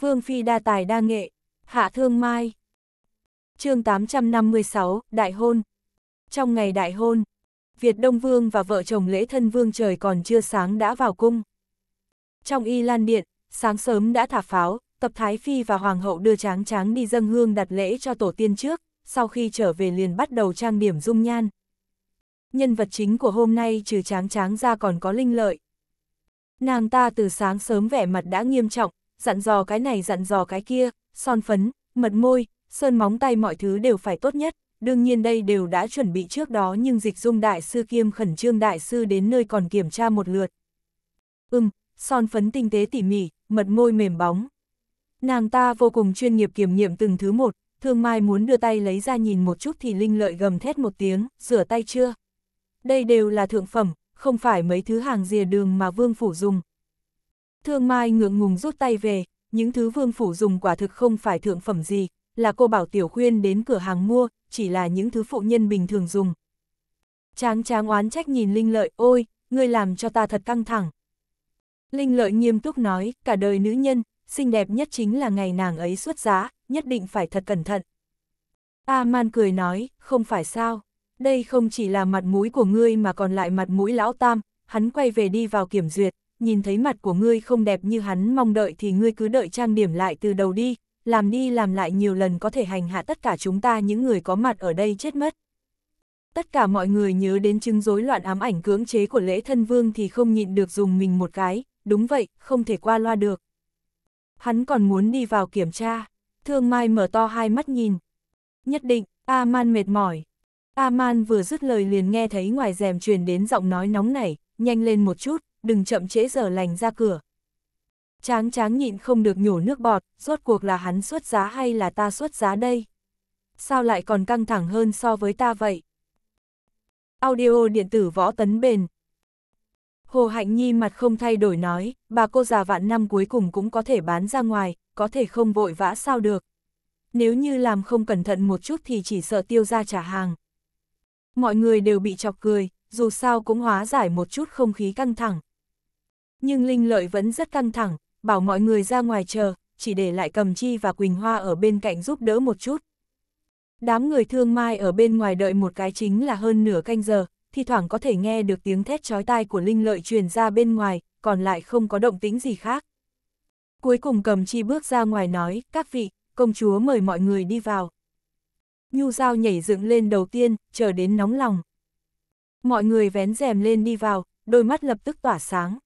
Vương Phi đa tài đa nghệ, hạ thương mai. chương 856, Đại hôn. Trong ngày đại hôn, Việt Đông Vương và vợ chồng lễ thân vương trời còn chưa sáng đã vào cung. Trong y lan điện, sáng sớm đã thả pháo, tập Thái Phi và Hoàng hậu đưa tráng tráng đi dâng hương đặt lễ cho tổ tiên trước, sau khi trở về liền bắt đầu trang điểm dung nhan. Nhân vật chính của hôm nay trừ tráng tráng ra còn có linh lợi. Nàng ta từ sáng sớm vẻ mặt đã nghiêm trọng, dặn dò cái này dặn dò cái kia, son phấn, mật môi, sơn móng tay mọi thứ đều phải tốt nhất, đương nhiên đây đều đã chuẩn bị trước đó nhưng dịch dung đại sư kiêm khẩn trương đại sư đến nơi còn kiểm tra một lượt. Ừm, son phấn tinh tế tỉ mỉ, mật môi mềm bóng. Nàng ta vô cùng chuyên nghiệp kiểm nghiệm từng thứ một, thương mai muốn đưa tay lấy ra nhìn một chút thì linh lợi gầm thét một tiếng, rửa tay chưa? Đây đều là thượng phẩm, không phải mấy thứ hàng rìa đường mà vương phủ dùng, Thương Mai ngượng ngùng rút tay về, những thứ vương phủ dùng quả thực không phải thượng phẩm gì, là cô bảo Tiểu Khuyên đến cửa hàng mua, chỉ là những thứ phụ nhân bình thường dùng. Tráng tráng oán trách nhìn Linh Lợi, ôi, ngươi làm cho ta thật căng thẳng. Linh Lợi nghiêm túc nói, cả đời nữ nhân, xinh đẹp nhất chính là ngày nàng ấy xuất giá, nhất định phải thật cẩn thận. A Man cười nói, không phải sao, đây không chỉ là mặt mũi của ngươi mà còn lại mặt mũi lão tam, hắn quay về đi vào kiểm duyệt nhìn thấy mặt của ngươi không đẹp như hắn mong đợi thì ngươi cứ đợi trang điểm lại từ đầu đi, làm đi làm lại nhiều lần có thể hành hạ tất cả chúng ta những người có mặt ở đây chết mất. Tất cả mọi người nhớ đến chứng rối loạn ám ảnh cưỡng chế của lễ thân vương thì không nhịn được dùng mình một cái, đúng vậy, không thể qua loa được. Hắn còn muốn đi vào kiểm tra, thương mai mở to hai mắt nhìn. Nhất định, A-man mệt mỏi. A-man vừa dứt lời liền nghe thấy ngoài rèm truyền đến giọng nói nóng nảy, nhanh lên một chút, đừng chậm trễ giờ lành ra cửa. Tráng tráng nhịn không được nhổ nước bọt, rốt cuộc là hắn xuất giá hay là ta xuất giá đây? Sao lại còn căng thẳng hơn so với ta vậy? Audio điện tử võ tấn bền. Hồ Hạnh Nhi mặt không thay đổi nói, bà cô già vạn năm cuối cùng cũng có thể bán ra ngoài, có thể không vội vã sao được. Nếu như làm không cẩn thận một chút thì chỉ sợ tiêu ra trả hàng. Mọi người đều bị chọc cười, dù sao cũng hóa giải một chút không khí căng thẳng nhưng Linh Lợi vẫn rất căng thẳng, bảo mọi người ra ngoài chờ, chỉ để lại Cầm Chi và Quỳnh Hoa ở bên cạnh giúp đỡ một chút. Đám người thương mai ở bên ngoài đợi một cái chính là hơn nửa canh giờ, thi thoảng có thể nghe được tiếng thét chói tai của Linh Lợi truyền ra bên ngoài, còn lại không có động tĩnh gì khác. Cuối cùng Cầm Chi bước ra ngoài nói, các vị, công chúa mời mọi người đi vào. Nhu dao nhảy dựng lên đầu tiên, chờ đến nóng lòng. Mọi người vén rèm lên đi vào, đôi mắt lập tức tỏa sáng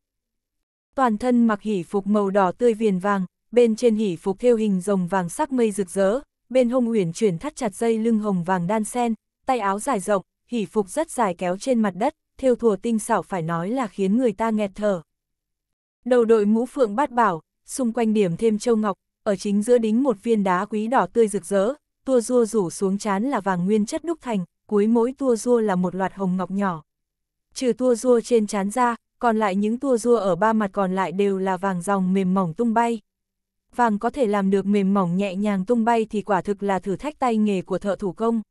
toàn thân mặc hỷ phục màu đỏ tươi viền vàng, bên trên hỷ phục theo hình rồng vàng sắc mây rực rỡ, bên hông uyển chuyển thắt chặt dây lưng hồng vàng đan sen, tay áo dài rộng, hỷ phục rất dài kéo trên mặt đất, theo thùa tinh xảo phải nói là khiến người ta nghẹt thở. Đầu đội mũ phượng bát bảo, xung quanh điểm thêm châu ngọc, ở chính giữa đính một viên đá quý đỏ tươi rực rỡ, tua rua rủ xuống chán là vàng nguyên chất đúc thành, cuối mỗi tua rua là một loạt hồng ngọc nhỏ. Trừ tua rua trên chán ra, còn lại những tua rua ở ba mặt còn lại đều là vàng dòng mềm mỏng tung bay. Vàng có thể làm được mềm mỏng nhẹ nhàng tung bay thì quả thực là thử thách tay nghề của thợ thủ công.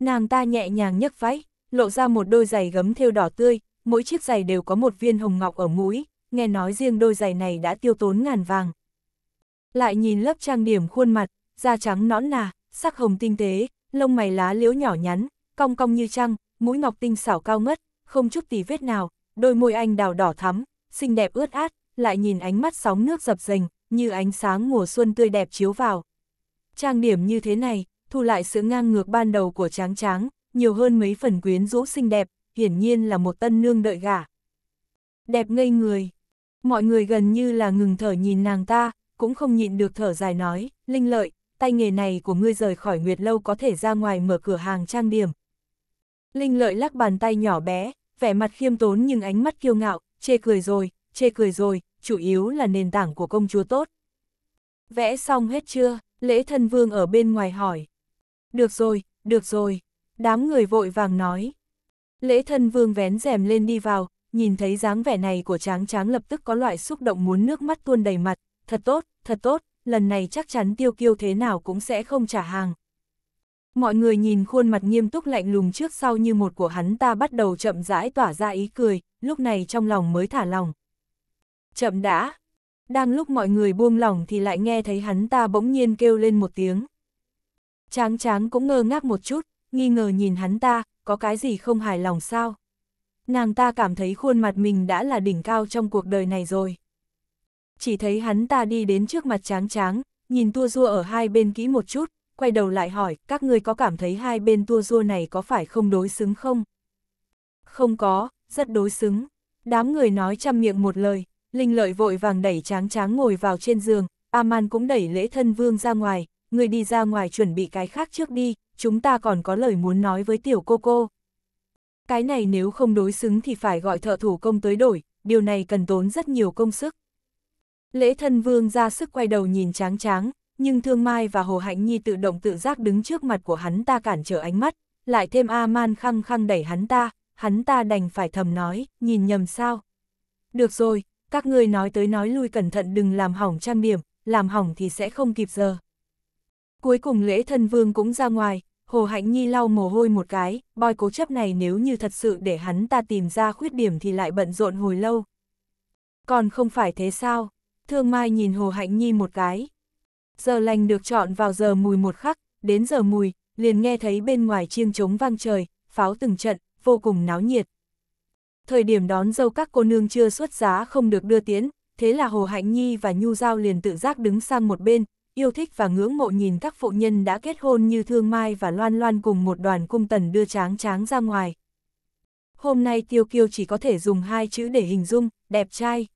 Nàng ta nhẹ nhàng nhấc váy, lộ ra một đôi giày gấm thêu đỏ tươi, mỗi chiếc giày đều có một viên hồng ngọc ở mũi, nghe nói riêng đôi giày này đã tiêu tốn ngàn vàng. Lại nhìn lớp trang điểm khuôn mặt, da trắng nõn nà, sắc hồng tinh tế, lông mày lá liễu nhỏ nhắn, cong cong như trăng, mũi ngọc tinh xảo cao ngất, không chút tì vết nào, đôi môi anh đào đỏ thắm, xinh đẹp ướt át, lại nhìn ánh mắt sóng nước dập dềnh, như ánh sáng mùa xuân tươi đẹp chiếu vào. Trang điểm như thế này, thu lại sự ngang ngược ban đầu của tráng tráng, nhiều hơn mấy phần quyến rũ xinh đẹp, hiển nhiên là một tân nương đợi gả. Đẹp ngây người. Mọi người gần như là ngừng thở nhìn nàng ta, cũng không nhịn được thở dài nói, linh lợi, tay nghề này của ngươi rời khỏi Nguyệt Lâu có thể ra ngoài mở cửa hàng trang điểm. Linh lợi lắc bàn tay nhỏ bé, vẻ mặt khiêm tốn nhưng ánh mắt kiêu ngạo, chê cười rồi, chê cười rồi, chủ yếu là nền tảng của công chúa tốt. Vẽ xong hết chưa? Lễ thân vương ở bên ngoài hỏi. Được rồi, được rồi. Đám người vội vàng nói. Lễ thân vương vén rèm lên đi vào, nhìn thấy dáng vẻ này của tráng tráng lập tức có loại xúc động muốn nước mắt tuôn đầy mặt. Thật tốt, thật tốt, lần này chắc chắn tiêu kiêu thế nào cũng sẽ không trả hàng, Mọi người nhìn khuôn mặt nghiêm túc lạnh lùng trước sau như một của hắn ta bắt đầu chậm rãi tỏa ra ý cười, lúc này trong lòng mới thả lòng. Chậm đã! Đang lúc mọi người buông lòng thì lại nghe thấy hắn ta bỗng nhiên kêu lên một tiếng. Tráng tráng cũng ngơ ngác một chút, nghi ngờ nhìn hắn ta, có cái gì không hài lòng sao? Nàng ta cảm thấy khuôn mặt mình đã là đỉnh cao trong cuộc đời này rồi. Chỉ thấy hắn ta đi đến trước mặt tráng tráng, nhìn tua rua ở hai bên kỹ một chút, quay đầu lại hỏi, các ngươi có cảm thấy hai bên tua rua này có phải không đối xứng không? Không có, rất đối xứng. Đám người nói trăm miệng một lời, Linh lợi vội vàng đẩy tráng tráng ngồi vào trên giường, Aman cũng đẩy lễ thân vương ra ngoài, người đi ra ngoài chuẩn bị cái khác trước đi, chúng ta còn có lời muốn nói với tiểu cô cô. Cái này nếu không đối xứng thì phải gọi thợ thủ công tới đổi, điều này cần tốn rất nhiều công sức. Lễ thân vương ra sức quay đầu nhìn tráng tráng, nhưng Thương Mai và Hồ Hạnh Nhi tự động tự giác đứng trước mặt của hắn ta cản trở ánh mắt, lại thêm A-man khăng khăng đẩy hắn ta, hắn ta đành phải thầm nói, nhìn nhầm sao. Được rồi, các ngươi nói tới nói lui cẩn thận đừng làm hỏng trang điểm, làm hỏng thì sẽ không kịp giờ. Cuối cùng lễ thân vương cũng ra ngoài, Hồ Hạnh Nhi lau mồ hôi một cái, boi cố chấp này nếu như thật sự để hắn ta tìm ra khuyết điểm thì lại bận rộn hồi lâu. Còn không phải thế sao? Thương Mai nhìn Hồ Hạnh Nhi một cái, giờ lành được chọn vào giờ mùi một khắc, đến giờ mùi, liền nghe thấy bên ngoài chiêng trống vang trời, pháo từng trận, vô cùng náo nhiệt. Thời điểm đón dâu các cô nương chưa xuất giá không được đưa tiến, thế là Hồ Hạnh Nhi và Nhu Giao liền tự giác đứng sang một bên, yêu thích và ngưỡng mộ nhìn các phụ nhân đã kết hôn như Thương Mai và Loan Loan cùng một đoàn cung tần đưa tráng tráng ra ngoài. Hôm nay Tiêu Kiêu chỉ có thể dùng hai chữ để hình dung, đẹp trai.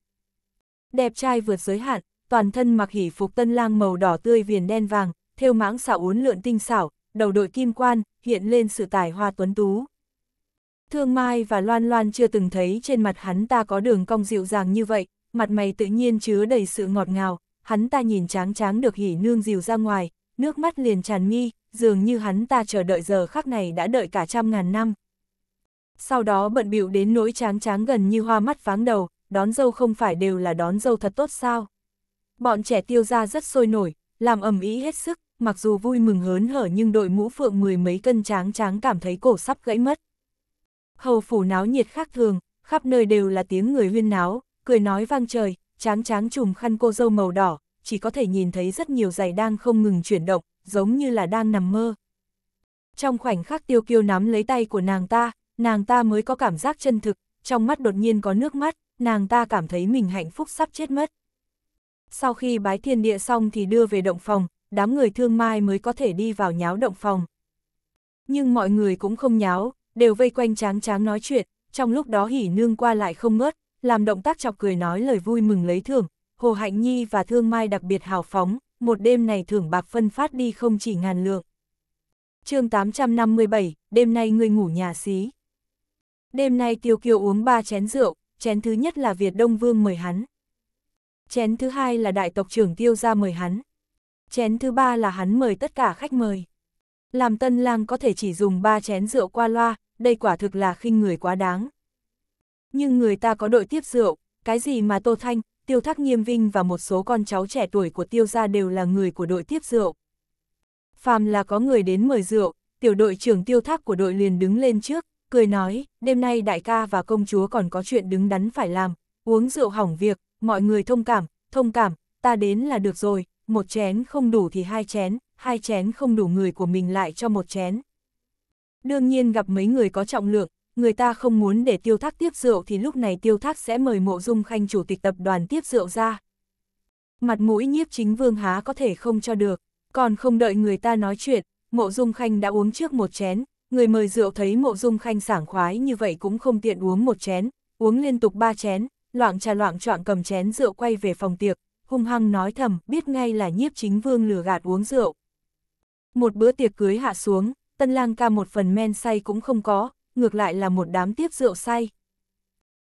Đẹp trai vượt giới hạn, toàn thân mặc hỷ phục tân lang màu đỏ tươi viền đen vàng, thêu mãng xạo uốn lượn tinh xảo, đầu đội kim quan, hiện lên sự tài hoa tuấn tú. Thương Mai và Loan Loan chưa từng thấy trên mặt hắn ta có đường cong dịu dàng như vậy, mặt mày tự nhiên chứa đầy sự ngọt ngào, hắn ta nhìn tráng tráng được hỉ nương dìu ra ngoài, nước mắt liền tràn mi, dường như hắn ta chờ đợi giờ khắc này đã đợi cả trăm ngàn năm. Sau đó bận bịu đến nỗi tráng tráng gần như hoa mắt váng đầu, đón dâu không phải đều là đón dâu thật tốt sao? Bọn trẻ tiêu ra rất sôi nổi, làm ầm ý hết sức, mặc dù vui mừng hớn hở nhưng đội mũ phượng mười mấy cân tráng tráng cảm thấy cổ sắp gãy mất. Hầu phủ náo nhiệt khác thường, khắp nơi đều là tiếng người huyên náo, cười nói vang trời, tráng tráng trùm khăn cô dâu màu đỏ, chỉ có thể nhìn thấy rất nhiều giày đang không ngừng chuyển động, giống như là đang nằm mơ. Trong khoảnh khắc tiêu kiêu nắm lấy tay của nàng ta, nàng ta mới có cảm giác chân thực, trong mắt đột nhiên có nước mắt, nàng ta cảm thấy mình hạnh phúc sắp chết mất sau khi bái thiên địa xong thì đưa về động phòng, đám người thương mai mới có thể đi vào nháo động phòng. Nhưng mọi người cũng không nháo, đều vây quanh tráng tráng nói chuyện, trong lúc đó hỉ nương qua lại không ngớt, làm động tác chọc cười nói lời vui mừng lấy thưởng, Hồ Hạnh Nhi và Thương Mai đặc biệt hào phóng, một đêm này thưởng bạc phân phát đi không chỉ ngàn lượng. chương 857, đêm nay người ngủ nhà xí. Đêm nay Tiêu Kiều uống ba chén rượu, chén thứ nhất là Việt Đông Vương mời hắn, Chén thứ hai là đại tộc trưởng tiêu ra mời hắn. Chén thứ ba là hắn mời tất cả khách mời. Làm tân lang có thể chỉ dùng ba chén rượu qua loa, đây quả thực là khinh người quá đáng. Nhưng người ta có đội tiếp rượu, cái gì mà Tô Thanh, Tiêu Thác Nghiêm Vinh và một số con cháu trẻ tuổi của tiêu gia đều là người của đội tiếp rượu. Phàm là có người đến mời rượu, tiểu đội trưởng tiêu thác của đội liền đứng lên trước, cười nói, đêm nay đại ca và công chúa còn có chuyện đứng đắn phải làm, uống rượu hỏng việc, mọi người thông cảm, thông cảm, ta đến là được rồi, một chén không đủ thì hai chén, hai chén không đủ người của mình lại cho một chén. Đương nhiên gặp mấy người có trọng lượng, người ta không muốn để tiêu thác tiếp rượu thì lúc này tiêu thác sẽ mời mộ dung khanh chủ tịch tập đoàn tiếp rượu ra. Mặt mũi nhiếp chính vương há có thể không cho được, còn không đợi người ta nói chuyện, mộ dung khanh đã uống trước một chén, người mời rượu thấy mộ dung khanh sảng khoái như vậy cũng không tiện uống một chén, uống liên tục ba chén, loạn trà loạn choạng cầm chén rượu quay về phòng tiệc, hung hăng nói thầm, biết ngay là nhiếp chính vương lừa gạt uống rượu. Một bữa tiệc cưới hạ xuống, tân lang ca một phần men say cũng không có, ngược lại là một đám tiếp rượu say.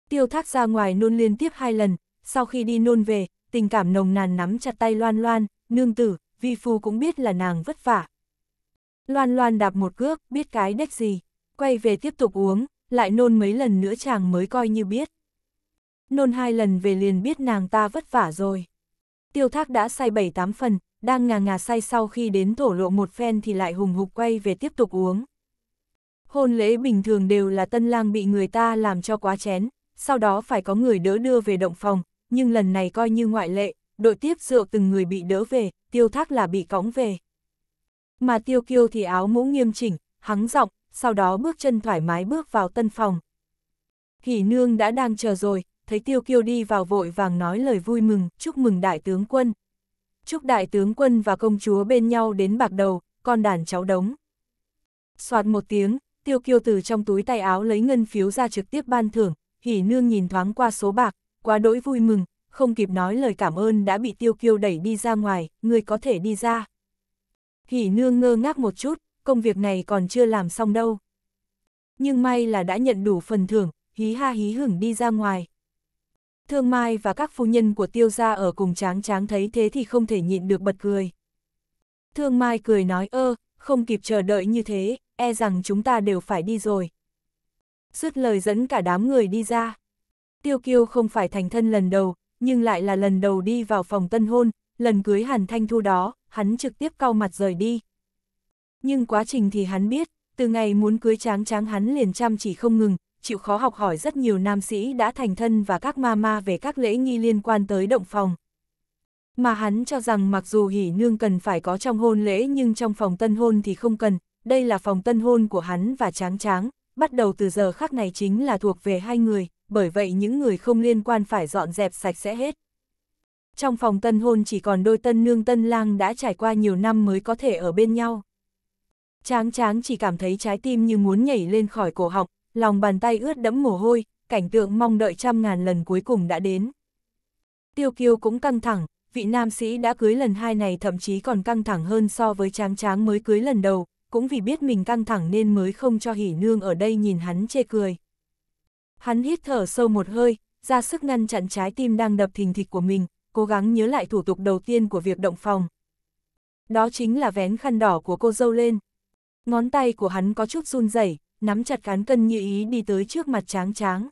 Tiêu thác ra ngoài nôn liên tiếp hai lần, sau khi đi nôn về, tình cảm nồng nàn nắm chặt tay loan loan, nương tử, vi phu cũng biết là nàng vất vả. Loan loan đạp một cước, biết cái đếch gì, quay về tiếp tục uống, lại nôn mấy lần nữa chàng mới coi như biết nôn hai lần về liền biết nàng ta vất vả rồi. Tiêu thác đã say bảy tám phần, đang ngà ngà say sau khi đến thổ lộ một phen thì lại hùng hục quay về tiếp tục uống. Hôn lễ bình thường đều là tân lang bị người ta làm cho quá chén, sau đó phải có người đỡ đưa về động phòng, nhưng lần này coi như ngoại lệ, đội tiếp rượu từng người bị đỡ về, tiêu thác là bị cõng về. Mà tiêu kiêu thì áo mũ nghiêm chỉnh, hắng giọng, sau đó bước chân thoải mái bước vào tân phòng. Hỷ nương đã đang chờ rồi, thấy tiêu kiêu đi vào vội vàng nói lời vui mừng, chúc mừng đại tướng quân. Chúc đại tướng quân và công chúa bên nhau đến bạc đầu, con đàn cháu đống. Xoạt một tiếng, tiêu kiêu từ trong túi tay áo lấy ngân phiếu ra trực tiếp ban thưởng, hỉ nương nhìn thoáng qua số bạc, quá đỗi vui mừng, không kịp nói lời cảm ơn đã bị tiêu kiêu đẩy đi ra ngoài, người có thể đi ra. Hỉ nương ngơ ngác một chút, công việc này còn chưa làm xong đâu. Nhưng may là đã nhận đủ phần thưởng, hí ha hí hửng đi ra ngoài. Thương Mai và các phu nhân của tiêu gia ở cùng tráng tráng thấy thế thì không thể nhịn được bật cười. Thương Mai cười nói ơ, không kịp chờ đợi như thế, e rằng chúng ta đều phải đi rồi. Dứt lời dẫn cả đám người đi ra. Tiêu Kiêu không phải thành thân lần đầu, nhưng lại là lần đầu đi vào phòng tân hôn, lần cưới Hàn Thanh Thu đó, hắn trực tiếp cau mặt rời đi. Nhưng quá trình thì hắn biết, từ ngày muốn cưới tráng tráng hắn liền chăm chỉ không ngừng, chịu khó học hỏi rất nhiều nam sĩ đã thành thân và các ma ma về các lễ nghi liên quan tới động phòng. Mà hắn cho rằng mặc dù hỉ nương cần phải có trong hôn lễ nhưng trong phòng tân hôn thì không cần, đây là phòng tân hôn của hắn và tráng tráng, bắt đầu từ giờ khác này chính là thuộc về hai người, bởi vậy những người không liên quan phải dọn dẹp sạch sẽ hết. Trong phòng tân hôn chỉ còn đôi tân nương tân lang đã trải qua nhiều năm mới có thể ở bên nhau. Tráng tráng chỉ cảm thấy trái tim như muốn nhảy lên khỏi cổ họng, lòng bàn tay ướt đẫm mồ hôi, cảnh tượng mong đợi trăm ngàn lần cuối cùng đã đến. Tiêu kiêu cũng căng thẳng, vị nam sĩ đã cưới lần hai này thậm chí còn căng thẳng hơn so với tráng tráng mới cưới lần đầu, cũng vì biết mình căng thẳng nên mới không cho hỉ nương ở đây nhìn hắn chê cười. Hắn hít thở sâu một hơi, ra sức ngăn chặn trái tim đang đập thình thịch của mình, cố gắng nhớ lại thủ tục đầu tiên của việc động phòng. Đó chính là vén khăn đỏ của cô dâu lên. Ngón tay của hắn có chút run rẩy, nắm chặt cán cân như ý đi tới trước mặt tráng tráng.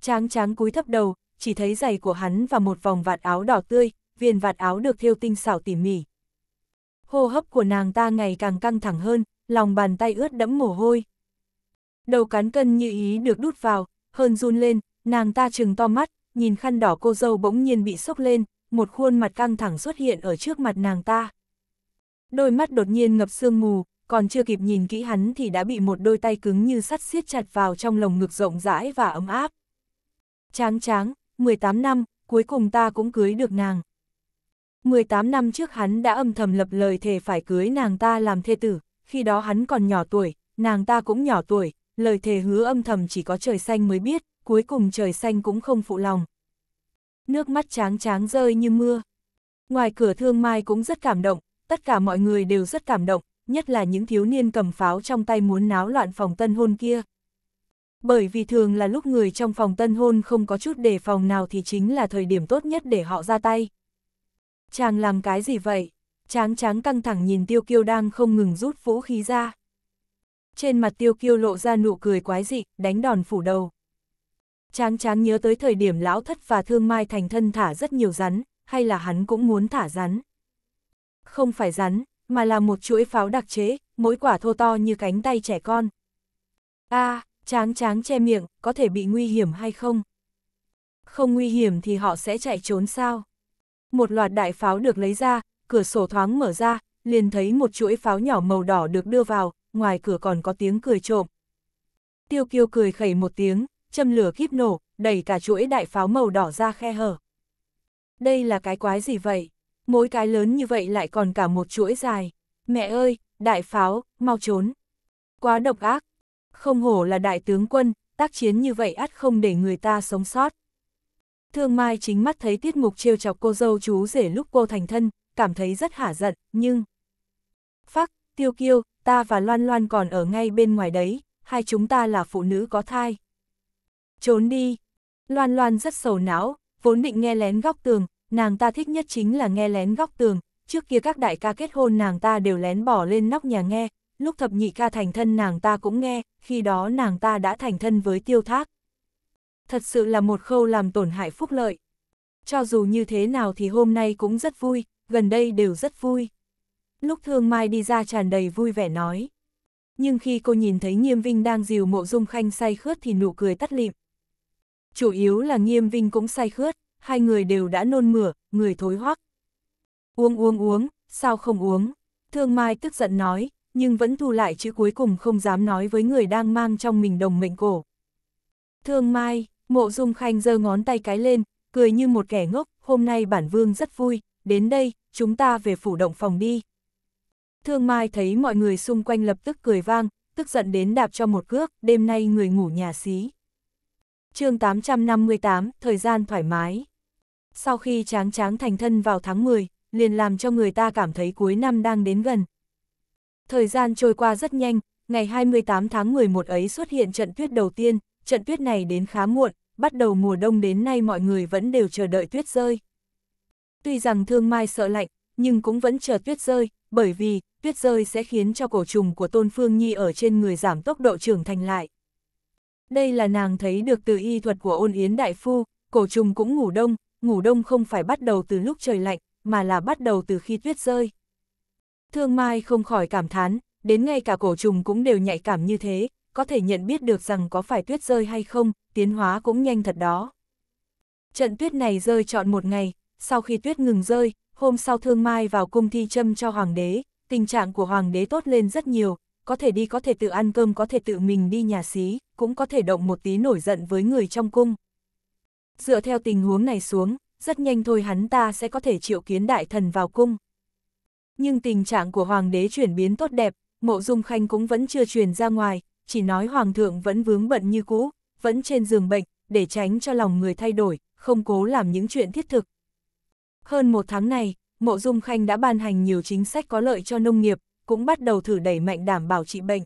Tráng tráng cúi thấp đầu, chỉ thấy giày của hắn và một vòng vạt áo đỏ tươi, viền vạt áo được thêu tinh xảo tỉ mỉ. Hô hấp của nàng ta ngày càng căng thẳng hơn, lòng bàn tay ướt đẫm mồ hôi. Đầu cán cân như ý được đút vào, hơn run lên, nàng ta trừng to mắt, nhìn khăn đỏ cô dâu bỗng nhiên bị sốc lên, một khuôn mặt căng thẳng xuất hiện ở trước mặt nàng ta. Đôi mắt đột nhiên ngập sương mù, còn chưa kịp nhìn kỹ hắn thì đã bị một đôi tay cứng như sắt siết chặt vào trong lồng ngực rộng rãi và ấm áp. Tráng tráng, 18 năm, cuối cùng ta cũng cưới được nàng. 18 năm trước hắn đã âm thầm lập lời thề phải cưới nàng ta làm thê tử, khi đó hắn còn nhỏ tuổi, nàng ta cũng nhỏ tuổi, lời thề hứa âm thầm chỉ có trời xanh mới biết, cuối cùng trời xanh cũng không phụ lòng. Nước mắt tráng tráng rơi như mưa. Ngoài cửa thương mai cũng rất cảm động, tất cả mọi người đều rất cảm động, nhất là những thiếu niên cầm pháo trong tay muốn náo loạn phòng tân hôn kia. Bởi vì thường là lúc người trong phòng tân hôn không có chút đề phòng nào thì chính là thời điểm tốt nhất để họ ra tay. Chàng làm cái gì vậy? Tráng tráng căng thẳng nhìn tiêu kiêu đang không ngừng rút vũ khí ra. Trên mặt tiêu kiêu lộ ra nụ cười quái dị, đánh đòn phủ đầu. Tráng tráng nhớ tới thời điểm lão thất và thương mai thành thân thả rất nhiều rắn, hay là hắn cũng muốn thả rắn. Không phải rắn, mà là một chuỗi pháo đặc chế, mỗi quả thô to như cánh tay trẻ con. A, à, tráng tráng che miệng, có thể bị nguy hiểm hay không? Không nguy hiểm thì họ sẽ chạy trốn sao? Một loạt đại pháo được lấy ra, cửa sổ thoáng mở ra, liền thấy một chuỗi pháo nhỏ màu đỏ được đưa vào, ngoài cửa còn có tiếng cười trộm. Tiêu kiêu cười khẩy một tiếng, châm lửa kíp nổ, đẩy cả chuỗi đại pháo màu đỏ ra khe hở. Đây là cái quái gì vậy? mỗi cái lớn như vậy lại còn cả một chuỗi dài. Mẹ ơi, đại pháo, mau trốn. Quá độc ác. Không hổ là đại tướng quân, tác chiến như vậy ắt không để người ta sống sót. Thương Mai chính mắt thấy tiết mục trêu chọc cô dâu chú rể lúc cô thành thân, cảm thấy rất hả giận, nhưng... Phác, tiêu kiêu, ta và Loan Loan còn ở ngay bên ngoài đấy, hai chúng ta là phụ nữ có thai. Trốn đi. Loan Loan rất sầu não, vốn định nghe lén góc tường, nàng ta thích nhất chính là nghe lén góc tường, trước kia các đại ca kết hôn nàng ta đều lén bỏ lên nóc nhà nghe, lúc thập nhị ca thành thân nàng ta cũng nghe, khi đó nàng ta đã thành thân với tiêu thác. Thật sự là một khâu làm tổn hại phúc lợi. Cho dù như thế nào thì hôm nay cũng rất vui, gần đây đều rất vui. Lúc thương mai đi ra tràn đầy vui vẻ nói. Nhưng khi cô nhìn thấy Nghiêm Vinh đang dìu mộ dung khanh say khướt thì nụ cười tắt lịm. Chủ yếu là Nghiêm Vinh cũng say khướt hai người đều đã nôn mửa, người thối hoắc. Uống uống uống, sao không uống? Thương Mai tức giận nói, nhưng vẫn thu lại chữ cuối cùng không dám nói với người đang mang trong mình đồng mệnh cổ. Thương Mai, mộ dung khanh giơ ngón tay cái lên, cười như một kẻ ngốc, hôm nay bản vương rất vui, đến đây, chúng ta về phủ động phòng đi. Thương Mai thấy mọi người xung quanh lập tức cười vang, tức giận đến đạp cho một cước, đêm nay người ngủ nhà xí. chương 858, thời gian thoải mái sau khi tráng tráng thành thân vào tháng 10, liền làm cho người ta cảm thấy cuối năm đang đến gần. Thời gian trôi qua rất nhanh, ngày 28 tháng 11 ấy xuất hiện trận tuyết đầu tiên, trận tuyết này đến khá muộn, bắt đầu mùa đông đến nay mọi người vẫn đều chờ đợi tuyết rơi. Tuy rằng thương mai sợ lạnh, nhưng cũng vẫn chờ tuyết rơi, bởi vì tuyết rơi sẽ khiến cho cổ trùng của Tôn Phương Nhi ở trên người giảm tốc độ trưởng thành lại. Đây là nàng thấy được từ y thuật của ôn yến đại phu, cổ trùng cũng ngủ đông, ngủ đông không phải bắt đầu từ lúc trời lạnh, mà là bắt đầu từ khi tuyết rơi. Thương Mai không khỏi cảm thán, đến ngay cả cổ trùng cũng đều nhạy cảm như thế, có thể nhận biết được rằng có phải tuyết rơi hay không, tiến hóa cũng nhanh thật đó. Trận tuyết này rơi trọn một ngày, sau khi tuyết ngừng rơi, hôm sau Thương Mai vào cung thi châm cho hoàng đế, tình trạng của hoàng đế tốt lên rất nhiều, có thể đi có thể tự ăn cơm có thể tự mình đi nhà xí, cũng có thể động một tí nổi giận với người trong cung dựa theo tình huống này xuống, rất nhanh thôi hắn ta sẽ có thể triệu kiến đại thần vào cung. Nhưng tình trạng của hoàng đế chuyển biến tốt đẹp, mộ dung khanh cũng vẫn chưa truyền ra ngoài, chỉ nói hoàng thượng vẫn vướng bận như cũ, vẫn trên giường bệnh, để tránh cho lòng người thay đổi, không cố làm những chuyện thiết thực. Hơn một tháng này, mộ dung khanh đã ban hành nhiều chính sách có lợi cho nông nghiệp, cũng bắt đầu thử đẩy mạnh đảm bảo trị bệnh.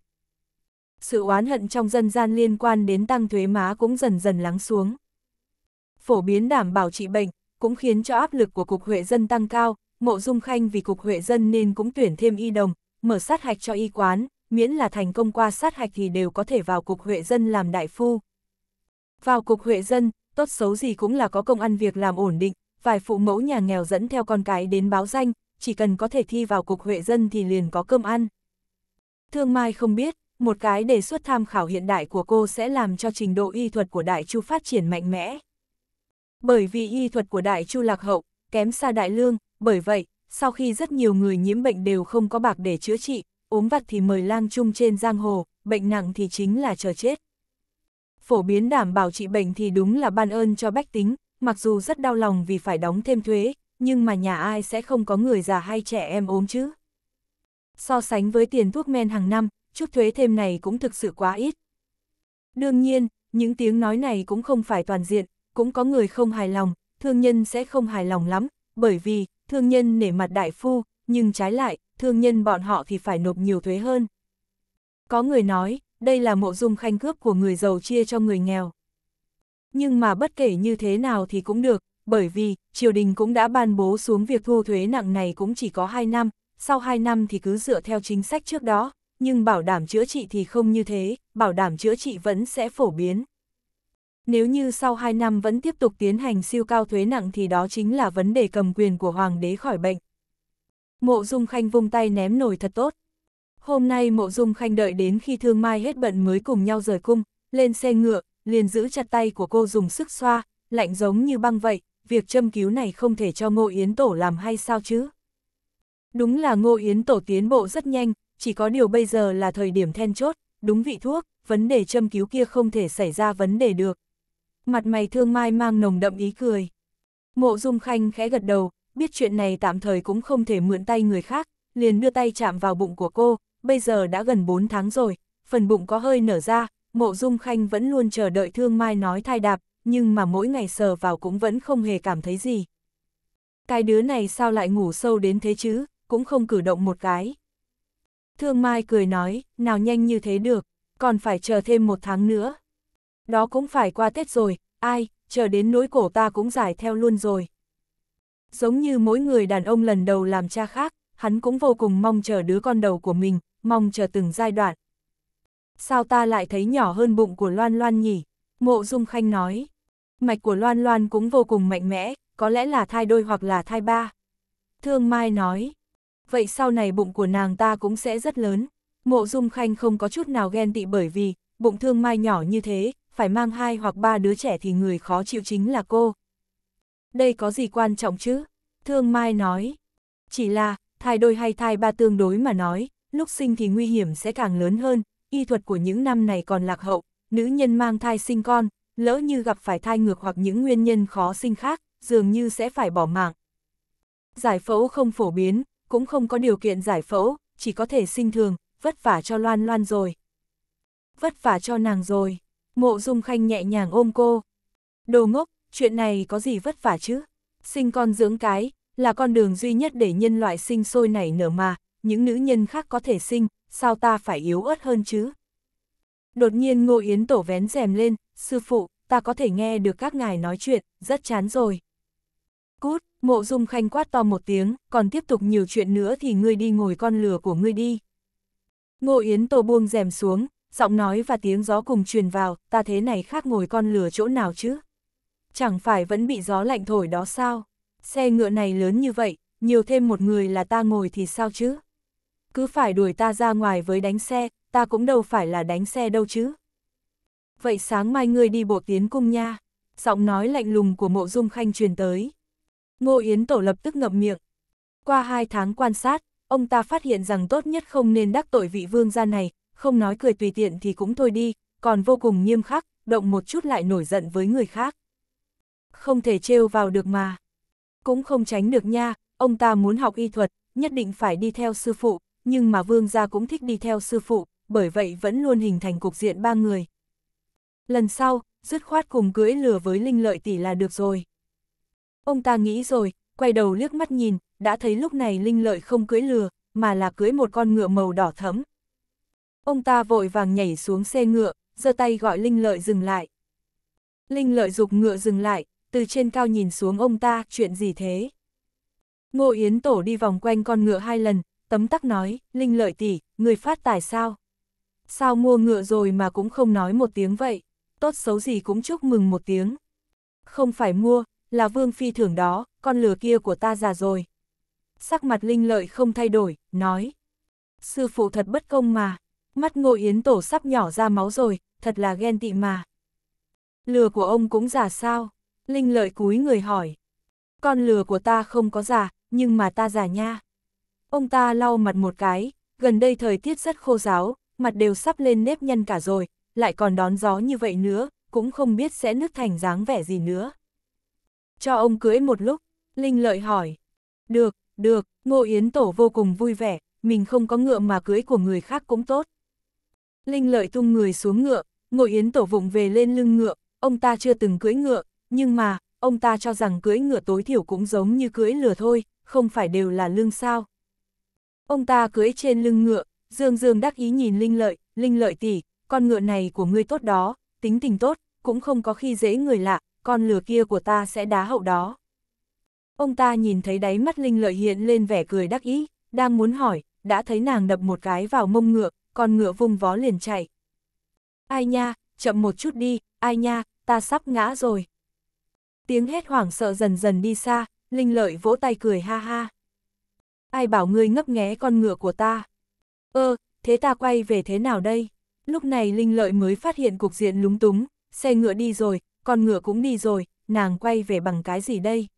Sự oán hận trong dân gian liên quan đến tăng thuế má cũng dần dần lắng xuống phổ biến đảm bảo trị bệnh, cũng khiến cho áp lực của Cục Huệ dân tăng cao, Mộ Dung Khanh vì Cục Huệ dân nên cũng tuyển thêm y đồng, mở sát hạch cho y quán, miễn là thành công qua sát hạch thì đều có thể vào Cục Huệ dân làm đại phu. Vào Cục Huệ dân, tốt xấu gì cũng là có công ăn việc làm ổn định, vài phụ mẫu nhà nghèo dẫn theo con cái đến báo danh, chỉ cần có thể thi vào Cục Huệ dân thì liền có cơm ăn. Thương Mai không biết, một cái đề xuất tham khảo hiện đại của cô sẽ làm cho trình độ y thuật của Đại Chu phát triển mạnh mẽ bởi vì y thuật của Đại Chu Lạc Hậu, kém xa Đại Lương, bởi vậy, sau khi rất nhiều người nhiễm bệnh đều không có bạc để chữa trị, ốm vặt thì mời lang chung trên giang hồ, bệnh nặng thì chính là chờ chết. Phổ biến đảm bảo trị bệnh thì đúng là ban ơn cho bách tính, mặc dù rất đau lòng vì phải đóng thêm thuế, nhưng mà nhà ai sẽ không có người già hay trẻ em ốm chứ. So sánh với tiền thuốc men hàng năm, chút thuế thêm này cũng thực sự quá ít. Đương nhiên, những tiếng nói này cũng không phải toàn diện, cũng có người không hài lòng, thương nhân sẽ không hài lòng lắm, bởi vì, thương nhân nể mặt đại phu, nhưng trái lại, thương nhân bọn họ thì phải nộp nhiều thuế hơn. Có người nói, đây là mộ dung khanh cướp của người giàu chia cho người nghèo. Nhưng mà bất kể như thế nào thì cũng được, bởi vì, triều đình cũng đã ban bố xuống việc thu thuế nặng này cũng chỉ có 2 năm, sau 2 năm thì cứ dựa theo chính sách trước đó, nhưng bảo đảm chữa trị thì không như thế, bảo đảm chữa trị vẫn sẽ phổ biến. Nếu như sau 2 năm vẫn tiếp tục tiến hành siêu cao thuế nặng thì đó chính là vấn đề cầm quyền của Hoàng đế khỏi bệnh. Mộ Dung Khanh vung tay ném nổi thật tốt. Hôm nay Mộ Dung Khanh đợi đến khi Thương Mai hết bận mới cùng nhau rời cung, lên xe ngựa, liền giữ chặt tay của cô dùng sức xoa, lạnh giống như băng vậy, việc châm cứu này không thể cho Ngô Yến Tổ làm hay sao chứ? Đúng là Ngô Yến Tổ tiến bộ rất nhanh, chỉ có điều bây giờ là thời điểm then chốt, đúng vị thuốc, vấn đề châm cứu kia không thể xảy ra vấn đề được, mặt mày thương mai mang nồng đậm ý cười. Mộ Dung Khanh khẽ gật đầu, biết chuyện này tạm thời cũng không thể mượn tay người khác, liền đưa tay chạm vào bụng của cô, bây giờ đã gần 4 tháng rồi, phần bụng có hơi nở ra, Mộ Dung Khanh vẫn luôn chờ đợi Thương Mai nói thai đạp, nhưng mà mỗi ngày sờ vào cũng vẫn không hề cảm thấy gì. Cái đứa này sao lại ngủ sâu đến thế chứ, cũng không cử động một cái. Thương Mai cười nói, nào nhanh như thế được, còn phải chờ thêm một tháng nữa. Đó cũng phải qua Tết rồi, ai, chờ đến nỗi cổ ta cũng giải theo luôn rồi. Giống như mỗi người đàn ông lần đầu làm cha khác, hắn cũng vô cùng mong chờ đứa con đầu của mình, mong chờ từng giai đoạn. Sao ta lại thấy nhỏ hơn bụng của Loan Loan nhỉ? Mộ Dung Khanh nói. Mạch của Loan Loan cũng vô cùng mạnh mẽ, có lẽ là thai đôi hoặc là thai ba. Thương Mai nói. Vậy sau này bụng của nàng ta cũng sẽ rất lớn. Mộ Dung Khanh không có chút nào ghen tị bởi vì, bụng Thương Mai nhỏ như thế, phải mang hai hoặc ba đứa trẻ thì người khó chịu chính là cô. Đây có gì quan trọng chứ? Thương Mai nói. Chỉ là, thai đôi hay thai ba tương đối mà nói, lúc sinh thì nguy hiểm sẽ càng lớn hơn, y thuật của những năm này còn lạc hậu, nữ nhân mang thai sinh con, lỡ như gặp phải thai ngược hoặc những nguyên nhân khó sinh khác, dường như sẽ phải bỏ mạng. Giải phẫu không phổ biến, cũng không có điều kiện giải phẫu, chỉ có thể sinh thường, vất vả cho Loan Loan rồi. Vất vả cho nàng rồi. Mộ Dung Khanh nhẹ nhàng ôm cô. Đồ ngốc, chuyện này có gì vất vả chứ? Sinh con dưỡng cái, là con đường duy nhất để nhân loại sinh sôi nảy nở mà, những nữ nhân khác có thể sinh, sao ta phải yếu ớt hơn chứ? Đột nhiên Ngô Yến Tổ vén rèm lên, sư phụ, ta có thể nghe được các ngài nói chuyện, rất chán rồi. Cút, mộ dung khanh quát to một tiếng, còn tiếp tục nhiều chuyện nữa thì ngươi đi ngồi con lừa của ngươi đi. Ngô Yến Tổ buông rèm xuống, giọng nói và tiếng gió cùng truyền vào, ta thế này khác ngồi con lửa chỗ nào chứ? Chẳng phải vẫn bị gió lạnh thổi đó sao? Xe ngựa này lớn như vậy, nhiều thêm một người là ta ngồi thì sao chứ? Cứ phải đuổi ta ra ngoài với đánh xe, ta cũng đâu phải là đánh xe đâu chứ. Vậy sáng mai ngươi đi bộ tiến cung nha, giọng nói lạnh lùng của mộ dung khanh truyền tới. Ngô Yến Tổ lập tức ngậm miệng. Qua hai tháng quan sát, ông ta phát hiện rằng tốt nhất không nên đắc tội vị vương gia này, không nói cười tùy tiện thì cũng thôi đi, còn vô cùng nghiêm khắc, động một chút lại nổi giận với người khác. Không thể trêu vào được mà. Cũng không tránh được nha, ông ta muốn học y thuật, nhất định phải đi theo sư phụ, nhưng mà vương gia cũng thích đi theo sư phụ, bởi vậy vẫn luôn hình thành cục diện ba người. Lần sau, dứt khoát cùng cưỡi lừa với linh lợi tỷ là được rồi. Ông ta nghĩ rồi, quay đầu liếc mắt nhìn, đã thấy lúc này linh lợi không cưỡi lừa, mà là cưỡi một con ngựa màu đỏ thẫm, Ông ta vội vàng nhảy xuống xe ngựa, giơ tay gọi Linh Lợi dừng lại. Linh Lợi dục ngựa dừng lại, từ trên cao nhìn xuống ông ta, chuyện gì thế? Ngô Yến Tổ đi vòng quanh con ngựa hai lần, tấm tắc nói, Linh Lợi tỷ, người phát tài sao? Sao mua ngựa rồi mà cũng không nói một tiếng vậy? Tốt xấu gì cũng chúc mừng một tiếng. Không phải mua, là Vương Phi thưởng đó, con lừa kia của ta già rồi. Sắc mặt Linh Lợi không thay đổi, nói. Sư phụ thật bất công mà, Mắt ngô yến tổ sắp nhỏ ra máu rồi, thật là ghen tị mà. Lừa của ông cũng giả sao? Linh lợi cúi người hỏi. Con lừa của ta không có giả, nhưng mà ta giả nha. Ông ta lau mặt một cái, gần đây thời tiết rất khô giáo, mặt đều sắp lên nếp nhân cả rồi, lại còn đón gió như vậy nữa, cũng không biết sẽ nứt thành dáng vẻ gì nữa. Cho ông cưới một lúc, Linh lợi hỏi. Được, được, Ngô Yến Tổ vô cùng vui vẻ, mình không có ngựa mà cưới của người khác cũng tốt. Linh lợi tung người xuống ngựa, ngồi yến tổ vụng về lên lưng ngựa, ông ta chưa từng cưỡi ngựa, nhưng mà, ông ta cho rằng cưỡi ngựa tối thiểu cũng giống như cưỡi lừa thôi, không phải đều là lương sao. Ông ta cưỡi trên lưng ngựa, dương dương đắc ý nhìn Linh lợi, Linh lợi tỷ, con ngựa này của ngươi tốt đó, tính tình tốt, cũng không có khi dễ người lạ, con lừa kia của ta sẽ đá hậu đó. Ông ta nhìn thấy đáy mắt Linh lợi hiện lên vẻ cười đắc ý, đang muốn hỏi, đã thấy nàng đập một cái vào mông ngựa, con ngựa vung vó liền chạy. Ai nha, chậm một chút đi, ai nha, ta sắp ngã rồi. Tiếng hét hoảng sợ dần dần đi xa, Linh Lợi vỗ tay cười ha ha. Ai bảo ngươi ngấp nghé con ngựa của ta? Ơ, ờ, thế ta quay về thế nào đây? Lúc này Linh Lợi mới phát hiện cục diện lúng túng, xe ngựa đi rồi, con ngựa cũng đi rồi, nàng quay về bằng cái gì đây?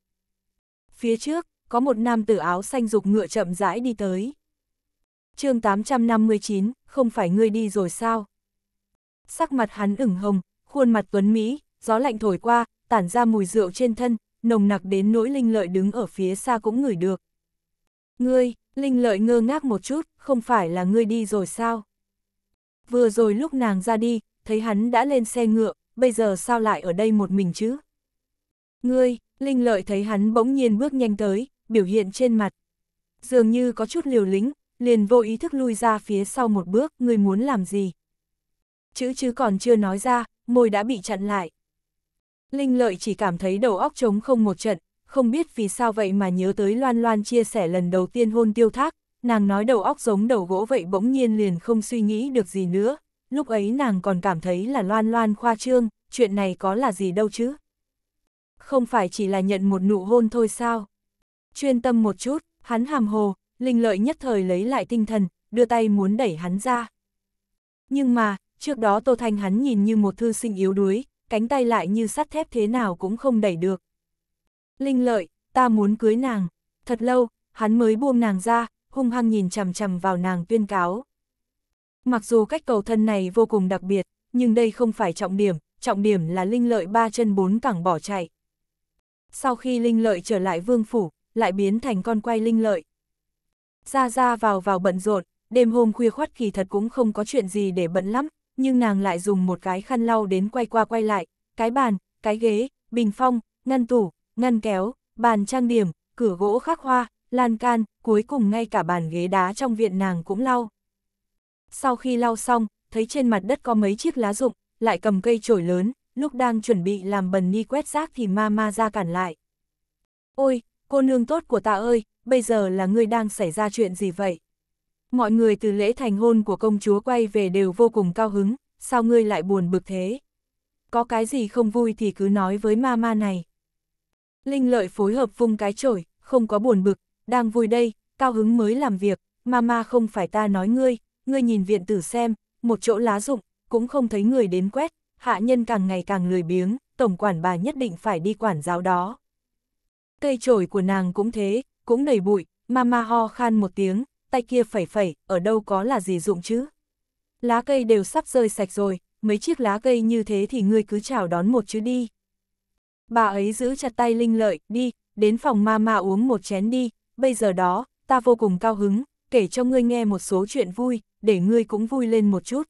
Phía trước, có một nam tử áo xanh dục ngựa chậm rãi đi tới chương 859, không phải ngươi đi rồi sao? Sắc mặt hắn ửng hồng, khuôn mặt tuấn Mỹ, gió lạnh thổi qua, tản ra mùi rượu trên thân, nồng nặc đến nỗi linh lợi đứng ở phía xa cũng ngửi được. Ngươi, linh lợi ngơ ngác một chút, không phải là ngươi đi rồi sao? Vừa rồi lúc nàng ra đi, thấy hắn đã lên xe ngựa, bây giờ sao lại ở đây một mình chứ? Ngươi, linh lợi thấy hắn bỗng nhiên bước nhanh tới, biểu hiện trên mặt. Dường như có chút liều lĩnh, liền vô ý thức lui ra phía sau một bước, người muốn làm gì? Chữ chứ còn chưa nói ra, môi đã bị chặn lại. Linh lợi chỉ cảm thấy đầu óc trống không một trận, không biết vì sao vậy mà nhớ tới Loan Loan chia sẻ lần đầu tiên hôn tiêu thác, nàng nói đầu óc giống đầu gỗ vậy bỗng nhiên liền không suy nghĩ được gì nữa, lúc ấy nàng còn cảm thấy là Loan Loan khoa trương, chuyện này có là gì đâu chứ. Không phải chỉ là nhận một nụ hôn thôi sao. Chuyên tâm một chút, hắn hàm hồ, Linh lợi nhất thời lấy lại tinh thần, đưa tay muốn đẩy hắn ra. Nhưng mà, trước đó Tô Thanh hắn nhìn như một thư sinh yếu đuối, cánh tay lại như sắt thép thế nào cũng không đẩy được. Linh lợi, ta muốn cưới nàng. Thật lâu, hắn mới buông nàng ra, hung hăng nhìn chằm chằm vào nàng tuyên cáo. Mặc dù cách cầu thân này vô cùng đặc biệt, nhưng đây không phải trọng điểm, trọng điểm là linh lợi ba chân bốn cẳng bỏ chạy. Sau khi linh lợi trở lại vương phủ, lại biến thành con quay linh lợi, ra ra vào vào bận rộn, đêm hôm khuya khoát kỳ thật cũng không có chuyện gì để bận lắm, nhưng nàng lại dùng một cái khăn lau đến quay qua quay lại, cái bàn, cái ghế, bình phong, ngăn tủ, ngăn kéo, bàn trang điểm, cửa gỗ khắc hoa, lan can, cuối cùng ngay cả bàn ghế đá trong viện nàng cũng lau. Sau khi lau xong, thấy trên mặt đất có mấy chiếc lá rụng, lại cầm cây chổi lớn, lúc đang chuẩn bị làm bần ni quét rác thì ma ma ra cản lại. Ôi, cô nương tốt của ta ơi, bây giờ là ngươi đang xảy ra chuyện gì vậy? Mọi người từ lễ thành hôn của công chúa quay về đều vô cùng cao hứng, sao ngươi lại buồn bực thế? Có cái gì không vui thì cứ nói với ma ma này. Linh lợi phối hợp vung cái chổi, không có buồn bực, đang vui đây, cao hứng mới làm việc, ma ma không phải ta nói ngươi, ngươi nhìn viện tử xem, một chỗ lá rụng, cũng không thấy người đến quét, hạ nhân càng ngày càng lười biếng, tổng quản bà nhất định phải đi quản giáo đó. Cây chổi của nàng cũng thế, cũng đầy bụi, Mama ho khan một tiếng, tay kia phẩy phẩy, ở đâu có là gì dụng chứ. Lá cây đều sắp rơi sạch rồi, mấy chiếc lá cây như thế thì ngươi cứ chào đón một chứ đi. Bà ấy giữ chặt tay Linh Lợi, đi, đến phòng Mama uống một chén đi, bây giờ đó, ta vô cùng cao hứng, kể cho ngươi nghe một số chuyện vui, để ngươi cũng vui lên một chút.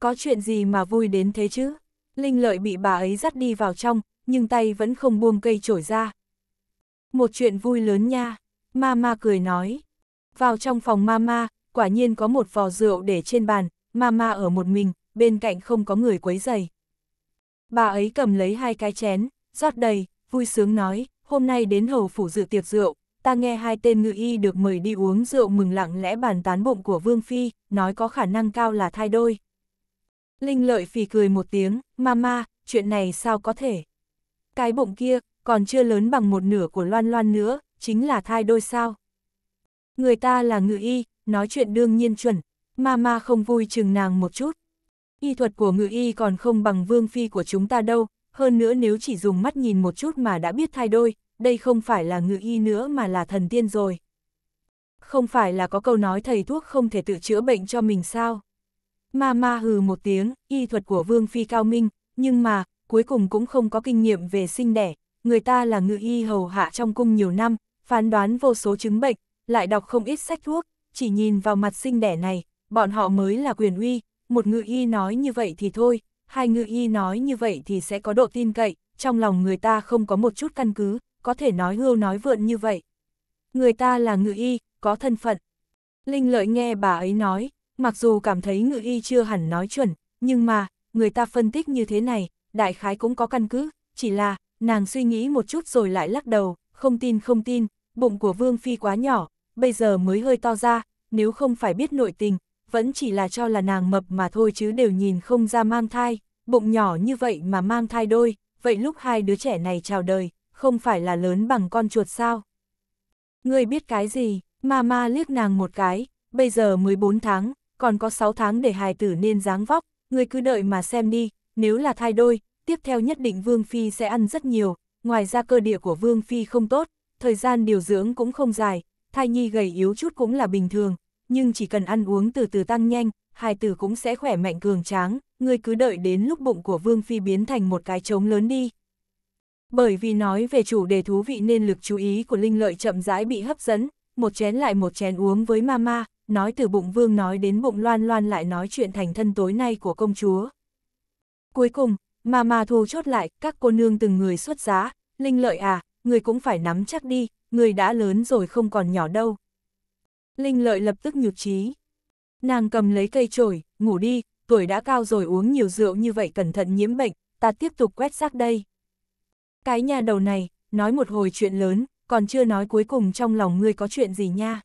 Có chuyện gì mà vui đến thế chứ? Linh Lợi bị bà ấy dắt đi vào trong, nhưng tay vẫn không buông cây trổi ra, một chuyện vui lớn nha, Mama cười nói. Vào trong phòng Mama, quả nhiên có một vò rượu để trên bàn, Mama ở một mình, bên cạnh không có người quấy giày. Bà ấy cầm lấy hai cái chén, rót đầy, vui sướng nói, hôm nay đến hầu phủ dự tiệc rượu, ta nghe hai tên ngự y được mời đi uống rượu mừng lặng lẽ bàn tán bụng của Vương Phi, nói có khả năng cao là thai đôi. Linh lợi phì cười một tiếng, Mama, chuyện này sao có thể? Cái bụng kia, còn chưa lớn bằng một nửa của Loan Loan nữa, chính là thai đôi sao. Người ta là ngự y, nói chuyện đương nhiên chuẩn, Mama không vui chừng nàng một chút. Y thuật của ngự y còn không bằng vương phi của chúng ta đâu, hơn nữa nếu chỉ dùng mắt nhìn một chút mà đã biết thai đôi, đây không phải là ngự y nữa mà là thần tiên rồi. Không phải là có câu nói thầy thuốc không thể tự chữa bệnh cho mình sao? Ma ma hừ một tiếng, y thuật của vương phi cao minh, nhưng mà, cuối cùng cũng không có kinh nghiệm về sinh đẻ, người ta là ngự y hầu hạ trong cung nhiều năm, phán đoán vô số chứng bệnh, lại đọc không ít sách thuốc, chỉ nhìn vào mặt xinh đẻ này, bọn họ mới là quyền uy, một ngự y nói như vậy thì thôi, hai ngự y nói như vậy thì sẽ có độ tin cậy, trong lòng người ta không có một chút căn cứ, có thể nói hưu nói vượn như vậy. Người ta là ngự y, có thân phận. Linh lợi nghe bà ấy nói, mặc dù cảm thấy ngự y chưa hẳn nói chuẩn, nhưng mà, người ta phân tích như thế này, đại khái cũng có căn cứ, chỉ là, nàng suy nghĩ một chút rồi lại lắc đầu, không tin không tin, bụng của Vương Phi quá nhỏ, bây giờ mới hơi to ra, nếu không phải biết nội tình, vẫn chỉ là cho là nàng mập mà thôi chứ đều nhìn không ra mang thai, bụng nhỏ như vậy mà mang thai đôi, vậy lúc hai đứa trẻ này chào đời, không phải là lớn bằng con chuột sao? người biết cái gì, ma ma liếc nàng một cái, bây giờ 14 tháng, còn có 6 tháng để hài tử nên dáng vóc, người cứ đợi mà xem đi, nếu là thai đôi, tiếp theo nhất định Vương Phi sẽ ăn rất nhiều, ngoài ra cơ địa của Vương Phi không tốt, thời gian điều dưỡng cũng không dài, thai nhi gầy yếu chút cũng là bình thường, nhưng chỉ cần ăn uống từ từ tăng nhanh, hai tử cũng sẽ khỏe mạnh cường tráng, người cứ đợi đến lúc bụng của Vương Phi biến thành một cái trống lớn đi. Bởi vì nói về chủ đề thú vị nên lực chú ý của Linh Lợi chậm rãi bị hấp dẫn, một chén lại một chén uống với mama, nói từ bụng Vương nói đến bụng Loan Loan lại nói chuyện thành thân tối nay của công chúa. Cuối cùng, mà mà thu chốt lại, các cô nương từng người xuất giá, linh lợi à, người cũng phải nắm chắc đi, người đã lớn rồi không còn nhỏ đâu. Linh lợi lập tức nhục trí. Nàng cầm lấy cây chổi, ngủ đi, tuổi đã cao rồi uống nhiều rượu như vậy cẩn thận nhiễm bệnh, ta tiếp tục quét xác đây. Cái nhà đầu này, nói một hồi chuyện lớn, còn chưa nói cuối cùng trong lòng ngươi có chuyện gì nha.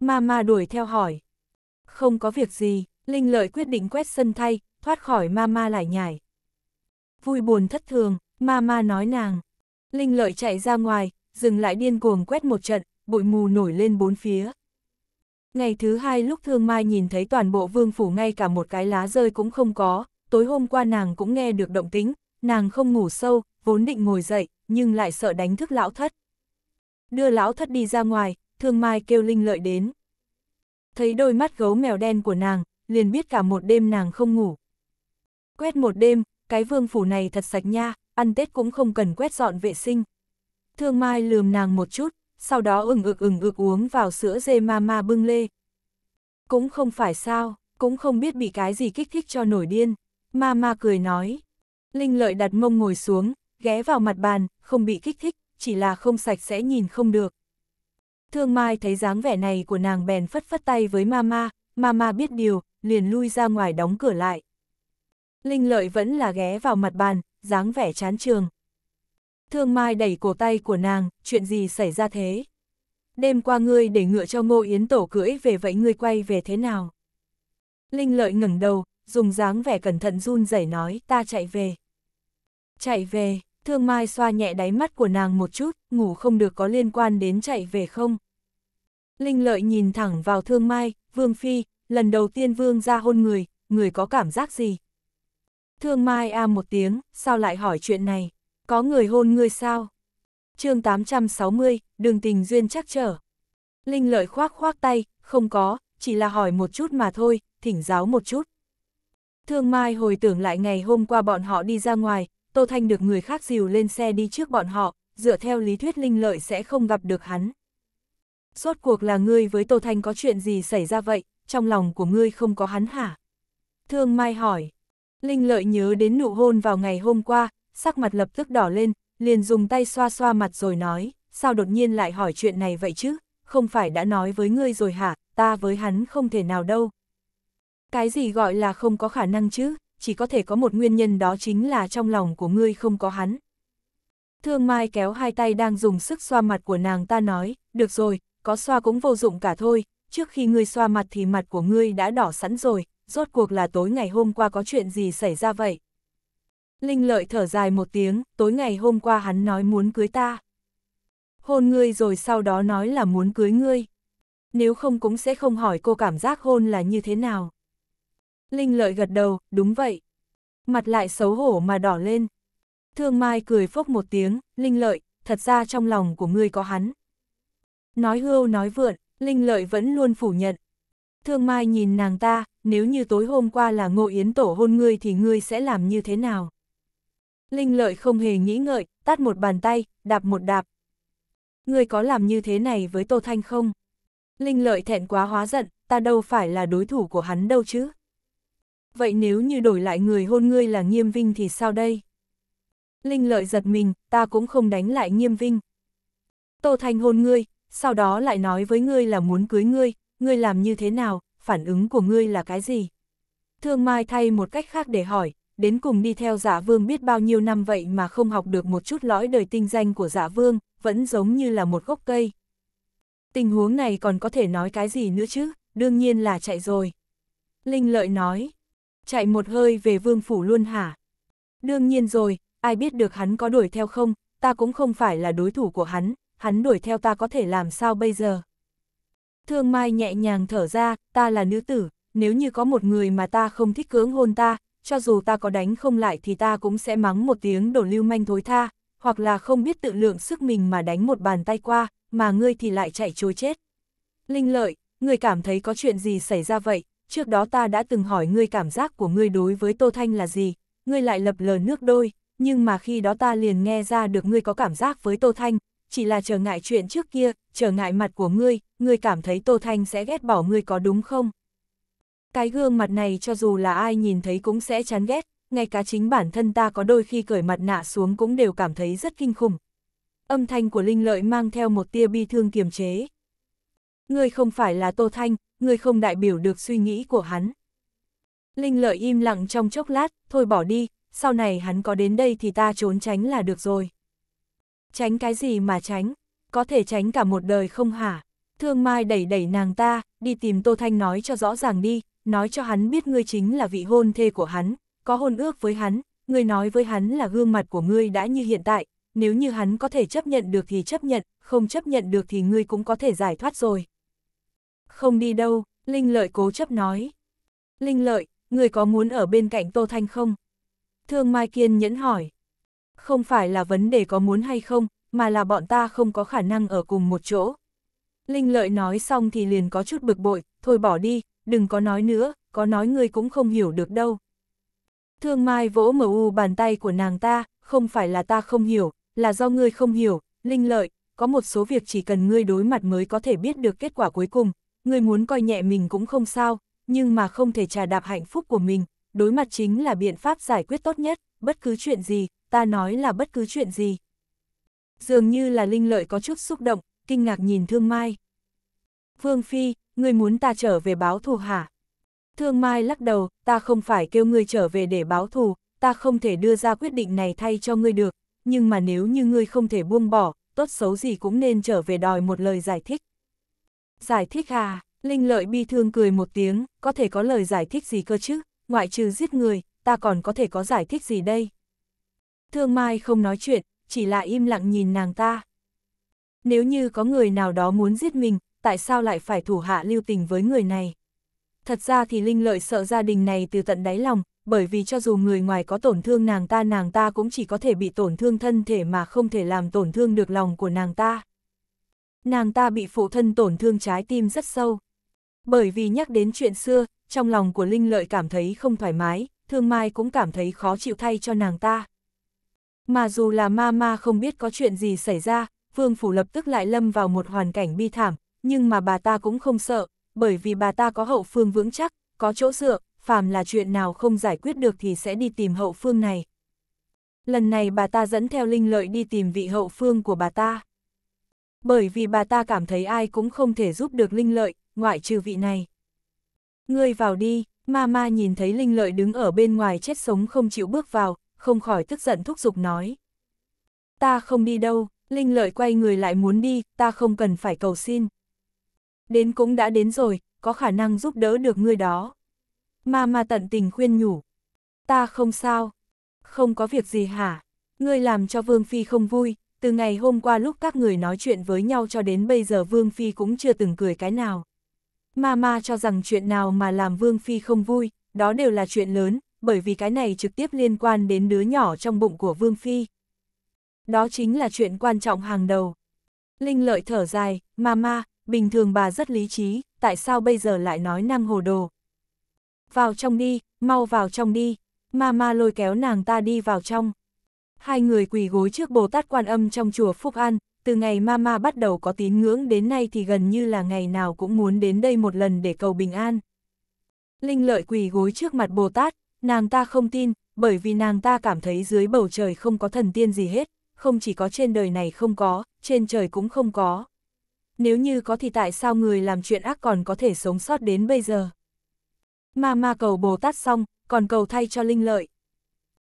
Ma ma đuổi theo hỏi. Không có việc gì, Linh lợi quyết định quét sân thay, thoát khỏi ma ma lại nhảy vui buồn thất thường, ma ma nói nàng. Linh lợi chạy ra ngoài, dừng lại điên cuồng quét một trận, bụi mù nổi lên bốn phía. Ngày thứ hai lúc thương mai nhìn thấy toàn bộ vương phủ ngay cả một cái lá rơi cũng không có, tối hôm qua nàng cũng nghe được động tính, nàng không ngủ sâu, vốn định ngồi dậy, nhưng lại sợ đánh thức lão thất. Đưa lão thất đi ra ngoài, thương mai kêu linh lợi đến. Thấy đôi mắt gấu mèo đen của nàng, liền biết cả một đêm nàng không ngủ. Quét một đêm, cái vương phủ này thật sạch nha, ăn Tết cũng không cần quét dọn vệ sinh. Thương Mai lườm nàng một chút, sau đó ừng ực ừng ực uống vào sữa dê mama bưng lê. Cũng không phải sao, cũng không biết bị cái gì kích thích cho nổi điên. Mama cười nói. Linh lợi đặt mông ngồi xuống, ghé vào mặt bàn, không bị kích thích, chỉ là không sạch sẽ nhìn không được. Thương Mai thấy dáng vẻ này của nàng bèn phất phất tay với Mama, Mama biết điều, liền lui ra ngoài đóng cửa lại. Linh lợi vẫn là ghé vào mặt bàn, dáng vẻ chán trường. Thương Mai đẩy cổ tay của nàng, chuyện gì xảy ra thế? Đêm qua ngươi để ngựa cho Ngô Yến Tổ cưỡi về vậy ngươi quay về thế nào? Linh lợi ngẩng đầu, dùng dáng vẻ cẩn thận run rẩy nói, ta chạy về. Chạy về, Thương Mai xoa nhẹ đáy mắt của nàng một chút, ngủ không được có liên quan đến chạy về không? Linh lợi nhìn thẳng vào Thương Mai, Vương Phi, lần đầu tiên Vương ra hôn người, người có cảm giác gì? Thương Mai a à một tiếng, sao lại hỏi chuyện này? Có người hôn ngươi sao? chương 860, đường tình duyên chắc trở. Linh lợi khoác khoác tay, không có, chỉ là hỏi một chút mà thôi, thỉnh giáo một chút. Thương Mai hồi tưởng lại ngày hôm qua bọn họ đi ra ngoài, Tô Thanh được người khác dìu lên xe đi trước bọn họ, dựa theo lý thuyết Linh lợi sẽ không gặp được hắn. Suốt cuộc là ngươi với Tô Thanh có chuyện gì xảy ra vậy, trong lòng của ngươi không có hắn hả? Thương Mai hỏi. Linh lợi nhớ đến nụ hôn vào ngày hôm qua, sắc mặt lập tức đỏ lên, liền dùng tay xoa xoa mặt rồi nói, sao đột nhiên lại hỏi chuyện này vậy chứ, không phải đã nói với ngươi rồi hả, ta với hắn không thể nào đâu. Cái gì gọi là không có khả năng chứ, chỉ có thể có một nguyên nhân đó chính là trong lòng của ngươi không có hắn. Thương Mai kéo hai tay đang dùng sức xoa mặt của nàng ta nói, được rồi, có xoa cũng vô dụng cả thôi, trước khi ngươi xoa mặt thì mặt của ngươi đã đỏ sẵn rồi, rốt cuộc là tối ngày hôm qua có chuyện gì xảy ra vậy? Linh lợi thở dài một tiếng, tối ngày hôm qua hắn nói muốn cưới ta. Hôn ngươi rồi sau đó nói là muốn cưới ngươi. Nếu không cũng sẽ không hỏi cô cảm giác hôn là như thế nào. Linh lợi gật đầu, đúng vậy. Mặt lại xấu hổ mà đỏ lên. Thương Mai cười phốc một tiếng, Linh lợi, thật ra trong lòng của ngươi có hắn. Nói hưu nói vượn, Linh lợi vẫn luôn phủ nhận. Thương Mai nhìn nàng ta, nếu như tối hôm qua là ngô yến tổ hôn ngươi thì ngươi sẽ làm như thế nào? Linh lợi không hề nghĩ ngợi, tát một bàn tay, đạp một đạp. Ngươi có làm như thế này với Tô Thanh không? Linh lợi thẹn quá hóa giận, ta đâu phải là đối thủ của hắn đâu chứ? Vậy nếu như đổi lại người hôn ngươi là nghiêm vinh thì sao đây? Linh lợi giật mình, ta cũng không đánh lại nghiêm vinh. Tô Thanh hôn ngươi, sau đó lại nói với ngươi là muốn cưới ngươi, ngươi làm như thế nào, phản ứng của ngươi là cái gì? Thương Mai thay một cách khác để hỏi, đến cùng đi theo giả dạ vương biết bao nhiêu năm vậy mà không học được một chút lõi đời tinh danh của giả dạ vương, vẫn giống như là một gốc cây. Tình huống này còn có thể nói cái gì nữa chứ, đương nhiên là chạy rồi. Linh lợi nói, chạy một hơi về vương phủ luôn hả? Đương nhiên rồi, ai biết được hắn có đuổi theo không, ta cũng không phải là đối thủ của hắn, hắn đuổi theo ta có thể làm sao bây giờ? Thương Mai nhẹ nhàng thở ra, ta là nữ tử, nếu như có một người mà ta không thích cưỡng hôn ta, cho dù ta có đánh không lại thì ta cũng sẽ mắng một tiếng đổ lưu manh thối tha, hoặc là không biết tự lượng sức mình mà đánh một bàn tay qua, mà ngươi thì lại chạy trối chết. Linh lợi, ngươi cảm thấy có chuyện gì xảy ra vậy, trước đó ta đã từng hỏi ngươi cảm giác của ngươi đối với Tô Thanh là gì, ngươi lại lập lờ nước đôi, nhưng mà khi đó ta liền nghe ra được ngươi có cảm giác với Tô Thanh, chỉ là trở ngại chuyện trước kia, trở ngại mặt của ngươi, ngươi cảm thấy Tô Thanh sẽ ghét bỏ ngươi có đúng không? Cái gương mặt này cho dù là ai nhìn thấy cũng sẽ chán ghét, ngay cả chính bản thân ta có đôi khi cởi mặt nạ xuống cũng đều cảm thấy rất kinh khủng. Âm thanh của Linh Lợi mang theo một tia bi thương kiềm chế. Ngươi không phải là Tô Thanh, ngươi không đại biểu được suy nghĩ của hắn. Linh Lợi im lặng trong chốc lát, thôi bỏ đi, sau này hắn có đến đây thì ta trốn tránh là được rồi. Tránh cái gì mà tránh? Có thể tránh cả một đời không hả? Thương Mai đẩy đẩy nàng ta, đi tìm Tô Thanh nói cho rõ ràng đi, nói cho hắn biết ngươi chính là vị hôn thê của hắn, có hôn ước với hắn, ngươi nói với hắn là gương mặt của ngươi đã như hiện tại, nếu như hắn có thể chấp nhận được thì chấp nhận, không chấp nhận được thì ngươi cũng có thể giải thoát rồi. Không đi đâu, Linh Lợi cố chấp nói. Linh Lợi, ngươi có muốn ở bên cạnh Tô Thanh không? Thương Mai kiên nhẫn hỏi không phải là vấn đề có muốn hay không, mà là bọn ta không có khả năng ở cùng một chỗ. Linh lợi nói xong thì liền có chút bực bội, thôi bỏ đi, đừng có nói nữa, có nói ngươi cũng không hiểu được đâu. Thương Mai vỗ mở u bàn tay của nàng ta, không phải là ta không hiểu, là do ngươi không hiểu, Linh lợi, có một số việc chỉ cần ngươi đối mặt mới có thể biết được kết quả cuối cùng, ngươi muốn coi nhẹ mình cũng không sao, nhưng mà không thể trà đạp hạnh phúc của mình, đối mặt chính là biện pháp giải quyết tốt nhất bất cứ chuyện gì, ta nói là bất cứ chuyện gì. Dường như là Linh Lợi có chút xúc động, kinh ngạc nhìn Thương Mai. Vương Phi, ngươi muốn ta trở về báo thù hả? Thương Mai lắc đầu, ta không phải kêu ngươi trở về để báo thù, ta không thể đưa ra quyết định này thay cho ngươi được, nhưng mà nếu như ngươi không thể buông bỏ, tốt xấu gì cũng nên trở về đòi một lời giải thích. Giải thích hả à? Linh Lợi bi thương cười một tiếng, có thể có lời giải thích gì cơ chứ, ngoại trừ giết người, ta còn có thể có giải thích gì đây? Thương Mai không nói chuyện, chỉ là im lặng nhìn nàng ta. Nếu như có người nào đó muốn giết mình, tại sao lại phải thủ hạ lưu tình với người này? Thật ra thì Linh Lợi sợ gia đình này từ tận đáy lòng, bởi vì cho dù người ngoài có tổn thương nàng ta nàng ta cũng chỉ có thể bị tổn thương thân thể mà không thể làm tổn thương được lòng của nàng ta. Nàng ta bị phụ thân tổn thương trái tim rất sâu. Bởi vì nhắc đến chuyện xưa, trong lòng của Linh Lợi cảm thấy không thoải mái, Thương Mai cũng cảm thấy khó chịu thay cho nàng ta. Mà dù là ma ma không biết có chuyện gì xảy ra, Vương Phủ lập tức lại lâm vào một hoàn cảnh bi thảm, nhưng mà bà ta cũng không sợ, bởi vì bà ta có hậu phương vững chắc, có chỗ dựa, phàm là chuyện nào không giải quyết được thì sẽ đi tìm hậu phương này. Lần này bà ta dẫn theo linh lợi đi tìm vị hậu phương của bà ta. Bởi vì bà ta cảm thấy ai cũng không thể giúp được linh lợi, ngoại trừ vị này. Ngươi vào đi, Mama nhìn thấy Linh Lợi đứng ở bên ngoài chết sống không chịu bước vào, không khỏi tức giận thúc giục nói. Ta không đi đâu, Linh Lợi quay người lại muốn đi, ta không cần phải cầu xin. Đến cũng đã đến rồi, có khả năng giúp đỡ được ngươi đó. Mama tận tình khuyên nhủ. Ta không sao, không có việc gì hả? Ngươi làm cho Vương Phi không vui, từ ngày hôm qua lúc các người nói chuyện với nhau cho đến bây giờ Vương Phi cũng chưa từng cười cái nào. Mama cho rằng chuyện nào mà làm Vương Phi không vui, đó đều là chuyện lớn, bởi vì cái này trực tiếp liên quan đến đứa nhỏ trong bụng của Vương Phi. Đó chính là chuyện quan trọng hàng đầu. Linh lợi thở dài, Mama, bình thường bà rất lý trí, tại sao bây giờ lại nói năng hồ đồ? Vào trong đi, mau vào trong đi, Mama lôi kéo nàng ta đi vào trong. Hai người quỳ gối trước Bồ Tát Quan Âm trong chùa Phúc An, từ ngày Mama bắt đầu có tín ngưỡng đến nay thì gần như là ngày nào cũng muốn đến đây một lần để cầu bình an. Linh lợi quỳ gối trước mặt Bồ Tát, nàng ta không tin, bởi vì nàng ta cảm thấy dưới bầu trời không có thần tiên gì hết, không chỉ có trên đời này không có, trên trời cũng không có. Nếu như có thì tại sao người làm chuyện ác còn có thể sống sót đến bây giờ? Mama cầu Bồ Tát xong, còn cầu thay cho Linh lợi.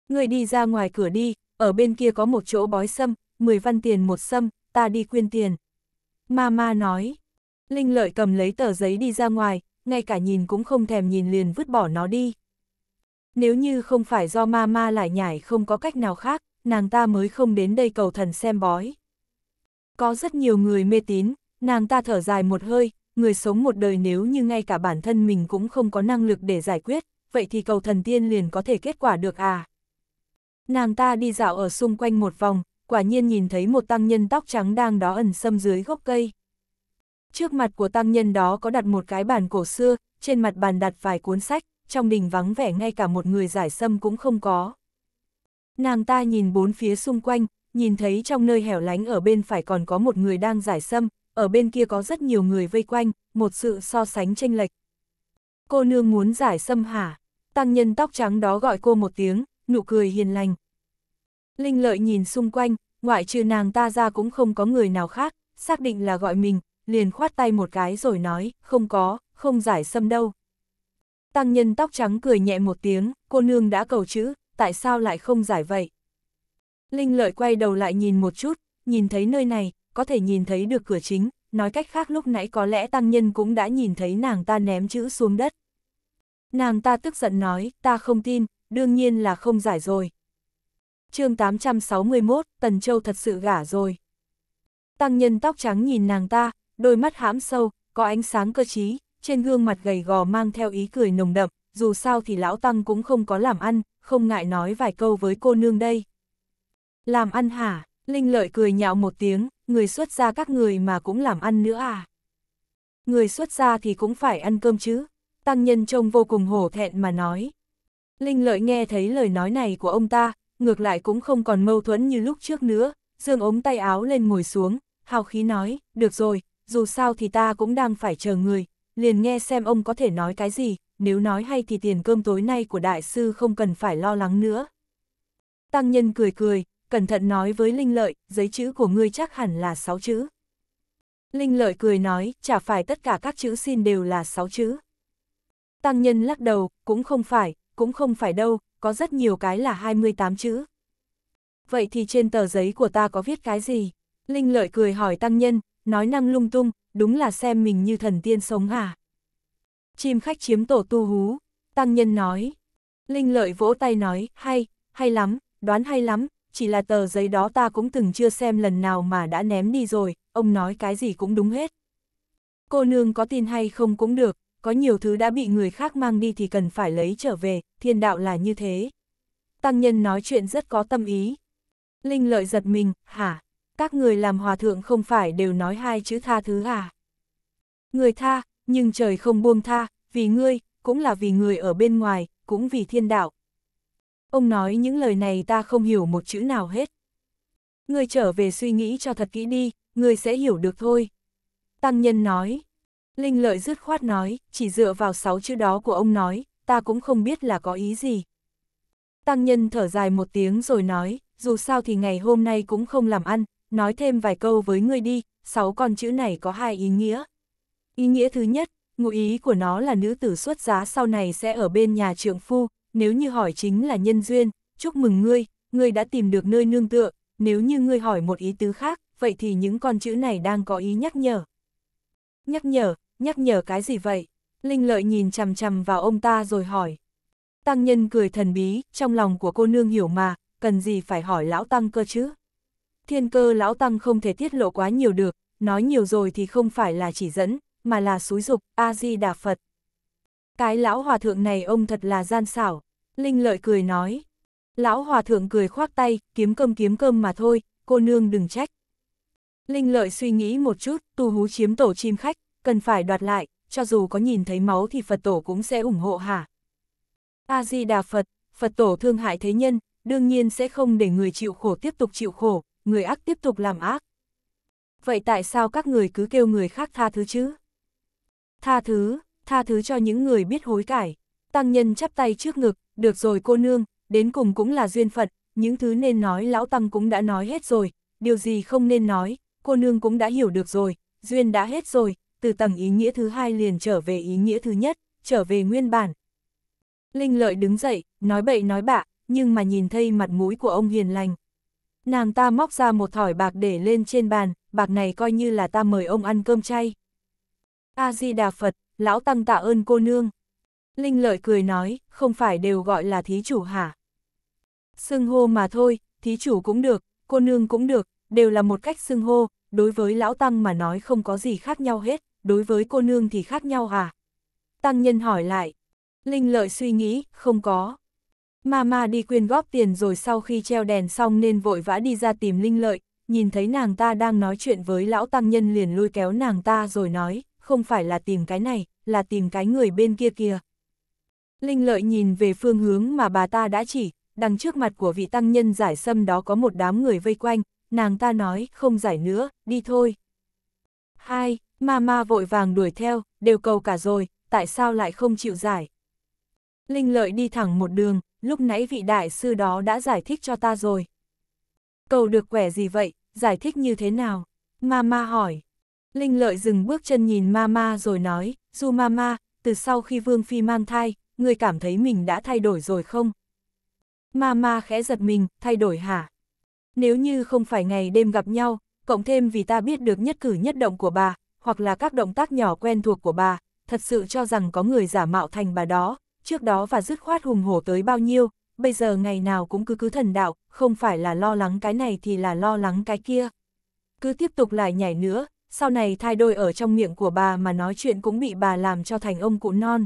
Người đi ra ngoài cửa đi, ở bên kia có một chỗ bói sâm, 10 văn tiền một xâm, ta đi quyên tiền. Mama nói, Linh lợi cầm lấy tờ giấy đi ra ngoài, ngay cả nhìn cũng không thèm nhìn liền vứt bỏ nó đi. Nếu như không phải do Mama lại nhảy không có cách nào khác, nàng ta mới không đến đây cầu thần xem bói. Có rất nhiều người mê tín, nàng ta thở dài một hơi, người sống một đời nếu như ngay cả bản thân mình cũng không có năng lực để giải quyết, vậy thì cầu thần tiên liền có thể kết quả được à. Nàng ta đi dạo ở xung quanh một vòng, quả nhiên nhìn thấy một tăng nhân tóc trắng đang đó ẩn sâm dưới gốc cây. Trước mặt của tăng nhân đó có đặt một cái bàn cổ xưa, trên mặt bàn đặt vài cuốn sách, trong đình vắng vẻ ngay cả một người giải sâm cũng không có. Nàng ta nhìn bốn phía xung quanh, nhìn thấy trong nơi hẻo lánh ở bên phải còn có một người đang giải sâm, ở bên kia có rất nhiều người vây quanh, một sự so sánh tranh lệch. Cô nương muốn giải sâm hả? Tăng nhân tóc trắng đó gọi cô một tiếng, nụ cười hiền lành. Linh lợi nhìn xung quanh, ngoại trừ nàng ta ra cũng không có người nào khác, xác định là gọi mình, liền khoát tay một cái rồi nói, không có, không giải xâm đâu. Tăng nhân tóc trắng cười nhẹ một tiếng, cô nương đã cầu chữ, tại sao lại không giải vậy? Linh lợi quay đầu lại nhìn một chút, nhìn thấy nơi này, có thể nhìn thấy được cửa chính, nói cách khác lúc nãy có lẽ tăng nhân cũng đã nhìn thấy nàng ta ném chữ xuống đất. Nàng ta tức giận nói, ta không tin, đương nhiên là không giải rồi, chương 861, Tần Châu thật sự gả rồi. Tăng nhân tóc trắng nhìn nàng ta, đôi mắt hãm sâu, có ánh sáng cơ trí, trên gương mặt gầy gò mang theo ý cười nồng đậm, dù sao thì lão Tăng cũng không có làm ăn, không ngại nói vài câu với cô nương đây. Làm ăn hả? Linh lợi cười nhạo một tiếng, người xuất gia các người mà cũng làm ăn nữa à? Người xuất gia thì cũng phải ăn cơm chứ? Tăng nhân trông vô cùng hổ thẹn mà nói. Linh lợi nghe thấy lời nói này của ông ta, ngược lại cũng không còn mâu thuẫn như lúc trước nữa, Dương ống tay áo lên ngồi xuống, hào khí nói, được rồi, dù sao thì ta cũng đang phải chờ người, liền nghe xem ông có thể nói cái gì, nếu nói hay thì tiền cơm tối nay của đại sư không cần phải lo lắng nữa. Tăng nhân cười cười, cẩn thận nói với Linh Lợi, giấy chữ của ngươi chắc hẳn là 6 chữ. Linh Lợi cười nói, chả phải tất cả các chữ xin đều là 6 chữ. Tăng nhân lắc đầu, cũng không phải, cũng không phải đâu, có rất nhiều cái là 28 chữ. Vậy thì trên tờ giấy của ta có viết cái gì? Linh lợi cười hỏi tăng nhân, nói năng lung tung, đúng là xem mình như thần tiên sống à? Chim khách chiếm tổ tu hú, tăng nhân nói. Linh lợi vỗ tay nói, hay, hay lắm, đoán hay lắm, chỉ là tờ giấy đó ta cũng từng chưa xem lần nào mà đã ném đi rồi, ông nói cái gì cũng đúng hết. Cô nương có tin hay không cũng được, có nhiều thứ đã bị người khác mang đi thì cần phải lấy trở về, thiên đạo là như thế. Tăng nhân nói chuyện rất có tâm ý. Linh lợi giật mình, hả? Các người làm hòa thượng không phải đều nói hai chữ tha thứ à? Người tha, nhưng trời không buông tha, vì ngươi, cũng là vì người ở bên ngoài, cũng vì thiên đạo. Ông nói những lời này ta không hiểu một chữ nào hết. Ngươi trở về suy nghĩ cho thật kỹ đi, ngươi sẽ hiểu được thôi. Tăng nhân nói. Linh lợi dứt khoát nói, chỉ dựa vào sáu chữ đó của ông nói, ta cũng không biết là có ý gì. Tăng nhân thở dài một tiếng rồi nói, dù sao thì ngày hôm nay cũng không làm ăn, nói thêm vài câu với ngươi đi, sáu con chữ này có hai ý nghĩa. Ý nghĩa thứ nhất, ngụ ý của nó là nữ tử xuất giá sau này sẽ ở bên nhà trượng phu, nếu như hỏi chính là nhân duyên, chúc mừng ngươi, ngươi đã tìm được nơi nương tựa, nếu như ngươi hỏi một ý tứ khác, vậy thì những con chữ này đang có ý nhắc nhở. Nhắc nhở, nhắc nhở cái gì vậy? Linh lợi nhìn chằm chằm vào ông ta rồi hỏi. Tăng nhân cười thần bí, trong lòng của cô nương hiểu mà, cần gì phải hỏi lão tăng cơ chứ? Thiên cơ lão tăng không thể tiết lộ quá nhiều được, nói nhiều rồi thì không phải là chỉ dẫn, mà là xúi dục, A-di-đà Phật. Cái lão hòa thượng này ông thật là gian xảo, Linh lợi cười nói. Lão hòa thượng cười khoác tay, kiếm cơm kiếm cơm mà thôi, cô nương đừng trách. Linh lợi suy nghĩ một chút, tu hú chiếm tổ chim khách, cần phải đoạt lại, cho dù có nhìn thấy máu thì Phật tổ cũng sẽ ủng hộ hả? A-di-đà Phật, Phật tổ thương hại thế nhân, đương nhiên sẽ không để người chịu khổ tiếp tục chịu khổ, người ác tiếp tục làm ác. Vậy tại sao các người cứ kêu người khác tha thứ chứ? Tha thứ, tha thứ cho những người biết hối cải. Tăng nhân chắp tay trước ngực, được rồi cô nương, đến cùng cũng là duyên phận, những thứ nên nói lão tăng cũng đã nói hết rồi, điều gì không nên nói, cô nương cũng đã hiểu được rồi, duyên đã hết rồi, từ tầng ý nghĩa thứ hai liền trở về ý nghĩa thứ nhất, trở về nguyên bản. Linh lợi đứng dậy, nói bậy nói bạ, nhưng mà nhìn thấy mặt mũi của ông hiền lành. Nàng ta móc ra một thỏi bạc để lên trên bàn, bạc này coi như là ta mời ông ăn cơm chay. A-di-đà Phật, lão tăng tạ ơn cô nương. Linh lợi cười nói, không phải đều gọi là thí chủ hả? Xưng hô mà thôi, thí chủ cũng được, cô nương cũng được, đều là một cách xưng hô, đối với lão tăng mà nói không có gì khác nhau hết đối với cô nương thì khác nhau à? Tăng nhân hỏi lại. Linh lợi suy nghĩ, không có. ma ma đi quyên góp tiền rồi sau khi treo đèn xong nên vội vã đi ra tìm Linh lợi, nhìn thấy nàng ta đang nói chuyện với lão tăng nhân liền lôi kéo nàng ta rồi nói, không phải là tìm cái này, là tìm cái người bên kia kia. Linh lợi nhìn về phương hướng mà bà ta đã chỉ, đằng trước mặt của vị tăng nhân giải sâm đó có một đám người vây quanh, nàng ta nói, không giải nữa, đi thôi. Hai, Mama vội vàng đuổi theo, đều cầu cả rồi, tại sao lại không chịu giải. Linh lợi đi thẳng một đường, lúc nãy vị đại sư đó đã giải thích cho ta rồi. Cầu được quẻ gì vậy, giải thích như thế nào? Mama hỏi. Linh lợi dừng bước chân nhìn Mama rồi nói, Du Mama, từ sau khi Vương Phi mang thai, người cảm thấy mình đã thay đổi rồi không? Mama khẽ giật mình, thay đổi hả? Nếu như không phải ngày đêm gặp nhau, cộng thêm vì ta biết được nhất cử nhất động của bà, hoặc là các động tác nhỏ quen thuộc của bà, thật sự cho rằng có người giả mạo thành bà đó, trước đó và dứt khoát hùng hổ tới bao nhiêu, bây giờ ngày nào cũng cứ cứ thần đạo, không phải là lo lắng cái này thì là lo lắng cái kia. Cứ tiếp tục lại nhảy nữa, sau này thai đôi ở trong miệng của bà mà nói chuyện cũng bị bà làm cho thành ông cụ non.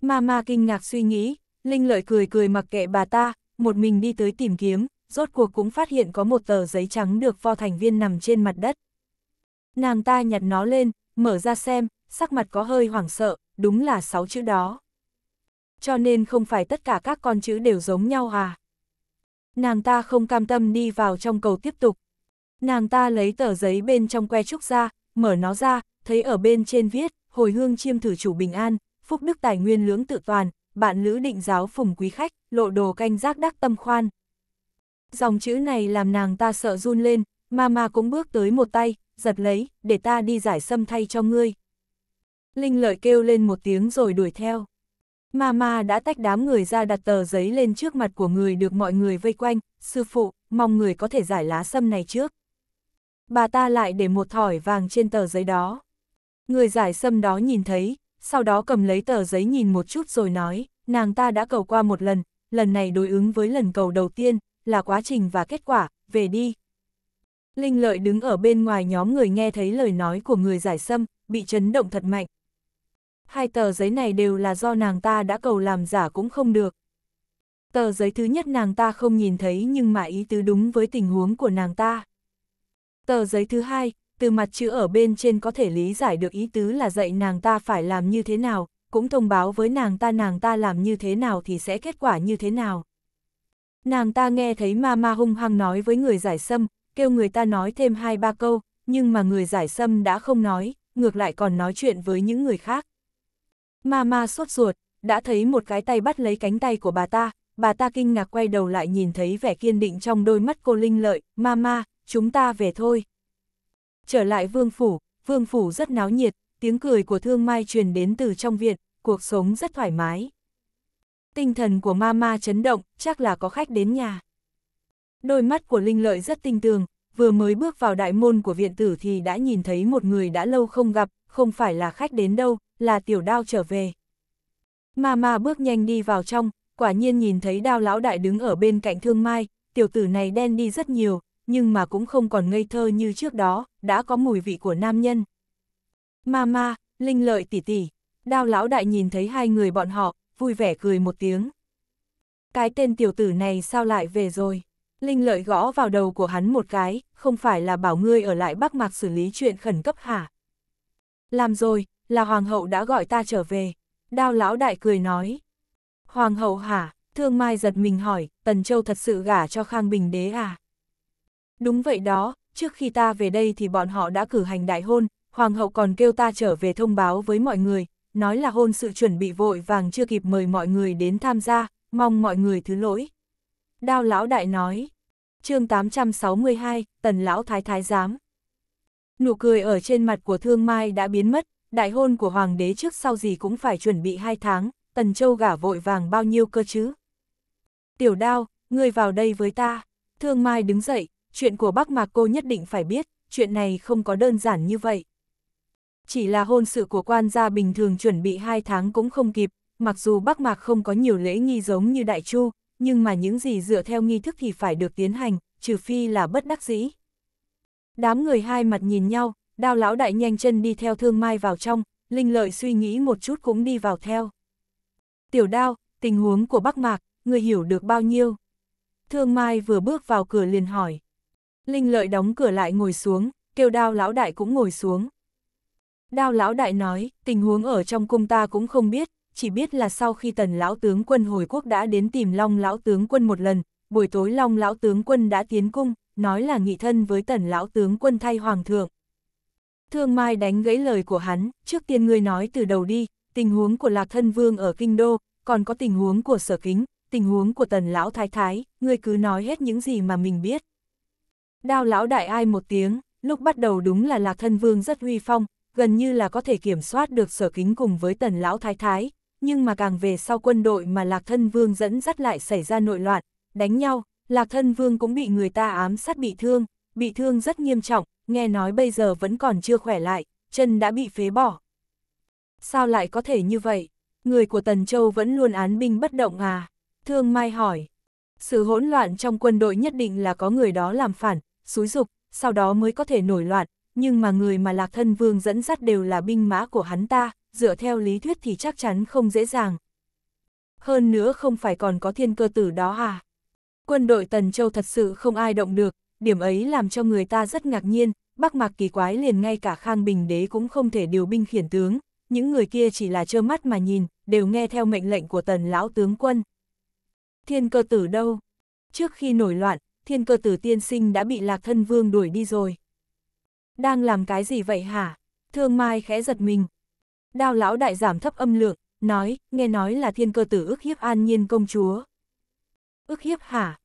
Mama kinh ngạc suy nghĩ, Linh lợi cười cười mặc kệ bà ta, một mình đi tới tìm kiếm, rốt cuộc cũng phát hiện có một tờ giấy trắng được vo thành viên nằm trên mặt đất nàng ta nhặt nó lên, mở ra xem, sắc mặt có hơi hoảng sợ, đúng là sáu chữ đó. Cho nên không phải tất cả các con chữ đều giống nhau à. Nàng ta không cam tâm đi vào trong cầu tiếp tục. Nàng ta lấy tờ giấy bên trong que trúc ra, mở nó ra, thấy ở bên trên viết, hồi hương chiêm thử chủ bình an, phúc đức tài nguyên lưỡng tự toàn, bạn lữ định giáo phùng quý khách, lộ đồ canh giác đắc tâm khoan. Dòng chữ này làm nàng ta sợ run lên, Mama cũng bước tới một tay, giật lấy, để ta đi giải sâm thay cho ngươi. Linh lợi kêu lên một tiếng rồi đuổi theo. Mama đã tách đám người ra đặt tờ giấy lên trước mặt của người được mọi người vây quanh, sư phụ, mong người có thể giải lá sâm này trước. Bà ta lại để một thỏi vàng trên tờ giấy đó. Người giải sâm đó nhìn thấy, sau đó cầm lấy tờ giấy nhìn một chút rồi nói, nàng ta đã cầu qua một lần, lần này đối ứng với lần cầu đầu tiên, là quá trình và kết quả, về đi, Linh lợi đứng ở bên ngoài nhóm người nghe thấy lời nói của người giải xâm, bị chấn động thật mạnh. Hai tờ giấy này đều là do nàng ta đã cầu làm giả cũng không được. Tờ giấy thứ nhất nàng ta không nhìn thấy nhưng mà ý tứ đúng với tình huống của nàng ta. Tờ giấy thứ hai, từ mặt chữ ở bên trên có thể lý giải được ý tứ là dạy nàng ta phải làm như thế nào, cũng thông báo với nàng ta nàng ta làm như thế nào thì sẽ kết quả như thế nào. Nàng ta nghe thấy ma ma hung hăng nói với người giải xâm, kêu người ta nói thêm hai ba câu, nhưng mà người giải sâm đã không nói, ngược lại còn nói chuyện với những người khác. Ma ma sốt ruột, đã thấy một cái tay bắt lấy cánh tay của bà ta, bà ta kinh ngạc quay đầu lại nhìn thấy vẻ kiên định trong đôi mắt cô Linh Lợi, ma ma, chúng ta về thôi. Trở lại vương phủ, vương phủ rất náo nhiệt, tiếng cười của thương mai truyền đến từ trong viện, cuộc sống rất thoải mái. Tinh thần của ma ma chấn động, chắc là có khách đến nhà. Đôi mắt của Linh Lợi rất tinh tường, vừa mới bước vào đại môn của viện tử thì đã nhìn thấy một người đã lâu không gặp, không phải là khách đến đâu, là tiểu đao trở về. Ma Ma bước nhanh đi vào trong, quả nhiên nhìn thấy đao lão đại đứng ở bên cạnh thương mai, tiểu tử này đen đi rất nhiều, nhưng mà cũng không còn ngây thơ như trước đó, đã có mùi vị của nam nhân. Ma Ma, Linh Lợi tỷ tỷ, đao lão đại nhìn thấy hai người bọn họ, vui vẻ cười một tiếng. Cái tên tiểu tử này sao lại về rồi? Linh lợi gõ vào đầu của hắn một cái, không phải là bảo ngươi ở lại Bắc Mạc xử lý chuyện khẩn cấp hả? Làm rồi, là hoàng hậu đã gọi ta trở về. Đao lão đại cười nói. Hoàng hậu hả? Thương Mai giật mình hỏi, Tần Châu thật sự gả cho Khang Bình Đế à? Đúng vậy đó, trước khi ta về đây thì bọn họ đã cử hành đại hôn, Hoàng hậu còn kêu ta trở về thông báo với mọi người, nói là hôn sự chuẩn bị vội vàng chưa kịp mời mọi người đến tham gia, mong mọi người thứ lỗi. Đao lão đại nói. chương 862, tần lão thái thái giám. Nụ cười ở trên mặt của thương mai đã biến mất, đại hôn của hoàng đế trước sau gì cũng phải chuẩn bị hai tháng, tần châu gả vội vàng bao nhiêu cơ chứ. Tiểu đao, ngươi vào đây với ta. Thương mai đứng dậy, chuyện của bác mà cô nhất định phải biết, chuyện này không có đơn giản như vậy. Chỉ là hôn sự của quan gia bình thường chuẩn bị hai tháng cũng không kịp, mặc dù Bắc Mạc không có nhiều lễ nghi giống như Đại Chu, nhưng mà những gì dựa theo nghi thức thì phải được tiến hành, trừ phi là bất đắc dĩ. Đám người hai mặt nhìn nhau, đao lão đại nhanh chân đi theo thương mai vào trong, linh lợi suy nghĩ một chút cũng đi vào theo. Tiểu đao, tình huống của Bắc Mạc, người hiểu được bao nhiêu? Thương mai vừa bước vào cửa liền hỏi. Linh lợi đóng cửa lại ngồi xuống, kêu đao lão đại cũng ngồi xuống. Đao lão đại nói, tình huống ở trong cung ta cũng không biết, chỉ biết là sau khi tần lão tướng quân hồi quốc đã đến tìm long lão tướng quân một lần, buổi tối long lão tướng quân đã tiến cung, nói là nghị thân với tần lão tướng quân thay hoàng thượng. Thương Mai đánh gãy lời của hắn, trước tiên ngươi nói từ đầu đi, tình huống của lạc thân vương ở kinh đô, còn có tình huống của sở kính, tình huống của tần lão thái thái, ngươi cứ nói hết những gì mà mình biết. Đao lão đại ai một tiếng, lúc bắt đầu đúng là lạc thân vương rất huy phong, gần như là có thể kiểm soát được sở kính cùng với tần lão thái thái, nhưng mà càng về sau quân đội mà Lạc Thân Vương dẫn dắt lại xảy ra nội loạn, đánh nhau, Lạc Thân Vương cũng bị người ta ám sát bị thương, bị thương rất nghiêm trọng, nghe nói bây giờ vẫn còn chưa khỏe lại, chân đã bị phế bỏ. Sao lại có thể như vậy? Người của Tần Châu vẫn luôn án binh bất động à? Thương Mai hỏi. Sự hỗn loạn trong quân đội nhất định là có người đó làm phản, xúi dục, sau đó mới có thể nổi loạn, nhưng mà người mà Lạc Thân Vương dẫn dắt đều là binh mã của hắn ta, dựa theo lý thuyết thì chắc chắn không dễ dàng. Hơn nữa không phải còn có thiên cơ tử đó à? Quân đội Tần Châu thật sự không ai động được, điểm ấy làm cho người ta rất ngạc nhiên, Bắc Mạc kỳ quái liền ngay cả Khang Bình Đế cũng không thể điều binh khiển tướng, những người kia chỉ là trơ mắt mà nhìn, đều nghe theo mệnh lệnh của Tần lão tướng quân. Thiên cơ tử đâu? Trước khi nổi loạn, thiên cơ tử tiên sinh đã bị Lạc Thân Vương đuổi đi rồi. Đang làm cái gì vậy hả? Thương Mai khẽ giật mình, Đao lão đại giảm thấp âm lượng, nói, nghe nói là thiên cơ tử ức hiếp an nhiên công chúa. Ức hiếp hả?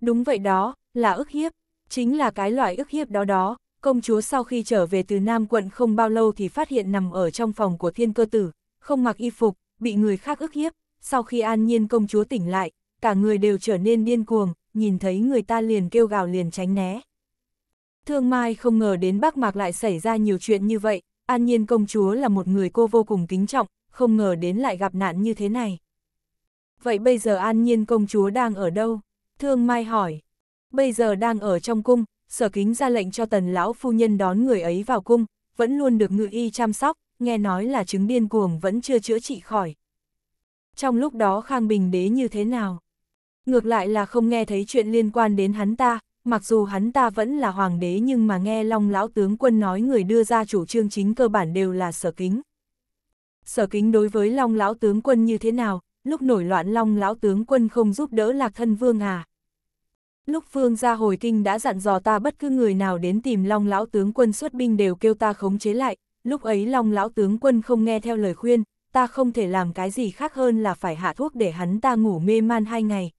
Đúng vậy đó, là ức hiếp, chính là cái loại ức hiếp đó đó. Công chúa sau khi trở về từ Nam quận không bao lâu thì phát hiện nằm ở trong phòng của thiên cơ tử, không mặc y phục, bị người khác ức hiếp. Sau khi an nhiên công chúa tỉnh lại, cả người đều trở nên điên cuồng, nhìn thấy người ta liền kêu gào liền tránh né. Thương Mai không ngờ đến Bắc Mạc lại xảy ra nhiều chuyện như vậy, An Nhiên công chúa là một người cô vô cùng kính trọng, không ngờ đến lại gặp nạn như thế này. Vậy bây giờ An Nhiên công chúa đang ở đâu? Thương Mai hỏi. Bây giờ đang ở trong cung, sở kính ra lệnh cho tần lão phu nhân đón người ấy vào cung, vẫn luôn được ngự y chăm sóc, nghe nói là chứng điên cuồng vẫn chưa chữa trị khỏi. Trong lúc đó Khang Bình Đế như thế nào? Ngược lại là không nghe thấy chuyện liên quan đến hắn ta, mặc dù hắn ta vẫn là hoàng đế nhưng mà nghe Long lão tướng quân nói người đưa ra chủ trương chính cơ bản đều là sở kính. Sở kính đối với Long lão tướng quân như thế nào, lúc nổi loạn Long lão tướng quân không giúp đỡ lạc thân vương à. Lúc vương ra hồi kinh đã dặn dò ta bất cứ người nào đến tìm Long lão tướng quân xuất binh đều kêu ta khống chế lại, lúc ấy Long lão tướng quân không nghe theo lời khuyên, ta không thể làm cái gì khác hơn là phải hạ thuốc để hắn ta ngủ mê man hai ngày.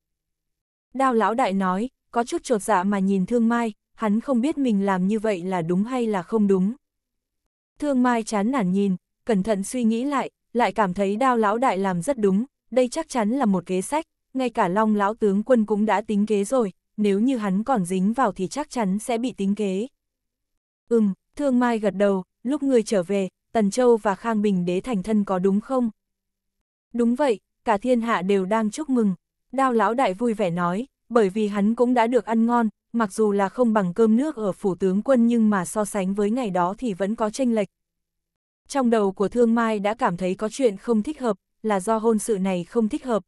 Đao lão đại nói, có chút trột dạ mà nhìn Thương Mai, hắn không biết mình làm như vậy là đúng hay là không đúng. Thương Mai chán nản nhìn, cẩn thận suy nghĩ lại, lại cảm thấy đao lão đại làm rất đúng, đây chắc chắn là một kế sách, ngay cả long lão tướng quân cũng đã tính kế rồi, nếu như hắn còn dính vào thì chắc chắn sẽ bị tính kế. Ừm, Thương Mai gật đầu, lúc người trở về, Tần Châu và Khang Bình đế thành thân có đúng không? Đúng vậy, cả thiên hạ đều đang chúc mừng, đao lão đại vui vẻ nói, bởi vì hắn cũng đã được ăn ngon, mặc dù là không bằng cơm nước ở phủ tướng quân nhưng mà so sánh với ngày đó thì vẫn có tranh lệch. Trong đầu của Thương Mai đã cảm thấy có chuyện không thích hợp, là do hôn sự này không thích hợp.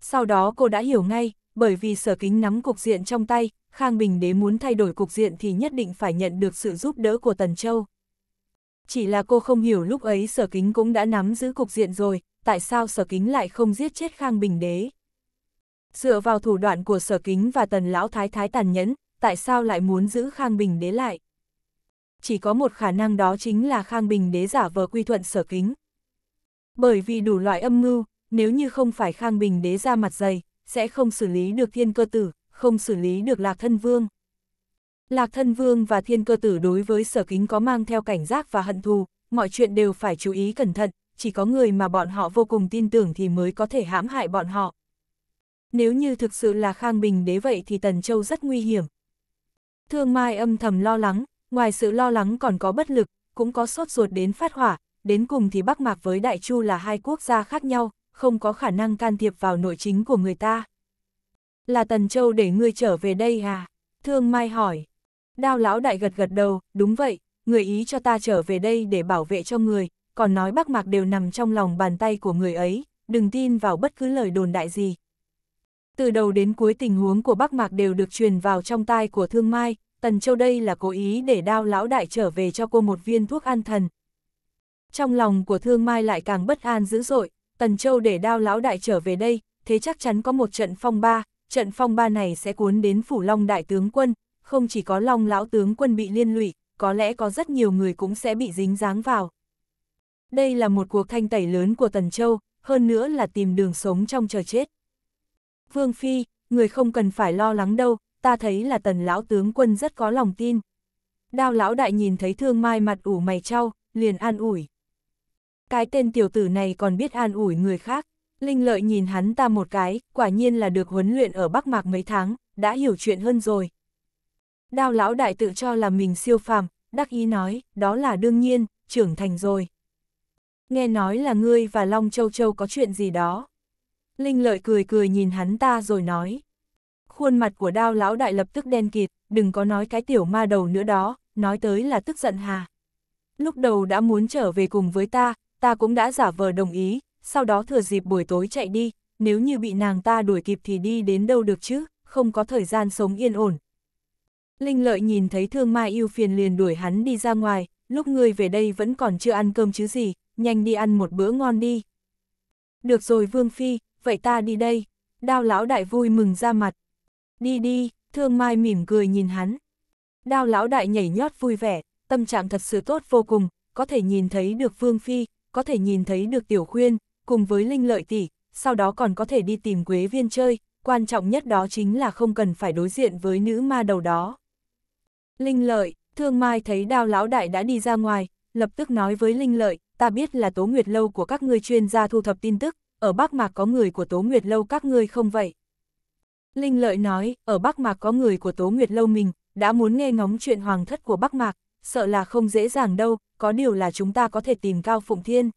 Sau đó cô đã hiểu ngay, bởi vì sở kính nắm cục diện trong tay, Khang Bình Đế muốn thay đổi cục diện thì nhất định phải nhận được sự giúp đỡ của Tần Châu. Chỉ là cô không hiểu lúc ấy sở kính cũng đã nắm giữ cục diện rồi, tại sao sở kính lại không giết chết Khang Bình Đế. Dựa vào thủ đoạn của sở kính và tần lão thái thái tàn nhẫn, tại sao lại muốn giữ Khang Bình đế lại? Chỉ có một khả năng đó chính là Khang Bình đế giả vờ quy thuận sở kính. Bởi vì đủ loại âm mưu, nếu như không phải Khang Bình đế ra mặt dày, sẽ không xử lý được thiên cơ tử, không xử lý được lạc thân vương. Lạc thân vương và thiên cơ tử đối với sở kính có mang theo cảnh giác và hận thù, mọi chuyện đều phải chú ý cẩn thận, chỉ có người mà bọn họ vô cùng tin tưởng thì mới có thể hãm hại bọn họ. Nếu như thực sự là Khang Bình đế vậy thì Tần Châu rất nguy hiểm. Thương Mai âm thầm lo lắng, ngoài sự lo lắng còn có bất lực, cũng có sốt ruột đến phát hỏa, đến cùng thì Bắc Mạc với Đại Chu là hai quốc gia khác nhau, không có khả năng can thiệp vào nội chính của người ta. Là Tần Châu để ngươi trở về đây à? Thương Mai hỏi. Đao lão đại gật gật đầu, đúng vậy, người ý cho ta trở về đây để bảo vệ cho người, còn nói Bắc Mạc đều nằm trong lòng bàn tay của người ấy, đừng tin vào bất cứ lời đồn đại gì, từ đầu đến cuối tình huống của Bắc Mạc đều được truyền vào trong tai của Thương Mai, Tần Châu đây là cố ý để đao lão đại trở về cho cô một viên thuốc an thần. Trong lòng của Thương Mai lại càng bất an dữ dội, Tần Châu để đao lão đại trở về đây, thế chắc chắn có một trận phong ba, trận phong ba này sẽ cuốn đến phủ long đại tướng quân, không chỉ có long lão tướng quân bị liên lụy, có lẽ có rất nhiều người cũng sẽ bị dính dáng vào. Đây là một cuộc thanh tẩy lớn của Tần Châu, hơn nữa là tìm đường sống trong chờ chết. Vương Phi, người không cần phải lo lắng đâu, ta thấy là tần lão tướng quân rất có lòng tin. Đao lão đại nhìn thấy thương mai mặt ủ mày trao, liền an ủi. Cái tên tiểu tử này còn biết an ủi người khác. Linh lợi nhìn hắn ta một cái, quả nhiên là được huấn luyện ở Bắc Mạc mấy tháng, đã hiểu chuyện hơn rồi. Đao lão đại tự cho là mình siêu phàm, đắc ý nói, đó là đương nhiên, trưởng thành rồi. Nghe nói là ngươi và Long Châu Châu có chuyện gì đó. Linh lợi cười cười nhìn hắn ta rồi nói. Khuôn mặt của đao lão đại lập tức đen kịt, đừng có nói cái tiểu ma đầu nữa đó, nói tới là tức giận hà. Lúc đầu đã muốn trở về cùng với ta, ta cũng đã giả vờ đồng ý, sau đó thừa dịp buổi tối chạy đi, nếu như bị nàng ta đuổi kịp thì đi đến đâu được chứ, không có thời gian sống yên ổn. Linh lợi nhìn thấy thương mai yêu phiền liền đuổi hắn đi ra ngoài, lúc ngươi về đây vẫn còn chưa ăn cơm chứ gì, nhanh đi ăn một bữa ngon đi. Được rồi Vương Phi, vậy ta đi đây. Đao lão đại vui mừng ra mặt. Đi đi, thương mai mỉm cười nhìn hắn. Đao lão đại nhảy nhót vui vẻ, tâm trạng thật sự tốt vô cùng, có thể nhìn thấy được Vương Phi, có thể nhìn thấy được Tiểu Khuyên, cùng với Linh Lợi Tỷ, sau đó còn có thể đi tìm Quế Viên chơi, quan trọng nhất đó chính là không cần phải đối diện với nữ ma đầu đó. Linh Lợi, Thương Mai thấy đao lão đại đã đi ra ngoài, lập tức nói với Linh Lợi, ta biết là Tố Nguyệt Lâu của các ngươi chuyên gia thu thập tin tức, ở Bắc Mạc có người của Tố Nguyệt Lâu các ngươi không vậy? Linh Lợi nói, ở Bắc Mạc có người của Tố Nguyệt Lâu mình, đã muốn nghe ngóng chuyện hoàng thất của Bắc Mạc, sợ là không dễ dàng đâu, có điều là chúng ta có thể tìm Cao Phụng Thiên.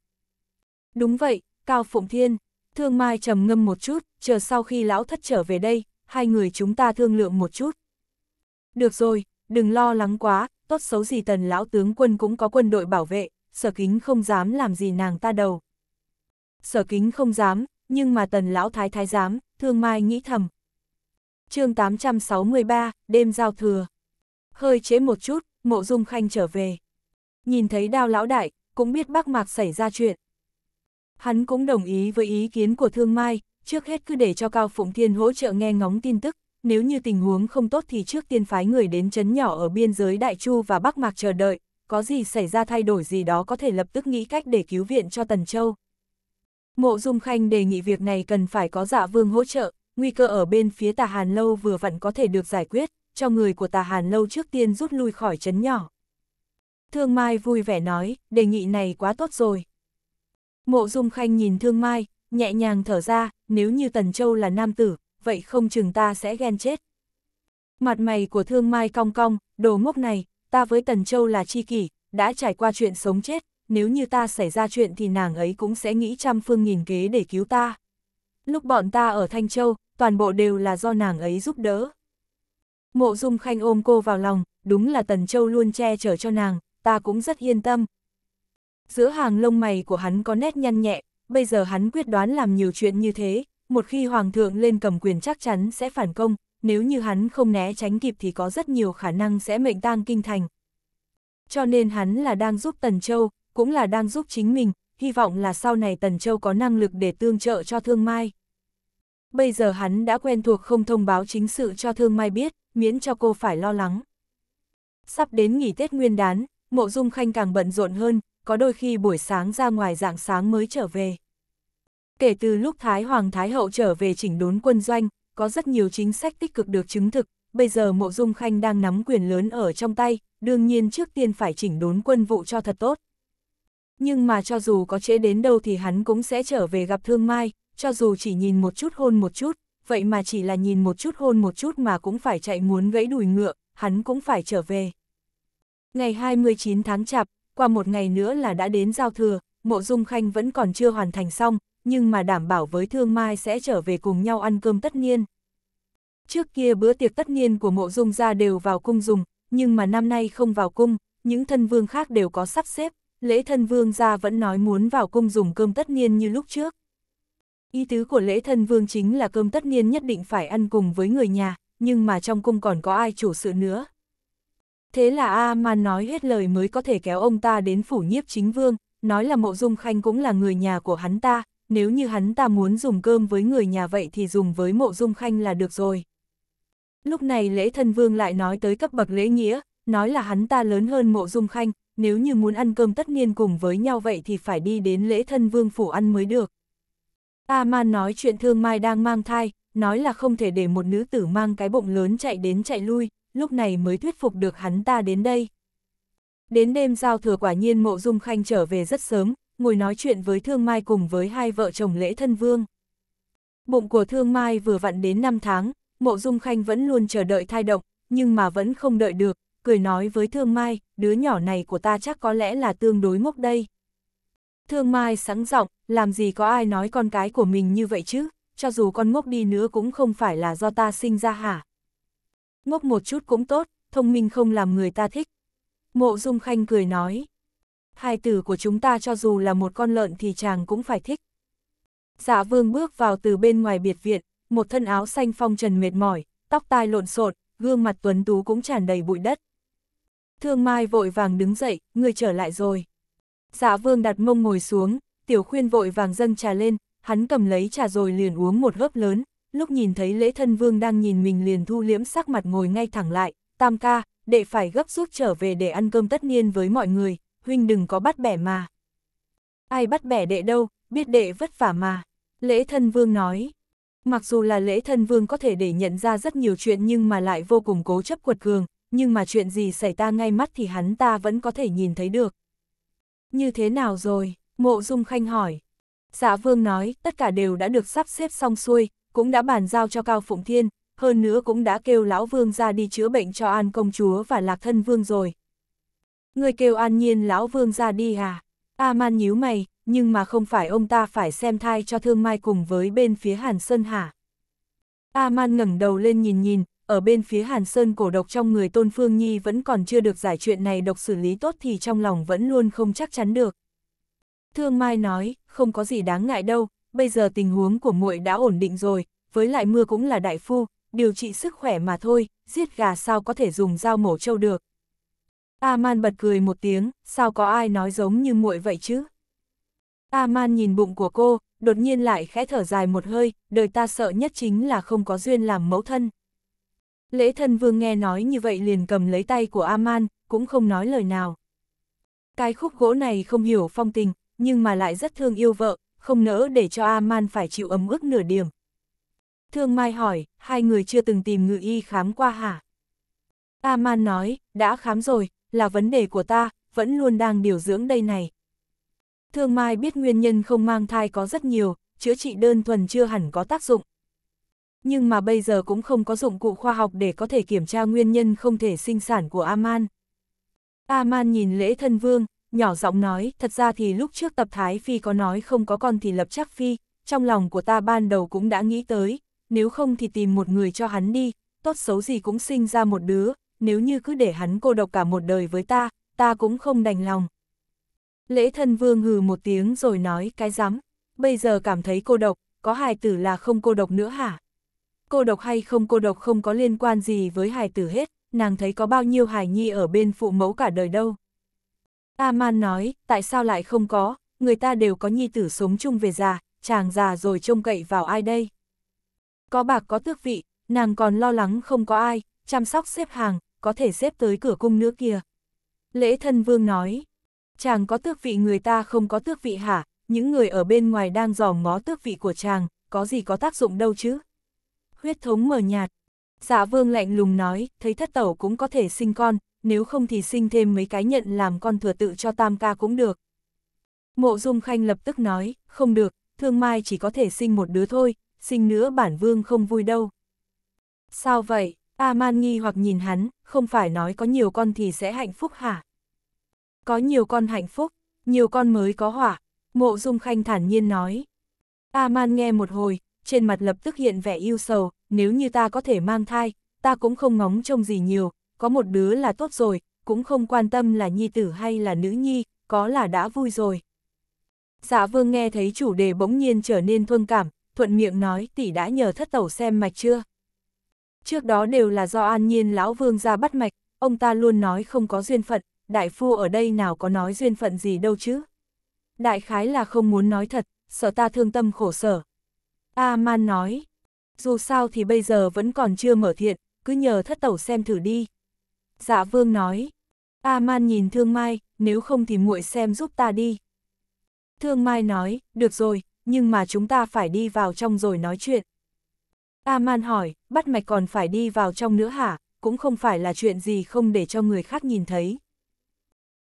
Đúng vậy, Cao Phụng Thiên, Thương Mai trầm ngâm một chút, chờ sau khi lão thất trở về đây, hai người chúng ta thương lượng một chút. Được rồi, đừng lo lắng quá, tốt xấu gì tần lão tướng quân cũng có quân đội bảo vệ, sở kính không dám làm gì nàng ta đầu sở kính không dám, nhưng mà tần lão thái thái dám, thương mai nghĩ thầm. chương 863, đêm giao thừa. Hơi chế một chút, mộ dung khanh trở về. Nhìn thấy đao lão đại, cũng biết bác mạc xảy ra chuyện. Hắn cũng đồng ý với ý kiến của thương mai, trước hết cứ để cho Cao Phụng Thiên hỗ trợ nghe ngóng tin tức, nếu như tình huống không tốt thì trước tiên phái người đến chấn nhỏ ở biên giới Đại Chu và Bắc Mạc chờ đợi, có gì xảy ra thay đổi gì đó có thể lập tức nghĩ cách để cứu viện cho Tần Châu. Mộ Dung Khanh đề nghị việc này cần phải có dạ vương hỗ trợ, nguy cơ ở bên phía tà Hàn Lâu vừa vặn có thể được giải quyết, cho người của tà Hàn Lâu trước tiên rút lui khỏi chấn nhỏ. Thương Mai vui vẻ nói, đề nghị này quá tốt rồi. Mộ Dung Khanh nhìn Thương Mai, nhẹ nhàng thở ra, nếu như Tần Châu là nam tử, vậy không chừng ta sẽ ghen chết. Mặt mày của Thương Mai cong cong, đồ ngốc này, ta với Tần Châu là chi kỷ, đã trải qua chuyện sống chết, nếu như ta xảy ra chuyện thì nàng ấy cũng sẽ nghĩ trăm phương nghìn kế để cứu ta. Lúc bọn ta ở Thanh Châu, toàn bộ đều là do nàng ấy giúp đỡ. Mộ Dung Khanh ôm cô vào lòng, đúng là Tần Châu luôn che chở cho nàng, ta cũng rất yên tâm. Giữa hàng lông mày của hắn có nét nhăn nhẹ, bây giờ hắn quyết đoán làm nhiều chuyện như thế, một khi Hoàng thượng lên cầm quyền chắc chắn sẽ phản công, nếu như hắn không né tránh kịp thì có rất nhiều khả năng sẽ mệnh tang kinh thành. Cho nên hắn là đang giúp Tần Châu, cũng là đang giúp chính mình, hy vọng là sau này Tần Châu có năng lực để tương trợ cho Thương Mai. Bây giờ hắn đã quen thuộc không thông báo chính sự cho Thương Mai biết, miễn cho cô phải lo lắng. Sắp đến nghỉ Tết Nguyên đán, Mộ Dung Khanh càng bận rộn hơn, có đôi khi buổi sáng ra ngoài dạng sáng mới trở về. Kể từ lúc Thái Hoàng Thái Hậu trở về chỉnh đốn quân doanh, có rất nhiều chính sách tích cực được chứng thực, bây giờ Mộ Dung Khanh đang nắm quyền lớn ở trong tay, đương nhiên trước tiên phải chỉnh đốn quân vụ cho thật tốt nhưng mà cho dù có trễ đến đâu thì hắn cũng sẽ trở về gặp Thương Mai, cho dù chỉ nhìn một chút hôn một chút, vậy mà chỉ là nhìn một chút hôn một chút mà cũng phải chạy muốn gãy đùi ngựa, hắn cũng phải trở về. Ngày 29 tháng chạp, qua một ngày nữa là đã đến giao thừa, mộ dung khanh vẫn còn chưa hoàn thành xong, nhưng mà đảm bảo với Thương Mai sẽ trở về cùng nhau ăn cơm tất niên. Trước kia bữa tiệc tất niên của mộ dung ra đều vào cung dùng, nhưng mà năm nay không vào cung, những thân vương khác đều có sắp xếp, lễ thân vương gia vẫn nói muốn vào cung dùng cơm tất niên như lúc trước. Ý tứ của lễ thân vương chính là cơm tất niên nhất định phải ăn cùng với người nhà, nhưng mà trong cung còn có ai chủ sự nữa. Thế là A Man nói hết lời mới có thể kéo ông ta đến phủ nhiếp chính vương, nói là mộ dung khanh cũng là người nhà của hắn ta, nếu như hắn ta muốn dùng cơm với người nhà vậy thì dùng với mộ dung khanh là được rồi. Lúc này lễ thân vương lại nói tới cấp bậc lễ nghĩa, nói là hắn ta lớn hơn mộ dung khanh, nếu như muốn ăn cơm tất niên cùng với nhau vậy thì phải đi đến lễ thân vương phủ ăn mới được. A Man nói chuyện thương mai đang mang thai, nói là không thể để một nữ tử mang cái bụng lớn chạy đến chạy lui, lúc này mới thuyết phục được hắn ta đến đây. Đến đêm giao thừa quả nhiên mộ dung khanh trở về rất sớm, ngồi nói chuyện với thương mai cùng với hai vợ chồng lễ thân vương. Bụng của thương mai vừa vặn đến 5 tháng, mộ dung khanh vẫn luôn chờ đợi thai động, nhưng mà vẫn không đợi được, cười nói với Thương Mai, đứa nhỏ này của ta chắc có lẽ là tương đối ngốc đây. Thương Mai sẵn giọng, làm gì có ai nói con cái của mình như vậy chứ, cho dù con ngốc đi nữa cũng không phải là do ta sinh ra hả. Ngốc một chút cũng tốt, thông minh không làm người ta thích. Mộ Dung Khanh cười nói, hai tử của chúng ta cho dù là một con lợn thì chàng cũng phải thích. Dạ vương bước vào từ bên ngoài biệt viện, một thân áo xanh phong trần mệt mỏi, tóc tai lộn xộn, gương mặt tuấn tú cũng tràn đầy bụi đất. Thương Mai vội vàng đứng dậy, người trở lại rồi. Dạ vương đặt mông ngồi xuống, tiểu khuyên vội vàng dâng trà lên, hắn cầm lấy trà rồi liền uống một gốc lớn, lúc nhìn thấy lễ thân vương đang nhìn mình liền thu liễm sắc mặt ngồi ngay thẳng lại, tam ca, đệ phải gấp rút trở về để ăn cơm tất niên với mọi người, huynh đừng có bắt bẻ mà. Ai bắt bẻ đệ đâu, biết đệ vất vả mà. Lễ thân vương nói, mặc dù là lễ thân vương có thể để nhận ra rất nhiều chuyện nhưng mà lại vô cùng cố chấp quật cường, nhưng mà chuyện gì xảy ra ngay mắt thì hắn ta vẫn có thể nhìn thấy được. Như thế nào rồi? Mộ Dung Khanh hỏi. Dạ Vương nói, tất cả đều đã được sắp xếp xong xuôi, cũng đã bàn giao cho Cao Phụng Thiên, hơn nữa cũng đã kêu Lão Vương ra đi chữa bệnh cho An Công Chúa và Lạc Thân Vương rồi. Người kêu an nhiên Lão Vương ra đi à? A Man nhíu mày, nhưng mà không phải ông ta phải xem thai cho Thương Mai cùng với bên phía Hàn Sơn hả? A Man ngẩng đầu lên nhìn nhìn, ở bên phía Hàn Sơn cổ độc trong người Tôn Phương Nhi vẫn còn chưa được giải chuyện này độc xử lý tốt thì trong lòng vẫn luôn không chắc chắn được. Thương Mai nói, không có gì đáng ngại đâu, bây giờ tình huống của muội đã ổn định rồi, với lại mưa cũng là đại phu, điều trị sức khỏe mà thôi, giết gà sao có thể dùng dao mổ trâu được. A-man bật cười một tiếng, sao có ai nói giống như muội vậy chứ? A-man nhìn bụng của cô, đột nhiên lại khẽ thở dài một hơi, đời ta sợ nhất chính là không có duyên làm mẫu thân. Lễ thân vương nghe nói như vậy liền cầm lấy tay của Aman, cũng không nói lời nào. Cái khúc gỗ này không hiểu phong tình, nhưng mà lại rất thương yêu vợ, không nỡ để cho Aman phải chịu ấm ức nửa điểm. Thương Mai hỏi, hai người chưa từng tìm ngự y khám qua hả? Aman nói, đã khám rồi, là vấn đề của ta, vẫn luôn đang điều dưỡng đây này. Thương Mai biết nguyên nhân không mang thai có rất nhiều, chữa trị đơn thuần chưa hẳn có tác dụng. Nhưng mà bây giờ cũng không có dụng cụ khoa học để có thể kiểm tra nguyên nhân không thể sinh sản của Aman. Aman nhìn lễ thân vương, nhỏ giọng nói, thật ra thì lúc trước tập Thái Phi có nói không có con thì lập chắc Phi, trong lòng của ta ban đầu cũng đã nghĩ tới, nếu không thì tìm một người cho hắn đi, tốt xấu gì cũng sinh ra một đứa, nếu như cứ để hắn cô độc cả một đời với ta, ta cũng không đành lòng. Lễ thân vương hừ một tiếng rồi nói cái rắm bây giờ cảm thấy cô độc, có hài tử là không cô độc nữa hả? cô độc hay không cô độc không có liên quan gì với hài tử hết, nàng thấy có bao nhiêu hài nhi ở bên phụ mẫu cả đời đâu. Aman nói, tại sao lại không có, người ta đều có nhi tử sống chung về già, chàng già rồi trông cậy vào ai đây. Có bạc có tước vị, nàng còn lo lắng không có ai, chăm sóc xếp hàng, có thể xếp tới cửa cung nữa kia. Lễ thân vương nói, chàng có tước vị người ta không có tước vị hả, những người ở bên ngoài đang dò ngó tước vị của chàng, có gì có tác dụng đâu chứ huyết thống mờ nhạt. Dạ vương lạnh lùng nói, thấy thất tẩu cũng có thể sinh con, nếu không thì sinh thêm mấy cái nhận làm con thừa tự cho tam ca cũng được. Mộ dung khanh lập tức nói, không được, thương mai chỉ có thể sinh một đứa thôi, sinh nữa bản vương không vui đâu. Sao vậy, A Man nghi hoặc nhìn hắn, không phải nói có nhiều con thì sẽ hạnh phúc hả? Có nhiều con hạnh phúc, nhiều con mới có hỏa, mộ dung khanh thản nhiên nói. A Man nghe một hồi, trên mặt lập tức hiện vẻ yêu sầu, nếu như ta có thể mang thai, ta cũng không ngóng trông gì nhiều, có một đứa là tốt rồi, cũng không quan tâm là nhi tử hay là nữ nhi, có là đã vui rồi. Dạ vương nghe thấy chủ đề bỗng nhiên trở nên thương cảm, thuận miệng nói tỷ đã nhờ thất tẩu xem mạch chưa. Trước đó đều là do an nhiên lão vương ra bắt mạch, ông ta luôn nói không có duyên phận, đại phu ở đây nào có nói duyên phận gì đâu chứ. Đại khái là không muốn nói thật, sợ ta thương tâm khổ sở, A Man nói, dù sao thì bây giờ vẫn còn chưa mở thiện, cứ nhờ thất tẩu xem thử đi. Dạ vương nói, A Man nhìn Thương Mai, nếu không thì muội xem giúp ta đi. Thương Mai nói, được rồi, nhưng mà chúng ta phải đi vào trong rồi nói chuyện. A Man hỏi, bắt mạch còn phải đi vào trong nữa hả, cũng không phải là chuyện gì không để cho người khác nhìn thấy.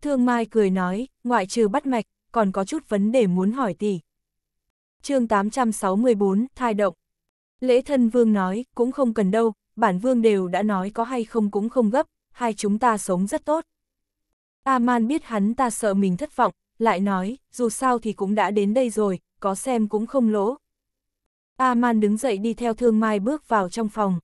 Thương Mai cười nói, ngoại trừ bắt mạch, còn có chút vấn đề muốn hỏi tỷ chương 864, thai động. Lễ thân vương nói, cũng không cần đâu, bản vương đều đã nói có hay không cũng không gấp, hai chúng ta sống rất tốt. a man biết hắn ta sợ mình thất vọng, lại nói, dù sao thì cũng đã đến đây rồi, có xem cũng không lỗ. a man đứng dậy đi theo Thương Mai bước vào trong phòng.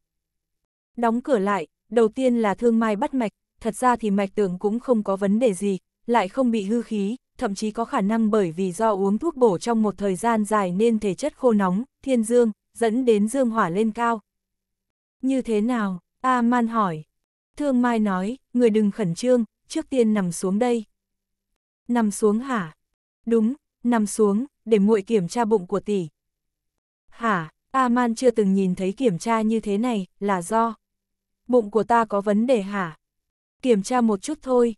Đóng cửa lại, đầu tiên là Thương Mai bắt mạch, thật ra thì mạch tưởng cũng không có vấn đề gì, lại không bị hư khí, thậm chí có khả năng bởi vì do uống thuốc bổ trong một thời gian dài nên thể chất khô nóng, thiên dương, dẫn đến dương hỏa lên cao. Như thế nào? A Man hỏi. Thương Mai nói, người đừng khẩn trương, trước tiên nằm xuống đây. Nằm xuống hả? Đúng, nằm xuống, để muội kiểm tra bụng của tỷ. Hả, a man chưa từng nhìn thấy kiểm tra như thế này, là do. Bụng của ta có vấn đề hả? Kiểm tra một chút thôi.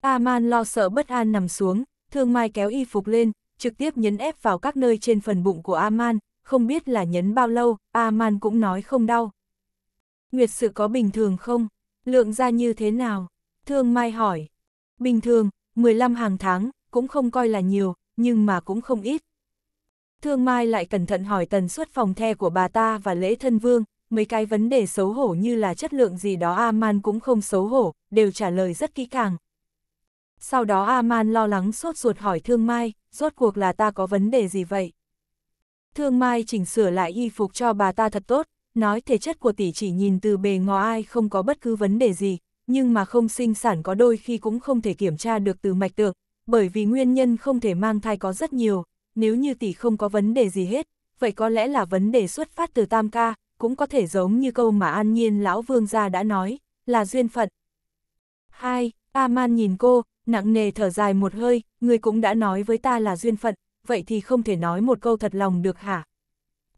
a man lo sợ bất an nằm xuống, Thương Mai kéo y phục lên, trực tiếp nhấn ép vào các nơi trên phần bụng của Aman, không biết là nhấn bao lâu, Aman cũng nói không đau. Nguyệt sự có bình thường không? Lượng ra như thế nào? Thương Mai hỏi. Bình thường, 15 hàng tháng, cũng không coi là nhiều, nhưng mà cũng không ít. Thương Mai lại cẩn thận hỏi tần suất phòng the của bà ta và lễ thân vương, mấy cái vấn đề xấu hổ như là chất lượng gì đó Aman cũng không xấu hổ, đều trả lời rất kỹ càng, sau đó Aman lo lắng sốt ruột hỏi Thương Mai, rốt cuộc là ta có vấn đề gì vậy? Thương Mai chỉnh sửa lại y phục cho bà ta thật tốt, nói thể chất của tỷ chỉ nhìn từ bề ngò ai không có bất cứ vấn đề gì, nhưng mà không sinh sản có đôi khi cũng không thể kiểm tra được từ mạch tượng, bởi vì nguyên nhân không thể mang thai có rất nhiều, nếu như tỷ không có vấn đề gì hết, vậy có lẽ là vấn đề xuất phát từ tam ca, cũng có thể giống như câu mà an nhiên lão vương gia đã nói, là duyên phận. 2. Aman nhìn cô, nặng nề thở dài một hơi, người cũng đã nói với ta là duyên phận, vậy thì không thể nói một câu thật lòng được hả?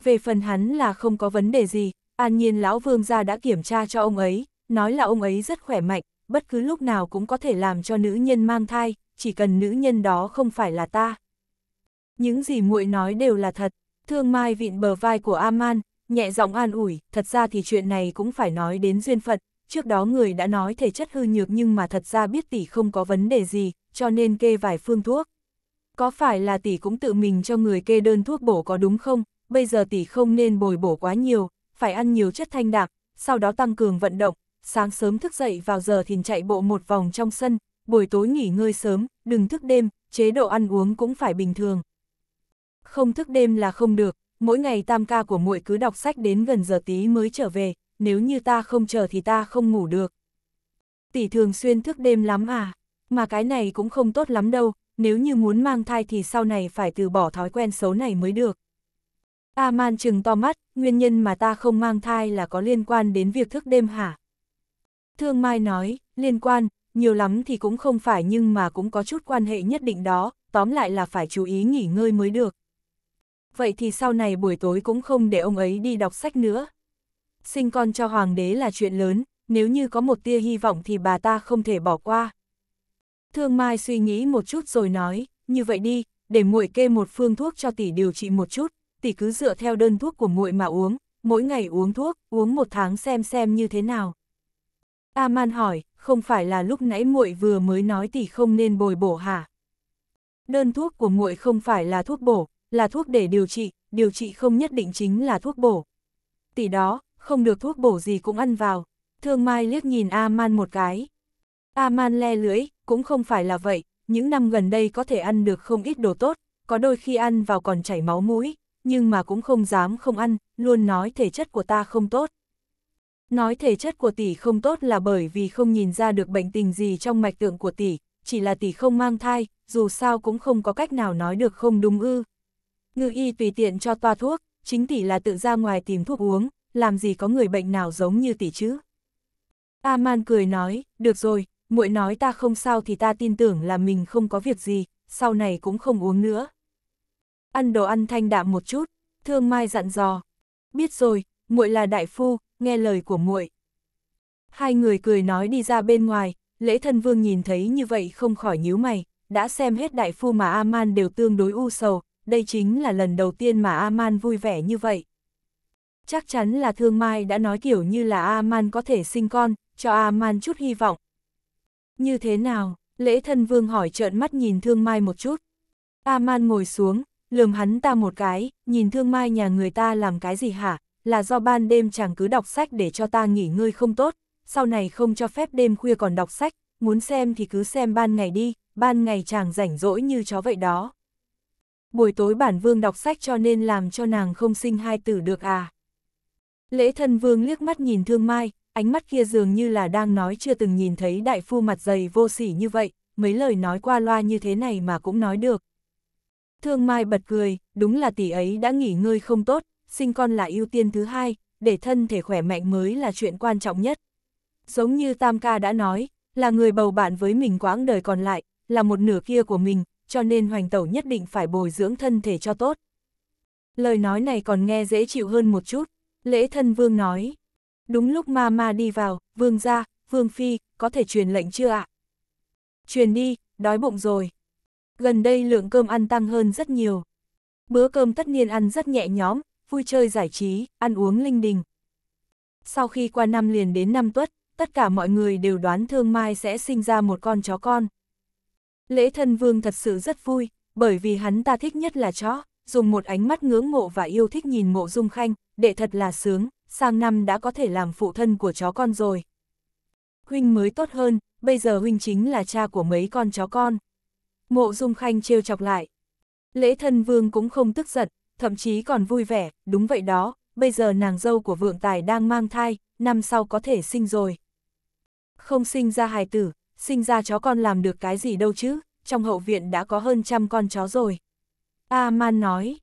Về phần hắn là không có vấn đề gì, an nhiên lão vương gia đã kiểm tra cho ông ấy, nói là ông ấy rất khỏe mạnh, bất cứ lúc nào cũng có thể làm cho nữ nhân mang thai, chỉ cần nữ nhân đó không phải là ta. Những gì muội nói đều là thật, thương mai vịn bờ vai của Aman, nhẹ giọng an ủi, thật ra thì chuyện này cũng phải nói đến duyên phận, trước đó người đã nói thể chất hư nhược nhưng mà thật ra biết tỷ không có vấn đề gì, cho nên kê vài phương thuốc. Có phải là tỷ cũng tự mình cho người kê đơn thuốc bổ có đúng không? Bây giờ tỷ không nên bồi bổ quá nhiều, phải ăn nhiều chất thanh đạm, sau đó tăng cường vận động, sáng sớm thức dậy vào giờ thì chạy bộ một vòng trong sân, buổi tối nghỉ ngơi sớm, đừng thức đêm, chế độ ăn uống cũng phải bình thường. Không thức đêm là không được, mỗi ngày tam ca của muội cứ đọc sách đến gần giờ tí mới trở về, nếu như ta không chờ thì ta không ngủ được. Tỷ thường xuyên thức đêm lắm à, mà cái này cũng không tốt lắm đâu, nếu như muốn mang thai thì sau này phải từ bỏ thói quen xấu này mới được. a man chừng to mắt, nguyên nhân mà ta không mang thai là có liên quan đến việc thức đêm hả? Thương Mai nói, liên quan, nhiều lắm thì cũng không phải nhưng mà cũng có chút quan hệ nhất định đó, tóm lại là phải chú ý nghỉ ngơi mới được. Vậy thì sau này buổi tối cũng không để ông ấy đi đọc sách nữa, sinh con cho hoàng đế là chuyện lớn, nếu như có một tia hy vọng thì bà ta không thể bỏ qua. Thương Mai suy nghĩ một chút rồi nói, như vậy đi, để muội kê một phương thuốc cho tỷ điều trị một chút, tỷ cứ dựa theo đơn thuốc của muội mà uống, mỗi ngày uống thuốc, uống một tháng xem xem như thế nào. Aman hỏi, không phải là lúc nãy muội vừa mới nói tỷ không nên bồi bổ hả? Đơn thuốc của muội không phải là thuốc bổ, là thuốc để điều trị, điều trị không nhất định chính là thuốc bổ. Tỷ đó, không được thuốc bổ gì cũng ăn vào. Thương Mai liếc nhìn a man một cái. a man le lưỡi, cũng không phải là vậy, những năm gần đây có thể ăn được không ít đồ tốt, có đôi khi ăn vào còn chảy máu mũi, nhưng mà cũng không dám không ăn, luôn nói thể chất của ta không tốt. Nói thể chất của tỷ không tốt là bởi vì không nhìn ra được bệnh tình gì trong mạch tượng của tỷ, chỉ là tỷ không mang thai, dù sao cũng không có cách nào nói được không đúng ư. Ngự y tùy tiện cho toa thuốc, chính tỷ là tự ra ngoài tìm thuốc uống, làm gì có người bệnh nào giống như tỷ chứ. Aman cười nói, được rồi, muội nói ta không sao thì ta tin tưởng là mình không có việc gì, sau này cũng không uống nữa. Ăn đồ ăn thanh đạm một chút, Thương Mai dặn dò. Biết rồi, muội là đại phu, nghe lời của muội. Hai người cười nói đi ra bên ngoài, lễ thân vương nhìn thấy như vậy không khỏi nhíu mày, đã xem hết đại phu mà Aman đều tương đối u sầu, đây chính là lần đầu tiên mà Aman vui vẻ như vậy. Chắc chắn là Thương Mai đã nói kiểu như là A-man có thể sinh con, cho A-man chút hy vọng. Như thế nào? Lễ thân vương hỏi trợn mắt nhìn Thương Mai một chút. A-man ngồi xuống, lườm hắn ta một cái, nhìn Thương Mai nhà người ta làm cái gì hả? Là do ban đêm chàng cứ đọc sách để cho ta nghỉ ngơi không tốt, sau này không cho phép đêm khuya còn đọc sách, muốn xem thì cứ xem ban ngày đi, ban ngày chàng rảnh rỗi như chó vậy đó. Buổi tối bản vương đọc sách cho nên làm cho nàng không sinh hai tử được à. Lễ thân vương liếc mắt nhìn thương mai, ánh mắt kia dường như là đang nói chưa từng nhìn thấy đại phu mặt dày vô sỉ như vậy, mấy lời nói qua loa như thế này mà cũng nói được. Thương mai bật cười, đúng là tỷ ấy đã nghỉ ngơi không tốt, sinh con là ưu tiên thứ hai, để thân thể khỏe mạnh mới là chuyện quan trọng nhất. Giống như Tam Ca đã nói, là người bầu bạn với mình quãng đời còn lại, là một nửa kia của mình, cho nên hoành tẩu nhất định phải bồi dưỡng thân thể cho tốt. Lời nói này còn nghe dễ chịu hơn một chút, Lễ thân vương nói. Đúng lúc ma ma đi vào, vương ra, vương phi, có thể truyền lệnh chưa ạ? Truyền đi, đói bụng rồi. Gần đây lượng cơm ăn tăng hơn rất nhiều. Bữa cơm tất niên ăn rất nhẹ nhõm, vui chơi giải trí, ăn uống linh đình. Sau khi qua năm liền đến năm tuất, tất cả mọi người đều đoán thương mai sẽ sinh ra một con chó con. Lễ thân vương thật sự rất vui, bởi vì hắn ta thích nhất là chó, dùng một ánh mắt ngưỡng mộ và yêu thích nhìn mộ dung khanh, để thật là sướng, sang năm đã có thể làm phụ thân của chó con rồi. Huynh mới tốt hơn, bây giờ huynh chính là cha của mấy con chó con. Mộ Dung Khanh trêu chọc lại. Lễ thân vương cũng không tức giận, thậm chí còn vui vẻ, đúng vậy đó, bây giờ nàng dâu của vượng tài đang mang thai, năm sau có thể sinh rồi. Không sinh ra hài tử, sinh ra chó con làm được cái gì đâu chứ, trong hậu viện đã có hơn trăm con chó rồi. A Man nói,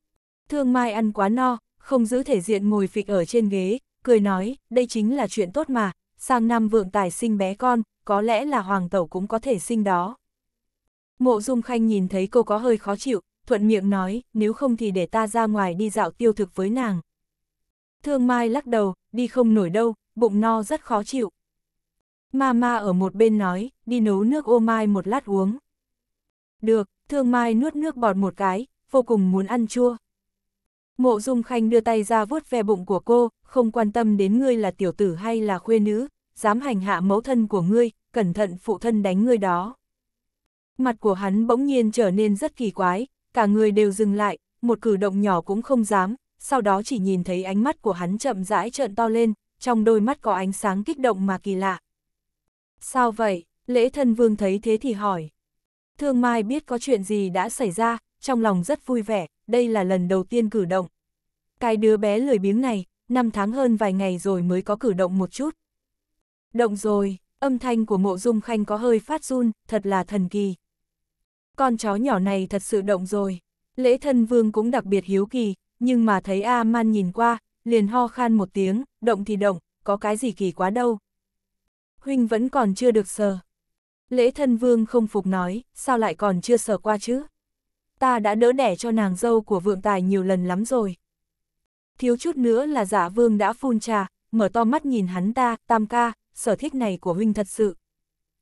thương mai ăn quá no, không giữ thể diện ngồi phịch ở trên ghế, cười nói, đây chính là chuyện tốt mà, sang năm vượng tài sinh bé con, có lẽ là hoàng tẩu cũng có thể sinh đó. Mộ Dung Khanh nhìn thấy cô có hơi khó chịu, thuận miệng nói, nếu không thì để ta ra ngoài đi dạo tiêu thực với nàng. Thương Mai lắc đầu, đi không nổi đâu, bụng no rất khó chịu. Mama ở một bên nói, đi nấu nước ô mai một lát uống. Được, Thương Mai nuốt nước bọt một cái, vô cùng muốn ăn chua. Mộ Dung Khanh đưa tay ra vuốt ve bụng của cô, không quan tâm đến ngươi là tiểu tử hay là khuê nữ, dám hành hạ mẫu thân của ngươi, cẩn thận phụ thân đánh ngươi đó. Mặt của hắn bỗng nhiên trở nên rất kỳ quái, cả người đều dừng lại, một cử động nhỏ cũng không dám, sau đó chỉ nhìn thấy ánh mắt của hắn chậm rãi trợn to lên, trong đôi mắt có ánh sáng kích động mà kỳ lạ. Sao vậy? Lễ thân vương thấy thế thì hỏi. Thương Mai biết có chuyện gì đã xảy ra, trong lòng rất vui vẻ, đây là lần đầu tiên cử động. Cái đứa bé lười biếng này, năm tháng hơn vài ngày rồi mới có cử động một chút. Động rồi, âm thanh của mộ dung khanh có hơi phát run, thật là thần kỳ. Con chó nhỏ này thật sự động rồi. Lễ thân vương cũng đặc biệt hiếu kỳ, nhưng mà thấy A-man nhìn qua, liền ho khan một tiếng, động thì động, có cái gì kỳ quá đâu. Huynh vẫn còn chưa được sờ. Lễ thân vương không phục nói, sao lại còn chưa sờ qua chứ? ta đã đỡ đẻ cho nàng dâu của vượng tài nhiều lần lắm rồi. Thiếu chút nữa là giả dạ vương đã phun trà, mở to mắt nhìn hắn ta, tam ca, sở thích này của huynh thật sự.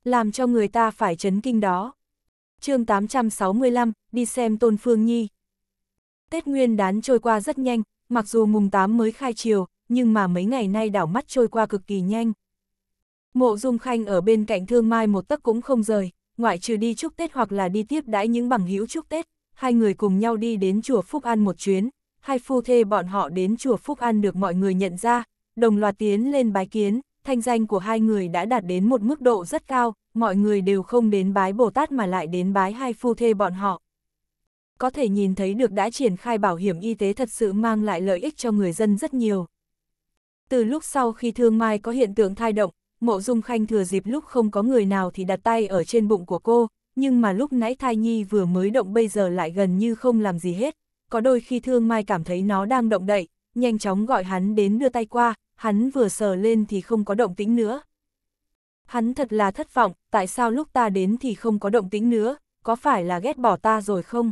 Làm cho người ta phải chấn kinh đó. chương 865, đi xem Tôn Phương Nhi. Tết Nguyên đán trôi qua rất nhanh, mặc dù mùng 8 mới khai chiều, nhưng mà mấy ngày nay đảo mắt trôi qua cực kỳ nhanh. Mộ Dung Khanh ở bên cạnh Thương Mai một tấc cũng không rời, ngoại trừ đi chúc Tết hoặc là đi tiếp đãi những bằng hữu chúc Tết, hai người cùng nhau đi đến chùa Phúc An một chuyến, hai phu thê bọn họ đến chùa Phúc An được mọi người nhận ra, đồng loạt tiến lên bái kiến, thanh danh của hai người đã đạt đến một mức độ rất cao, mọi người đều không đến bái Bồ Tát mà lại đến bái hai phu thê bọn họ. Có thể nhìn thấy được đã triển khai bảo hiểm y tế thật sự mang lại lợi ích cho người dân rất nhiều. Từ lúc sau khi thương mai có hiện tượng thai động, mộ dung khanh thừa dịp lúc không có người nào thì đặt tay ở trên bụng của cô, nhưng mà lúc nãy thai nhi vừa mới động bây giờ lại gần như không làm gì hết, có đôi khi thương mai cảm thấy nó đang động đậy, nhanh chóng gọi hắn đến đưa tay qua, hắn vừa sờ lên thì không có động tĩnh nữa. Hắn thật là thất vọng, tại sao lúc ta đến thì không có động tĩnh nữa, có phải là ghét bỏ ta rồi không?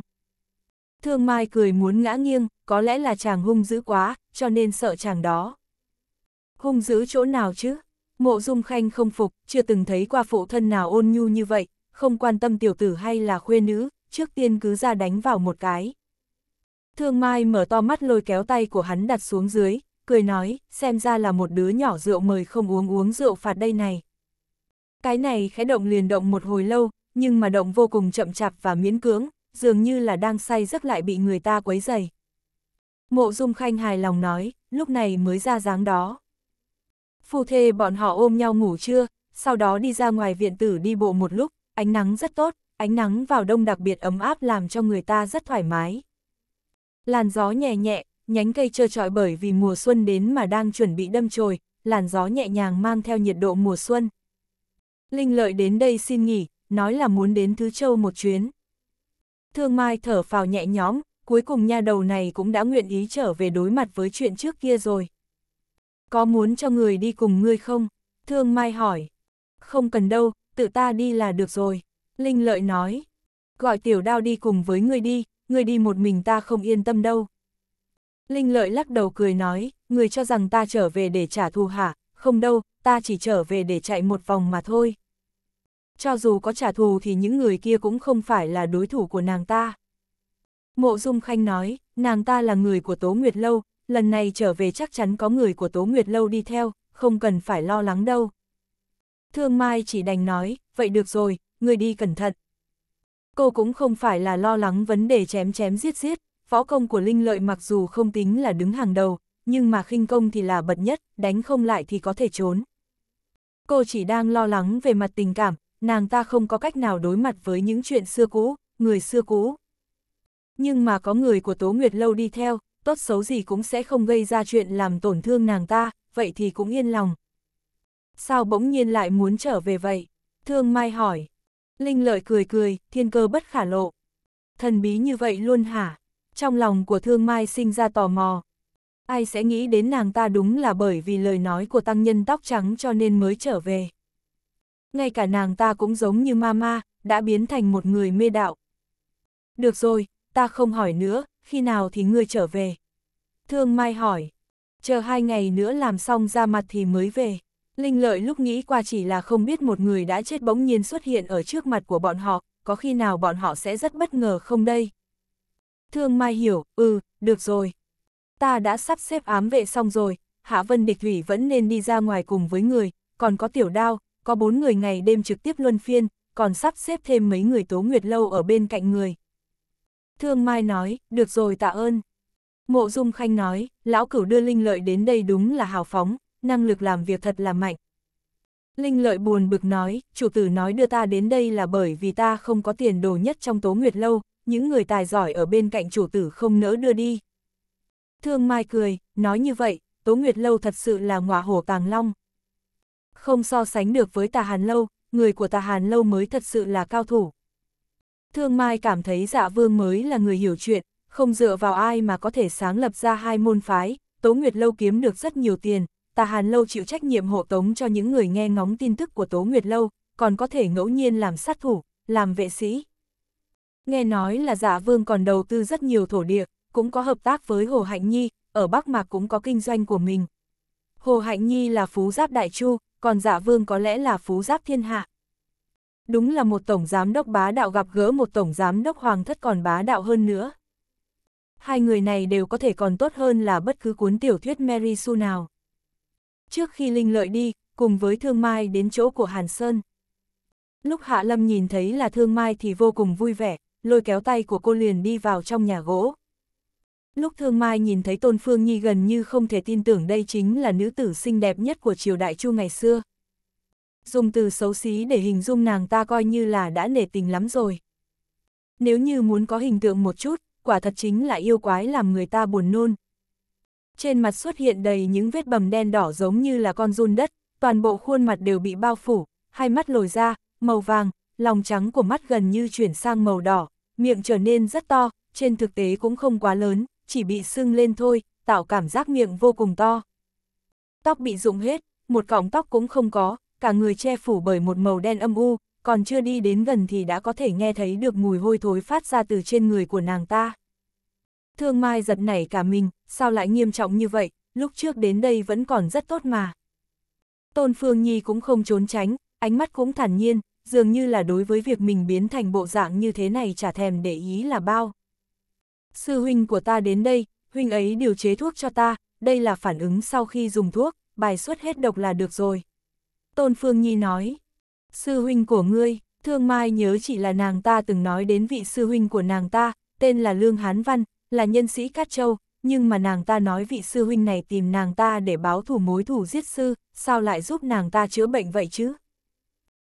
Thương Mai cười muốn ngã nghiêng, có lẽ là chàng hung dữ quá, cho nên sợ chàng đó. Hung dữ chỗ nào chứ? Mộ Dung Khanh không phục, chưa từng thấy qua phụ thân nào ôn nhu như vậy, không quan tâm tiểu tử hay là khuê nữ, trước tiên cứ ra đánh vào một cái. Thương Mai mở to mắt lôi kéo tay của hắn đặt xuống dưới, cười nói, xem ra là một đứa nhỏ rượu mời không uống uống rượu phạt đây này. Cái này khẽ động liền động một hồi lâu, nhưng mà động vô cùng chậm chạp và miễn cưỡng, dường như là đang say giấc lại bị người ta quấy dày. Mộ Dung Khanh hài lòng nói, lúc này mới ra dáng đó. Phu thê bọn họ ôm nhau ngủ trưa, sau đó đi ra ngoài viện tử đi bộ một lúc, ánh nắng rất tốt, ánh nắng vào đông đặc biệt ấm áp làm cho người ta rất thoải mái. Làn gió nhẹ nhẹ, nhánh cây trơ trọi bởi vì mùa xuân đến mà đang chuẩn bị đâm chồi, làn gió nhẹ nhàng mang theo nhiệt độ mùa xuân. Linh lợi đến đây xin nghỉ, nói là muốn đến Thứ Châu một chuyến. Thương Mai thở phào nhẹ nhõm, cuối cùng nha đầu này cũng đã nguyện ý trở về đối mặt với chuyện trước kia rồi. Có muốn cho người đi cùng ngươi không? Thương Mai hỏi. Không cần đâu, tự ta đi là được rồi. Linh lợi nói, gọi tiểu đao đi cùng với người đi, người đi một mình ta không yên tâm đâu. Linh lợi lắc đầu cười nói, người cho rằng ta trở về để trả thù hả, không đâu, ta chỉ trở về để chạy một vòng mà thôi. Cho dù có trả thù thì những người kia cũng không phải là đối thủ của nàng ta. Mộ Dung Khanh nói, nàng ta là người của Tố Nguyệt Lâu, lần này trở về chắc chắn có người của Tố Nguyệt Lâu đi theo, không cần phải lo lắng đâu. Thương Mai chỉ đành nói, vậy được rồi, người đi cẩn thận. Cô cũng không phải là lo lắng vấn đề chém chém giết giết, võ công của Linh Lợi mặc dù không tính là đứng hàng đầu, nhưng mà khinh công thì là bật nhất, đánh không lại thì có thể trốn. Cô chỉ đang lo lắng về mặt tình cảm, nàng ta không có cách nào đối mặt với những chuyện xưa cũ, người xưa cũ. Nhưng mà có người của Tố Nguyệt Lâu đi theo, tốt xấu gì cũng sẽ không gây ra chuyện làm tổn thương nàng ta, vậy thì cũng yên lòng. Sao bỗng nhiên lại muốn trở về vậy? Thương Mai hỏi. Linh lợi cười cười, thiên cơ bất khả lộ. Thần bí như vậy luôn hả? Trong lòng của Thương Mai sinh ra tò mò. Ai sẽ nghĩ đến nàng ta đúng là bởi vì lời nói của tăng nhân tóc trắng cho nên mới trở về. Ngay cả nàng ta cũng giống như ma ma, đã biến thành một người mê đạo. Được rồi, ta không hỏi nữa, khi nào thì ngươi trở về? Thương Mai hỏi, chờ hai ngày nữa làm xong ra mặt thì mới về. Linh lợi lúc nghĩ qua chỉ là không biết một người đã chết bỗng nhiên xuất hiện ở trước mặt của bọn họ, có khi nào bọn họ sẽ rất bất ngờ không đây? Thương Mai hiểu, ừ, được rồi. Ta đã sắp xếp ám vệ xong rồi, Hạ Vân Địch Thủy vẫn nên đi ra ngoài cùng với người, còn có tiểu đao, có bốn người ngày đêm trực tiếp luân phiên, còn sắp xếp thêm mấy người tố nguyệt lâu ở bên cạnh người. Thương Mai nói, được rồi tạ ơn. Mộ Dung Khanh nói, lão cửu đưa linh lợi đến đây đúng là hào phóng, năng lực làm việc thật là mạnh. Linh lợi buồn bực nói, chủ tử nói đưa ta đến đây là bởi vì ta không có tiền đồ nhất trong tố nguyệt lâu, những người tài giỏi ở bên cạnh chủ tử không nỡ đưa đi. Thương Mai cười, nói như vậy, tố nguyệt lâu thật sự là ngọa hổ tàng long. Không so sánh được với tà hàn lâu, người của tà hàn lâu mới thật sự là cao thủ. Thương Mai cảm thấy dạ vương mới là người hiểu chuyện, không dựa vào ai mà có thể sáng lập ra hai môn phái, Tố Nguyệt Lâu kiếm được rất nhiều tiền, Tà Hàn Lâu chịu trách nhiệm hộ tống cho những người nghe ngóng tin tức của Tố Nguyệt Lâu, còn có thể ngẫu nhiên làm sát thủ, làm vệ sĩ. Nghe nói là giả dạ vương còn đầu tư rất nhiều thổ địa, cũng có hợp tác với Hồ Hạnh Nhi, ở Bắc Mạc cũng có kinh doanh của mình. Hồ Hạnh Nhi là phú giáp đại chu, còn giả dạ vương có lẽ là phú giáp thiên hạ. Đúng là một tổng giám đốc bá đạo gặp gỡ một tổng giám đốc hoàng thất còn bá đạo hơn nữa. Hai người này đều có thể còn tốt hơn là bất cứ cuốn tiểu thuyết Mary Sue nào. Trước khi Linh Lợi đi, cùng với Thương Mai đến chỗ của Hàn Sơn. Lúc Hạ Lâm nhìn thấy là Thương Mai thì vô cùng vui vẻ, lôi kéo tay của cô liền đi vào trong nhà gỗ. Lúc Thương Mai nhìn thấy Tôn Phương Nhi gần như không thể tin tưởng đây chính là nữ tử xinh đẹp nhất của triều đại chu ngày xưa. Dùng từ xấu xí để hình dung nàng ta coi như là đã nể tình lắm rồi. Nếu như muốn có hình tượng một chút, quả thật chính là yêu quái làm người ta buồn nôn, trên mặt xuất hiện đầy những vết bầm đen đỏ giống như là con run đất, toàn bộ khuôn mặt đều bị bao phủ, hai mắt lồi ra, màu vàng, lòng trắng của mắt gần như chuyển sang màu đỏ, miệng trở nên rất to, trên thực tế cũng không quá lớn, chỉ bị sưng lên thôi, tạo cảm giác miệng vô cùng to. Tóc bị rụng hết, một cọng tóc cũng không có, cả người che phủ bởi một màu đen âm u, còn chưa đi đến gần thì đã có thể nghe thấy được mùi hôi thối phát ra từ trên người của nàng ta. Thương Mai giật nảy cả mình, sao lại nghiêm trọng như vậy, lúc trước đến đây vẫn còn rất tốt mà. Tôn Phương Nhi cũng không trốn tránh, ánh mắt cũng thản nhiên, dường như là đối với việc mình biến thành bộ dạng như thế này chả thèm để ý là bao. Sư huynh của ta đến đây, huynh ấy điều chế thuốc cho ta, đây là phản ứng sau khi dùng thuốc, bài xuất hết độc là được rồi. Tôn Phương Nhi nói, sư huynh của ngươi, thương mai nhớ chỉ là nàng ta từng nói đến vị sư huynh của nàng ta, tên là Lương Hán Văn, là nhân sĩ Cát Châu, nhưng mà nàng ta nói vị sư huynh này tìm nàng ta để báo thủ mối thủ giết sư, sao lại giúp nàng ta chữa bệnh vậy chứ?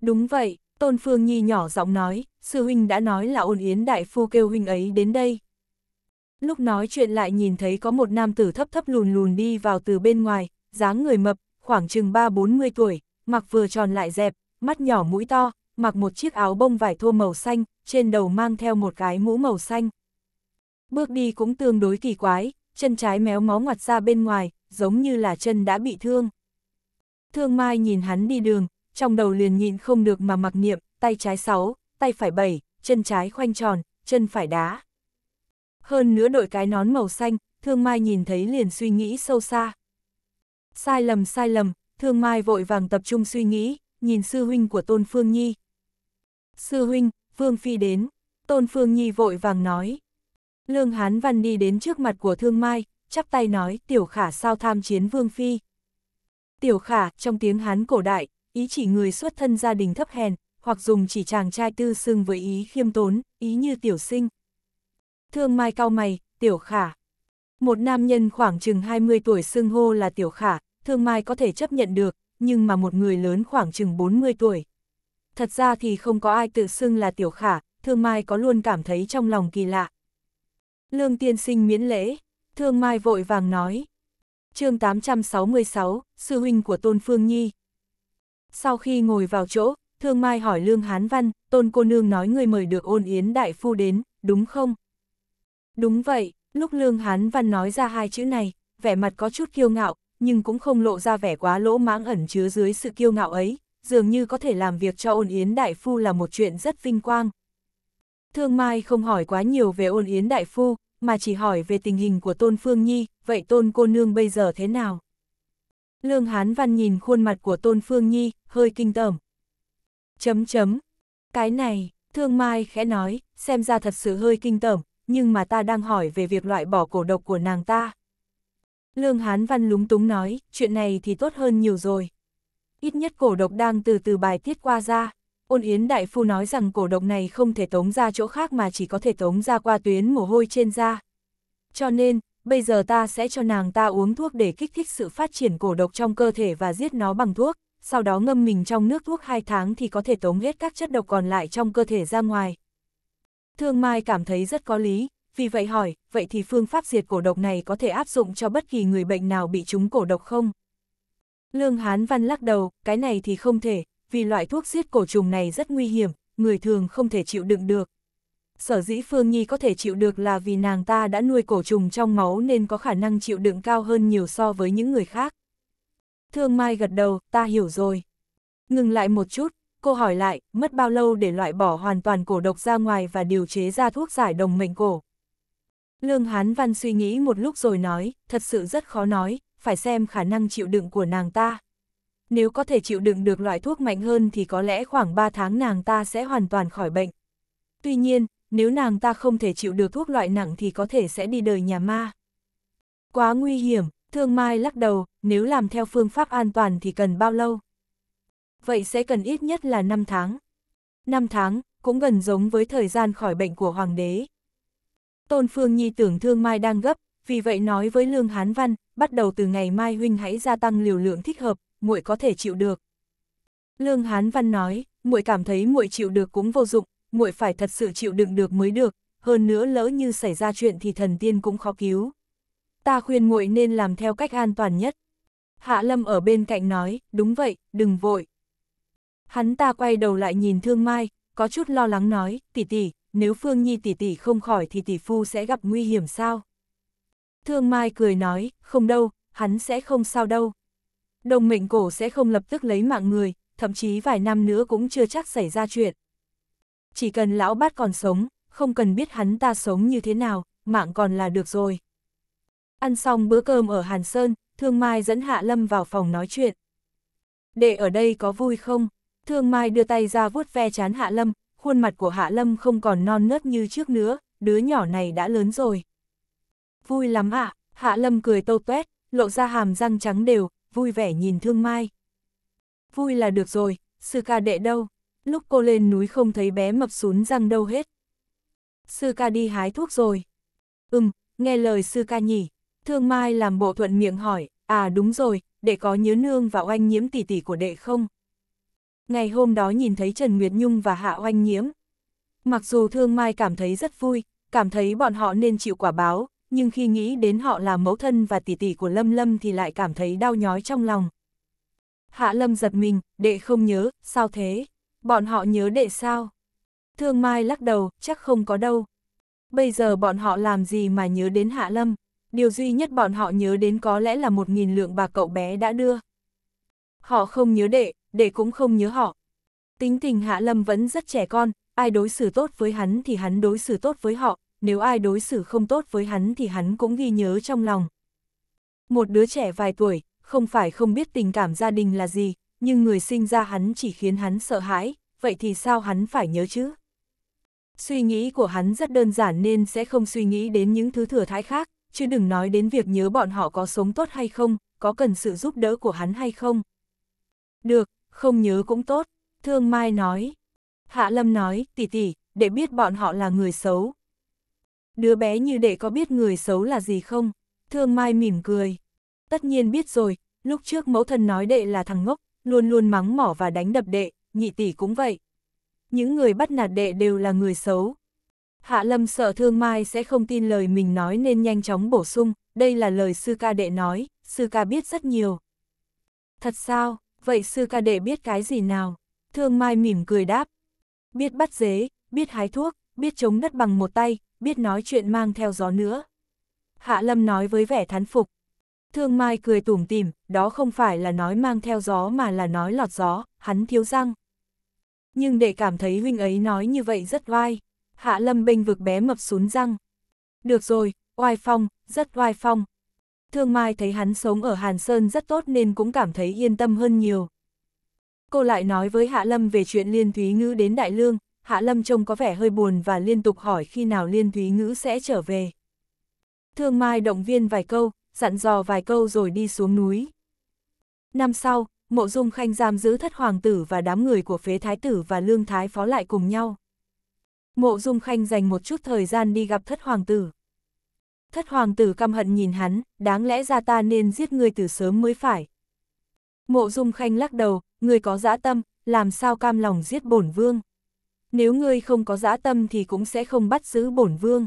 Đúng vậy, Tôn Phương Nhi nhỏ giọng nói, sư huynh đã nói là ôn yến đại phu kêu huynh ấy đến đây. Lúc nói chuyện lại nhìn thấy có một nam tử thấp thấp lùn lùn đi vào từ bên ngoài, dáng người mập, khoảng chừng 3-40 tuổi, mặc vừa tròn lại dẹp, mắt nhỏ mũi to, mặc một chiếc áo bông vải thô màu xanh, trên đầu mang theo một cái mũ màu xanh. Bước đi cũng tương đối kỳ quái, chân trái méo mó ngoặt ra bên ngoài, giống như là chân đã bị thương. Thương Mai nhìn hắn đi đường, trong đầu liền nhịn không được mà mặc niệm, tay trái sáu tay phải bảy chân trái khoanh tròn, chân phải đá. Hơn nữa đội cái nón màu xanh, Thương Mai nhìn thấy liền suy nghĩ sâu xa. Sai lầm sai lầm, Thương Mai vội vàng tập trung suy nghĩ, nhìn sư huynh của Tôn Phương Nhi. Sư huynh, Phương Phi đến, Tôn Phương Nhi vội vàng nói. Lương Hán Văn đi đến trước mặt của Thương Mai, chắp tay nói tiểu khả sao tham chiến vương phi. Tiểu khả, trong tiếng Hán cổ đại, ý chỉ người xuất thân gia đình thấp hèn, hoặc dùng chỉ chàng trai tư xưng với ý khiêm tốn, ý như tiểu sinh. Thương Mai cao mày, tiểu khả. Một nam nhân khoảng chừng 20 tuổi xưng hô là tiểu khả, Thương Mai có thể chấp nhận được, nhưng mà một người lớn khoảng chừng 40 tuổi. Thật ra thì không có ai tự xưng là tiểu khả, Thương Mai có luôn cảm thấy trong lòng kỳ lạ, Lương tiên sinh miễn lễ, thương mai vội vàng nói. chương 866, sư huynh của Tôn Phương Nhi. Sau khi ngồi vào chỗ, thương mai hỏi Lương Hán Văn, Tôn cô nương nói người mời được ôn yến đại phu đến, đúng không? Đúng vậy, lúc Lương Hán Văn nói ra hai chữ này, vẻ mặt có chút kiêu ngạo, nhưng cũng không lộ ra vẻ quá lỗ mãng ẩn chứa dưới sự kiêu ngạo ấy, dường như có thể làm việc cho ôn yến đại phu là một chuyện rất vinh quang. Thương Mai không hỏi quá nhiều về ôn yến đại phu, mà chỉ hỏi về tình hình của Tôn Phương Nhi, vậy Tôn cô nương bây giờ thế nào? Lương Hán Văn nhìn khuôn mặt của Tôn Phương Nhi, hơi kinh tởm. Chấm chấm. Cái này, Thương Mai khẽ nói, xem ra thật sự hơi kinh tởm, nhưng mà ta đang hỏi về việc loại bỏ cổ độc của nàng ta. Lương Hán Văn lúng túng nói, chuyện này thì tốt hơn nhiều rồi. Ít nhất cổ độc đang từ từ bài tiết qua ra ôn yến đại phu nói rằng cổ độc này không thể tống ra chỗ khác mà chỉ có thể tống ra qua tuyến mồ hôi trên da. Cho nên, bây giờ ta sẽ cho nàng ta uống thuốc để kích thích sự phát triển cổ độc trong cơ thể và giết nó bằng thuốc, sau đó ngâm mình trong nước thuốc 2 tháng thì có thể tống hết các chất độc còn lại trong cơ thể ra ngoài. Thương Mai cảm thấy rất có lý, vì vậy hỏi, vậy thì phương pháp diệt cổ độc này có thể áp dụng cho bất kỳ người bệnh nào bị trúng cổ độc không? Lương Hán Văn lắc đầu, cái này thì không thể, vì loại thuốc giết cổ trùng này rất nguy hiểm, người thường không thể chịu đựng được. Sở dĩ Phương Nhi có thể chịu được là vì nàng ta đã nuôi cổ trùng trong máu nên có khả năng chịu đựng cao hơn nhiều so với những người khác. Thương Mai gật đầu, ta hiểu rồi. Ngừng lại một chút, cô hỏi lại, mất bao lâu để loại bỏ hoàn toàn cổ độc ra ngoài và điều chế ra thuốc giải đồng mệnh cổ. Lương Hán Văn suy nghĩ một lúc rồi nói, thật sự rất khó nói, phải xem khả năng chịu đựng của nàng ta nếu có thể chịu đựng được loại thuốc mạnh hơn thì có lẽ khoảng 3 tháng nàng ta sẽ hoàn toàn khỏi bệnh. Tuy nhiên, nếu nàng ta không thể chịu được thuốc loại nặng thì có thể sẽ đi đời nhà ma. Quá nguy hiểm, Thương Mai lắc đầu, nếu làm theo phương pháp an toàn thì cần bao lâu? Vậy sẽ cần ít nhất là 5 tháng. 5 tháng, cũng gần giống với thời gian khỏi bệnh của Hoàng đế. Tôn Phương Nhi tưởng Thương Mai đang gấp, vì vậy nói với Lương Hán Văn, bắt đầu từ ngày mai huynh hãy gia tăng liều lượng thích hợp, muội có thể chịu được. Lương Hán Văn nói, muội cảm thấy muội chịu được cũng vô dụng, muội phải thật sự chịu đựng được mới được, hơn nữa lỡ như xảy ra chuyện thì thần tiên cũng khó cứu. Ta khuyên muội nên làm theo cách an toàn nhất. Hạ Lâm ở bên cạnh nói, đúng vậy, đừng vội. Hắn ta quay đầu lại nhìn Thương Mai, có chút lo lắng nói, tỷ tỷ, nếu Phương Nhi tỷ tỷ không khỏi thì tỷ phu sẽ gặp nguy hiểm sao? Thương Mai cười nói, không đâu, hắn sẽ không sao đâu, Đồng mệnh cổ sẽ không lập tức lấy mạng người, thậm chí vài năm nữa cũng chưa chắc xảy ra chuyện. Chỉ cần lão bát còn sống, không cần biết hắn ta sống như thế nào, mạng còn là được rồi. Ăn xong bữa cơm ở Hàn Sơn, Thương Mai dẫn Hạ Lâm vào phòng nói chuyện. để ở đây có vui không? Thương Mai đưa tay ra vuốt ve chán Hạ Lâm, khuôn mặt của Hạ Lâm không còn non nớt như trước nữa, đứa nhỏ này đã lớn rồi. Vui lắm ạ, à? Hạ Lâm cười tô tuét, lộ ra hàm răng trắng đều, vui vẻ nhìn Thương Mai. Vui là được rồi, sư ca đệ đâu, lúc cô lên núi không thấy bé mập sún răng đâu hết. Sư ca đi hái thuốc rồi. Ừm, nghe lời sư ca nhỉ, Thương Mai làm bộ thuận miệng hỏi, à đúng rồi, để có nhớ nương và oanh nhiễm tỷ tỷ của đệ không? Ngày hôm đó nhìn thấy Trần Nguyệt Nhung và Hạ Oanh Nhiễm. Mặc dù Thương Mai cảm thấy rất vui, cảm thấy bọn họ nên chịu quả báo, nhưng khi nghĩ đến họ là mẫu thân và tỷ tỷ của Lâm Lâm thì lại cảm thấy đau nhói trong lòng. Hạ Lâm giật mình, đệ không nhớ, sao thế? Bọn họ nhớ đệ sao? Thương Mai lắc đầu, chắc không có đâu. Bây giờ bọn họ làm gì mà nhớ đến Hạ Lâm? Điều duy nhất bọn họ nhớ đến có lẽ là một nghìn lượng bà cậu bé đã đưa. Họ không nhớ đệ, đệ cũng không nhớ họ. Tính tình Hạ Lâm vẫn rất trẻ con, ai đối xử tốt với hắn thì hắn đối xử tốt với họ, nếu ai đối xử không tốt với hắn thì hắn cũng ghi nhớ trong lòng. Một đứa trẻ vài tuổi, không phải không biết tình cảm gia đình là gì, nhưng người sinh ra hắn chỉ khiến hắn sợ hãi, vậy thì sao hắn phải nhớ chứ? Suy nghĩ của hắn rất đơn giản nên sẽ không suy nghĩ đến những thứ thừa thái khác, chứ đừng nói đến việc nhớ bọn họ có sống tốt hay không, có cần sự giúp đỡ của hắn hay không. Được, không nhớ cũng tốt, Thương Mai nói. Hạ Lâm nói, tỷ tỷ, để biết bọn họ là người xấu, đứa bé như đệ có biết người xấu là gì không? Thương Mai mỉm cười. Tất nhiên biết rồi, lúc trước mẫu thân nói đệ là thằng ngốc, luôn luôn mắng mỏ và đánh đập đệ, nhị tỷ cũng vậy. Những người bắt nạt đệ đều là người xấu. Hạ Lâm sợ Thương Mai sẽ không tin lời mình nói nên nhanh chóng bổ sung, đây là lời sư ca đệ nói, sư ca biết rất nhiều. Thật sao, vậy sư ca đệ biết cái gì nào? Thương Mai mỉm cười đáp. Biết bắt dế, biết hái thuốc, biết chống đất bằng một tay, biết nói chuyện mang theo gió nữa. Hạ Lâm nói với vẻ thán phục. Thương Mai cười tủm tỉm, đó không phải là nói mang theo gió mà là nói lọt gió, hắn thiếu răng. Nhưng để cảm thấy huynh ấy nói như vậy rất oai, Hạ Lâm bênh vực bé mập sún răng. Được rồi, oai phong, rất oai phong. Thương Mai thấy hắn sống ở Hàn Sơn rất tốt nên cũng cảm thấy yên tâm hơn nhiều. Cô lại nói với Hạ Lâm về chuyện Liên Thúy Ngư đến Đại Lương, Hạ Lâm trông có vẻ hơi buồn và liên tục hỏi khi nào Liên Thúy Ngữ sẽ trở về. Thương Mai động viên vài câu, dặn dò vài câu rồi đi xuống núi. Năm sau, Mộ Dung Khanh giam giữ thất hoàng tử và đám người của phế thái tử và lương thái phó lại cùng nhau. Mộ Dung Khanh dành một chút thời gian đi gặp thất hoàng tử. Thất hoàng tử căm hận nhìn hắn, đáng lẽ ra ta nên giết người từ sớm mới phải. Mộ Dung Khanh lắc đầu, người có dã tâm, làm sao cam lòng giết bổn vương nếu ngươi không có dã tâm thì cũng sẽ không bắt giữ bổn vương.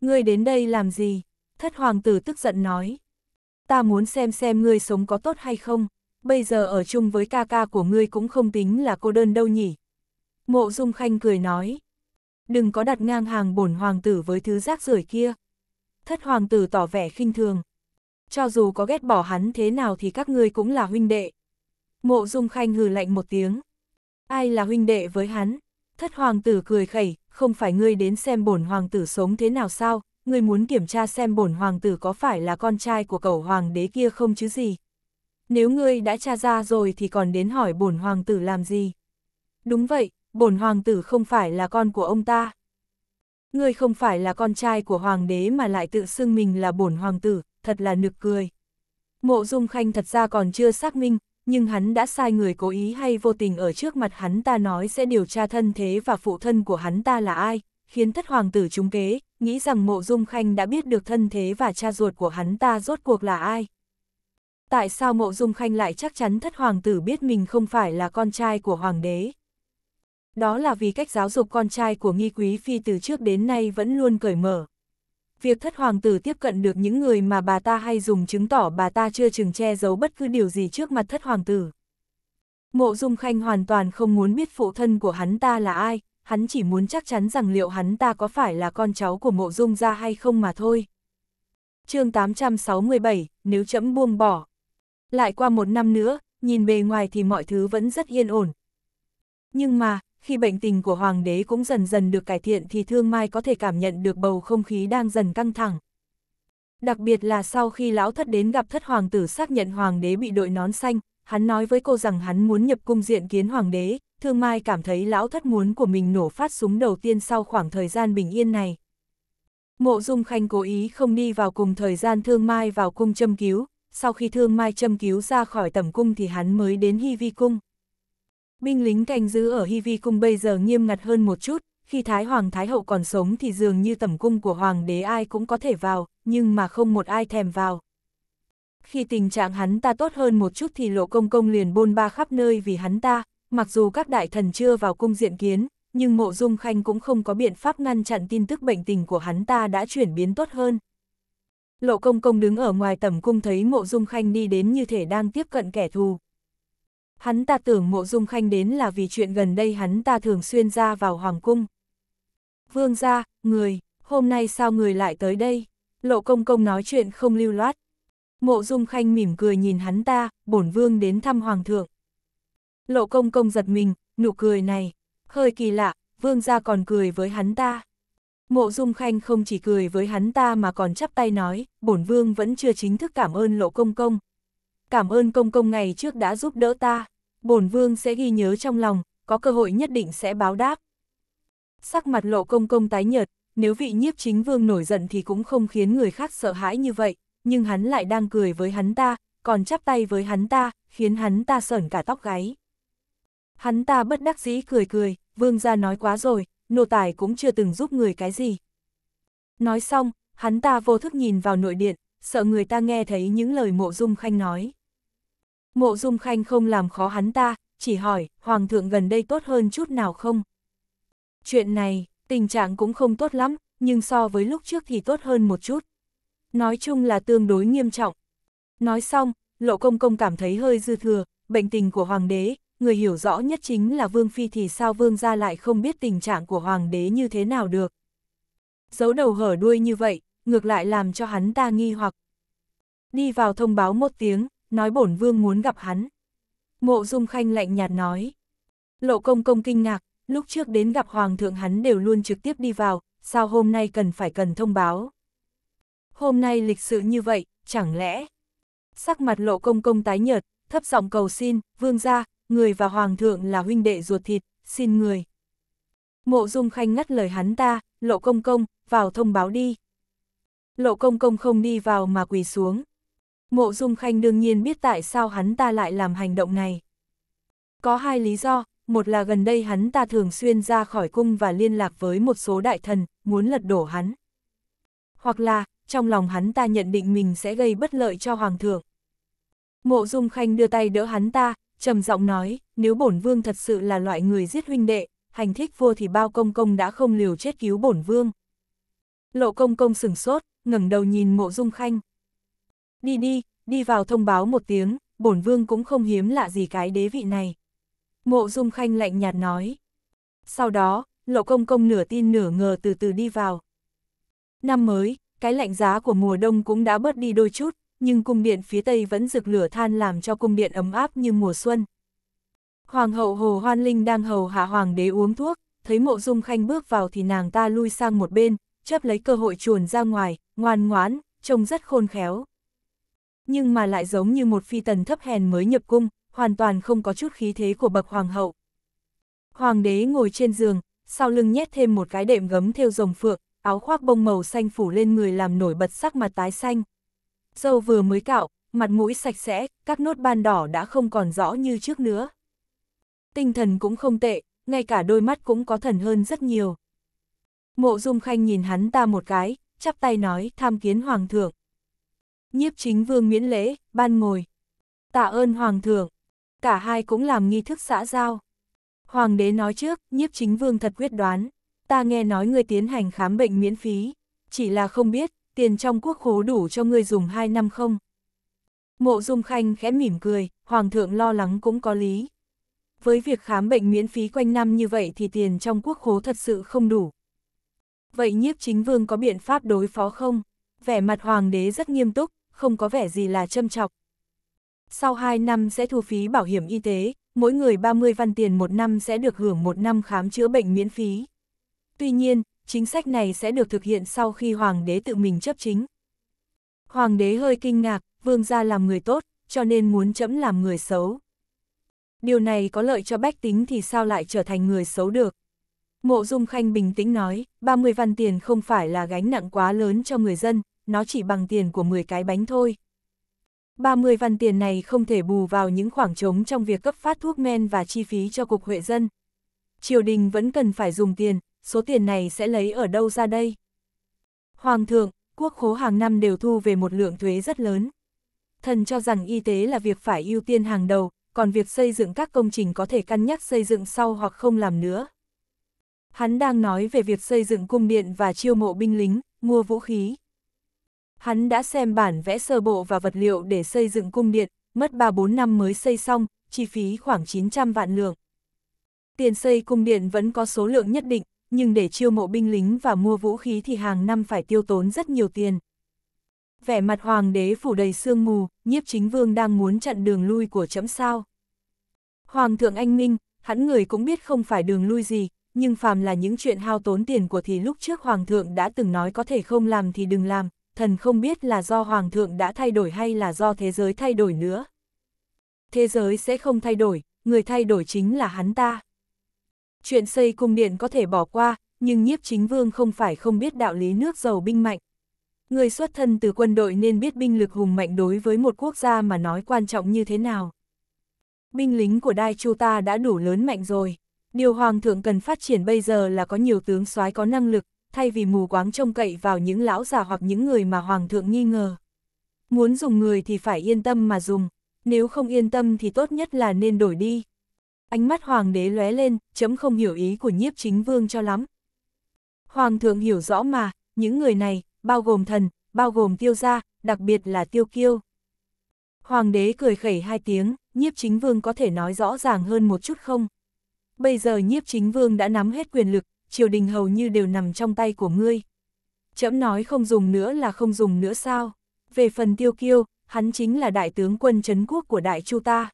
Ngươi đến đây làm gì? Thất hoàng tử tức giận nói. Ta muốn xem xem ngươi sống có tốt hay không, bây giờ ở chung với ca ca của ngươi cũng không tính là cô đơn đâu nhỉ. Mộ Dung Khanh cười nói. Đừng có đặt ngang hàng bổn hoàng tử với thứ rác rưởi kia. Thất hoàng tử tỏ vẻ khinh thường. Cho dù có ghét bỏ hắn thế nào thì các ngươi cũng là huynh đệ. Mộ Dung Khanh hừ lạnh một tiếng. Ai là huynh đệ với hắn? Thất hoàng tử cười khẩy, không phải ngươi đến xem bổn hoàng tử sống thế nào sao, ngươi muốn kiểm tra xem bổn hoàng tử có phải là con trai của cậu hoàng đế kia không chứ gì. Nếu ngươi đã tra ra rồi thì còn đến hỏi bổn hoàng tử làm gì. Đúng vậy, bổn hoàng tử không phải là con của ông ta. Ngươi không phải là con trai của hoàng đế mà lại tự xưng mình là bổn hoàng tử, thật là nực cười. Mộ Dung Khanh thật ra còn chưa xác minh, nhưng hắn đã sai người cố ý hay vô tình ở trước mặt hắn ta nói sẽ điều tra thân thế và phụ thân của hắn ta là ai, khiến thất hoàng tử trúng kế, nghĩ rằng mộ dung khanh đã biết được thân thế và cha ruột của hắn ta rốt cuộc là ai. Tại sao mộ dung khanh lại chắc chắn thất hoàng tử biết mình không phải là con trai của hoàng đế? Đó là vì cách giáo dục con trai của nghi quý phi từ trước đến nay vẫn luôn cởi mở, việc thất hoàng tử tiếp cận được những người mà bà ta hay dùng chứng tỏ bà ta chưa chừng che giấu bất cứ điều gì trước mặt thất hoàng tử. Mộ Dung Khanh hoàn toàn không muốn biết phụ thân của hắn ta là ai, hắn chỉ muốn chắc chắn rằng liệu hắn ta có phải là con cháu của Mộ Dung gia hay không mà thôi. chương 867, nếu chấm buông bỏ. Lại qua một năm nữa, nhìn bề ngoài thì mọi thứ vẫn rất yên ổn. Nhưng mà, khi bệnh tình của hoàng đế cũng dần dần được cải thiện thì Thương Mai có thể cảm nhận được bầu không khí đang dần căng thẳng. Đặc biệt là sau khi lão thất đến gặp thất hoàng tử xác nhận hoàng đế bị đội nón xanh, hắn nói với cô rằng hắn muốn nhập cung diện kiến hoàng đế, Thương Mai cảm thấy lão thất muốn của mình nổ phát súng đầu tiên sau khoảng thời gian bình yên này. Mộ Dung Khanh cố ý không đi vào cùng thời gian Thương Mai vào cung châm cứu, sau khi Thương Mai châm cứu ra khỏi tầm cung thì hắn mới đến Hy Vi cung. Binh lính canh giữ ở Hy Vi Cung bây giờ nghiêm ngặt hơn một chút, khi Thái Hoàng Thái Hậu còn sống thì dường như tẩm cung của Hoàng đế ai cũng có thể vào, nhưng mà không một ai thèm vào. Khi tình trạng hắn ta tốt hơn một chút thì lộ công công liền bôn ba khắp nơi vì hắn ta, mặc dù các đại thần chưa vào cung diện kiến, nhưng mộ dung khanh cũng không có biện pháp ngăn chặn tin tức bệnh tình của hắn ta đã chuyển biến tốt hơn. Lộ công công đứng ở ngoài tầm cung thấy mộ dung khanh đi đến như thể đang tiếp cận kẻ thù, hắn ta tưởng mộ dung khanh đến là vì chuyện gần đây hắn ta thường xuyên ra vào hoàng cung. Vương gia người, hôm nay sao người lại tới đây? Lộ công công nói chuyện không lưu loát. Mộ dung khanh mỉm cười nhìn hắn ta, bổn vương đến thăm hoàng thượng. Lộ công công giật mình, nụ cười này, hơi kỳ lạ, vương gia còn cười với hắn ta. Mộ dung khanh không chỉ cười với hắn ta mà còn chắp tay nói, bổn vương vẫn chưa chính thức cảm ơn lộ công công, cảm ơn công công ngày trước đã giúp đỡ ta, bổn vương sẽ ghi nhớ trong lòng, có cơ hội nhất định sẽ báo đáp. Sắc mặt lộ công công tái nhợt, nếu vị nhiếp chính vương nổi giận thì cũng không khiến người khác sợ hãi như vậy, nhưng hắn lại đang cười với hắn ta, còn chắp tay với hắn ta, khiến hắn ta sởn cả tóc gáy. Hắn ta bất đắc dĩ cười cười, vương gia nói quá rồi, nô tài cũng chưa từng giúp người cái gì. Nói xong, hắn ta vô thức nhìn vào nội điện, sợ người ta nghe thấy những lời mộ dung khanh nói. Mộ Dung Khanh không làm khó hắn ta, chỉ hỏi, Hoàng thượng gần đây tốt hơn chút nào không? Chuyện này, tình trạng cũng không tốt lắm, nhưng so với lúc trước thì tốt hơn một chút. Nói chung là tương đối nghiêm trọng. Nói xong, Lộ Công Công cảm thấy hơi dư thừa, bệnh tình của Hoàng đế, người hiểu rõ nhất chính là Vương Phi thì sao Vương ra lại không biết tình trạng của Hoàng đế như thế nào được. Giấu đầu hở đuôi như vậy, ngược lại làm cho hắn ta nghi hoặc. Đi vào thông báo một tiếng, nói bổn vương muốn gặp hắn. Mộ Dung Khanh lạnh nhạt nói. Lộ công công kinh ngạc, lúc trước đến gặp Hoàng thượng hắn đều luôn trực tiếp đi vào, sao hôm nay cần phải cần thông báo. Hôm nay lịch sự như vậy, chẳng lẽ... Sắc mặt lộ công công tái nhợt, thấp giọng cầu xin, vương gia, người và hoàng thượng là huynh đệ ruột thịt, xin người. Mộ Dung Khanh ngắt lời hắn ta, lộ công công, vào thông báo đi. Lộ công công không đi vào mà quỳ xuống, Mộ Dung Khanh đương nhiên biết tại sao hắn ta lại làm hành động này. Có hai lý do, một là gần đây hắn ta thường xuyên ra khỏi cung và liên lạc với một số đại thần, muốn lật đổ hắn. Hoặc là, trong lòng hắn ta nhận định mình sẽ gây bất lợi cho Hoàng thượng. Mộ Dung Khanh đưa tay đỡ hắn ta, trầm giọng nói, nếu bổn vương thật sự là loại người giết huynh đệ, hành thích vua thì bao công công đã không liều chết cứu bổn vương. Lộ công công sửng sốt, ngẩng đầu nhìn mộ dung khanh đi đi, đi vào thông báo một tiếng, bổn vương cũng không hiếm lạ gì cái đế vị này. Mộ Dung Khanh lạnh nhạt nói. Sau đó, lộ công công nửa tin nửa ngờ từ từ đi vào. Năm mới, cái lạnh giá của mùa đông cũng đã bớt đi đôi chút, nhưng cung điện phía tây vẫn rực lửa than làm cho cung điện ấm áp như mùa xuân. Hoàng hậu Hồ Hoan Linh đang hầu hạ hoàng đế uống thuốc, thấy mộ dung khanh bước vào thì nàng ta lui sang một bên, chấp lấy cơ hội chuồn ra ngoài, ngoan ngoãn, trông rất khôn khéo nhưng mà lại giống như một phi tần thấp hèn mới nhập cung, hoàn toàn không có chút khí thế của bậc hoàng hậu. Hoàng đế ngồi trên giường, sau lưng nhét thêm một cái đệm gấm theo rồng phượng, áo khoác bông màu xanh phủ lên người làm nổi bật sắc mặt tái xanh. Dâu vừa mới cạo, mặt mũi sạch sẽ, các nốt ban đỏ đã không còn rõ như trước nữa. Tinh thần cũng không tệ, ngay cả đôi mắt cũng có thần hơn rất nhiều. Mộ Dung Khanh nhìn hắn ta một cái, chắp tay nói tham kiến Hoàng thượng. Nhiếp chính vương miễn lễ, ban ngồi. Tạ ơn hoàng thượng. Cả hai cũng làm nghi thức xã giao. Hoàng đế nói trước, nhiếp chính vương thật quyết đoán. Ta nghe nói người tiến hành khám bệnh miễn phí. Chỉ là không biết, tiền trong quốc khố đủ cho người dùng hai năm không? Mộ Dung Khanh khẽ mỉm cười, Hoàng thượng lo lắng cũng có lý. Với việc khám bệnh miễn phí quanh năm như vậy thì tiền trong quốc khố thật sự không đủ. Vậy nhiếp chính vương có biện pháp đối phó không? Vẻ mặt Hoàng đế rất nghiêm túc, không có vẻ gì là châm chọc. Sau 2 năm sẽ thu phí bảo hiểm y tế, mỗi người 30 văn tiền một năm sẽ được hưởng một năm khám chữa bệnh miễn phí. Tuy nhiên, chính sách này sẽ được thực hiện sau khi Hoàng đế tự mình chấp chính. Hoàng đế hơi kinh ngạc, vương gia làm người tốt, cho nên muốn chấm làm người xấu. Điều này có lợi cho bách tính thì sao lại trở thành người xấu được? Mộ Dung Khanh bình tĩnh nói, 30 văn tiền không phải là gánh nặng quá lớn cho người dân, nó chỉ bằng tiền của 10 cái bánh thôi. 30 văn tiền này không thể bù vào những khoảng trống trong việc cấp phát thuốc men và chi phí cho Cục Huệ Dân. Triều đình vẫn cần phải dùng tiền, số tiền này sẽ lấy ở đâu ra đây? Hoàng thượng, quốc khố hàng năm đều thu về một lượng thuế rất lớn. Thần cho rằng y tế là việc phải ưu tiên hàng đầu, còn việc xây dựng các công trình có thể cân nhắc xây dựng sau hoặc không làm nữa. Hắn đang nói về việc xây dựng cung điện và chiêu mộ binh lính, mua vũ khí hắn đã xem bản vẽ sơ bộ và vật liệu để xây dựng cung điện, mất 3-4 năm mới xây xong, chi phí khoảng 900 vạn lượng. Tiền xây cung điện vẫn có số lượng nhất định, nhưng để chiêu mộ binh lính và mua vũ khí thì hàng năm phải tiêu tốn rất nhiều tiền. Vẻ mặt hoàng đế phủ đầy sương mù, nhiếp chính vương đang muốn chặn đường lui của chấm sao. Hoàng thượng anh Minh, hắn người cũng biết không phải đường lui gì, nhưng phàm là những chuyện hao tốn tiền của thì lúc trước hoàng thượng đã từng nói có thể không làm thì đừng làm, thần không biết là do Hoàng thượng đã thay đổi hay là do thế giới thay đổi nữa. Thế giới sẽ không thay đổi, người thay đổi chính là hắn ta. Chuyện xây cung điện có thể bỏ qua, nhưng nhiếp chính vương không phải không biết đạo lý nước giàu binh mạnh. Người xuất thân từ quân đội nên biết binh lực hùng mạnh đối với một quốc gia mà nói quan trọng như thế nào. Binh lính của Đai Chu ta đã đủ lớn mạnh rồi. Điều Hoàng thượng cần phát triển bây giờ là có nhiều tướng soái có năng lực, thay vì mù quáng trông cậy vào những lão già hoặc những người mà Hoàng thượng nghi ngờ. Muốn dùng người thì phải yên tâm mà dùng, nếu không yên tâm thì tốt nhất là nên đổi đi. Ánh mắt Hoàng đế lóe lên, chấm không hiểu ý của nhiếp chính vương cho lắm. Hoàng thượng hiểu rõ mà, những người này, bao gồm thần, bao gồm tiêu gia, đặc biệt là tiêu kiêu. Hoàng đế cười khẩy hai tiếng, nhiếp chính vương có thể nói rõ ràng hơn một chút không? Bây giờ nhiếp chính vương đã nắm hết quyền lực, triều đình hầu như đều nằm trong tay của ngươi. Chấm nói không dùng nữa là không dùng nữa sao? Về phần tiêu kiêu, hắn chính là đại tướng quân chấn quốc của đại chu ta.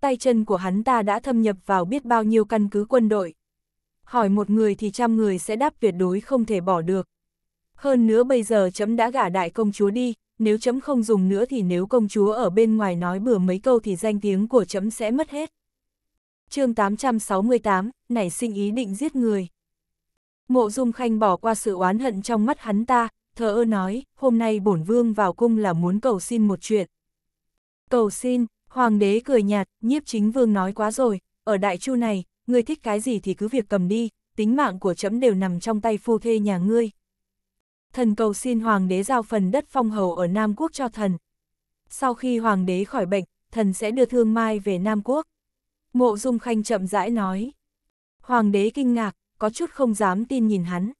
Tay chân của hắn ta đã thâm nhập vào biết bao nhiêu căn cứ quân đội. Hỏi một người thì trăm người sẽ đáp tuyệt đối không thể bỏ được. Hơn nữa bây giờ chấm đã gả đại công chúa đi, nếu chấm không dùng nữa thì nếu công chúa ở bên ngoài nói bừa mấy câu thì danh tiếng của chấm sẽ mất hết. chương 868, nảy sinh ý định giết người. Mộ Dung Khanh bỏ qua sự oán hận trong mắt hắn ta, thờ ơ nói, hôm nay bổn vương vào cung là muốn cầu xin một chuyện. Cầu xin, hoàng đế cười nhạt, nhiếp chính vương nói quá rồi, ở đại chu này, ngươi thích cái gì thì cứ việc cầm đi, tính mạng của trẫm đều nằm trong tay phu thê nhà ngươi. Thần cầu xin hoàng đế giao phần đất phong hầu ở Nam Quốc cho thần. Sau khi hoàng đế khỏi bệnh, thần sẽ đưa thương mai về Nam Quốc. Mộ Dung Khanh chậm rãi nói. Hoàng đế kinh ngạc, có chút không dám tin nhìn hắn.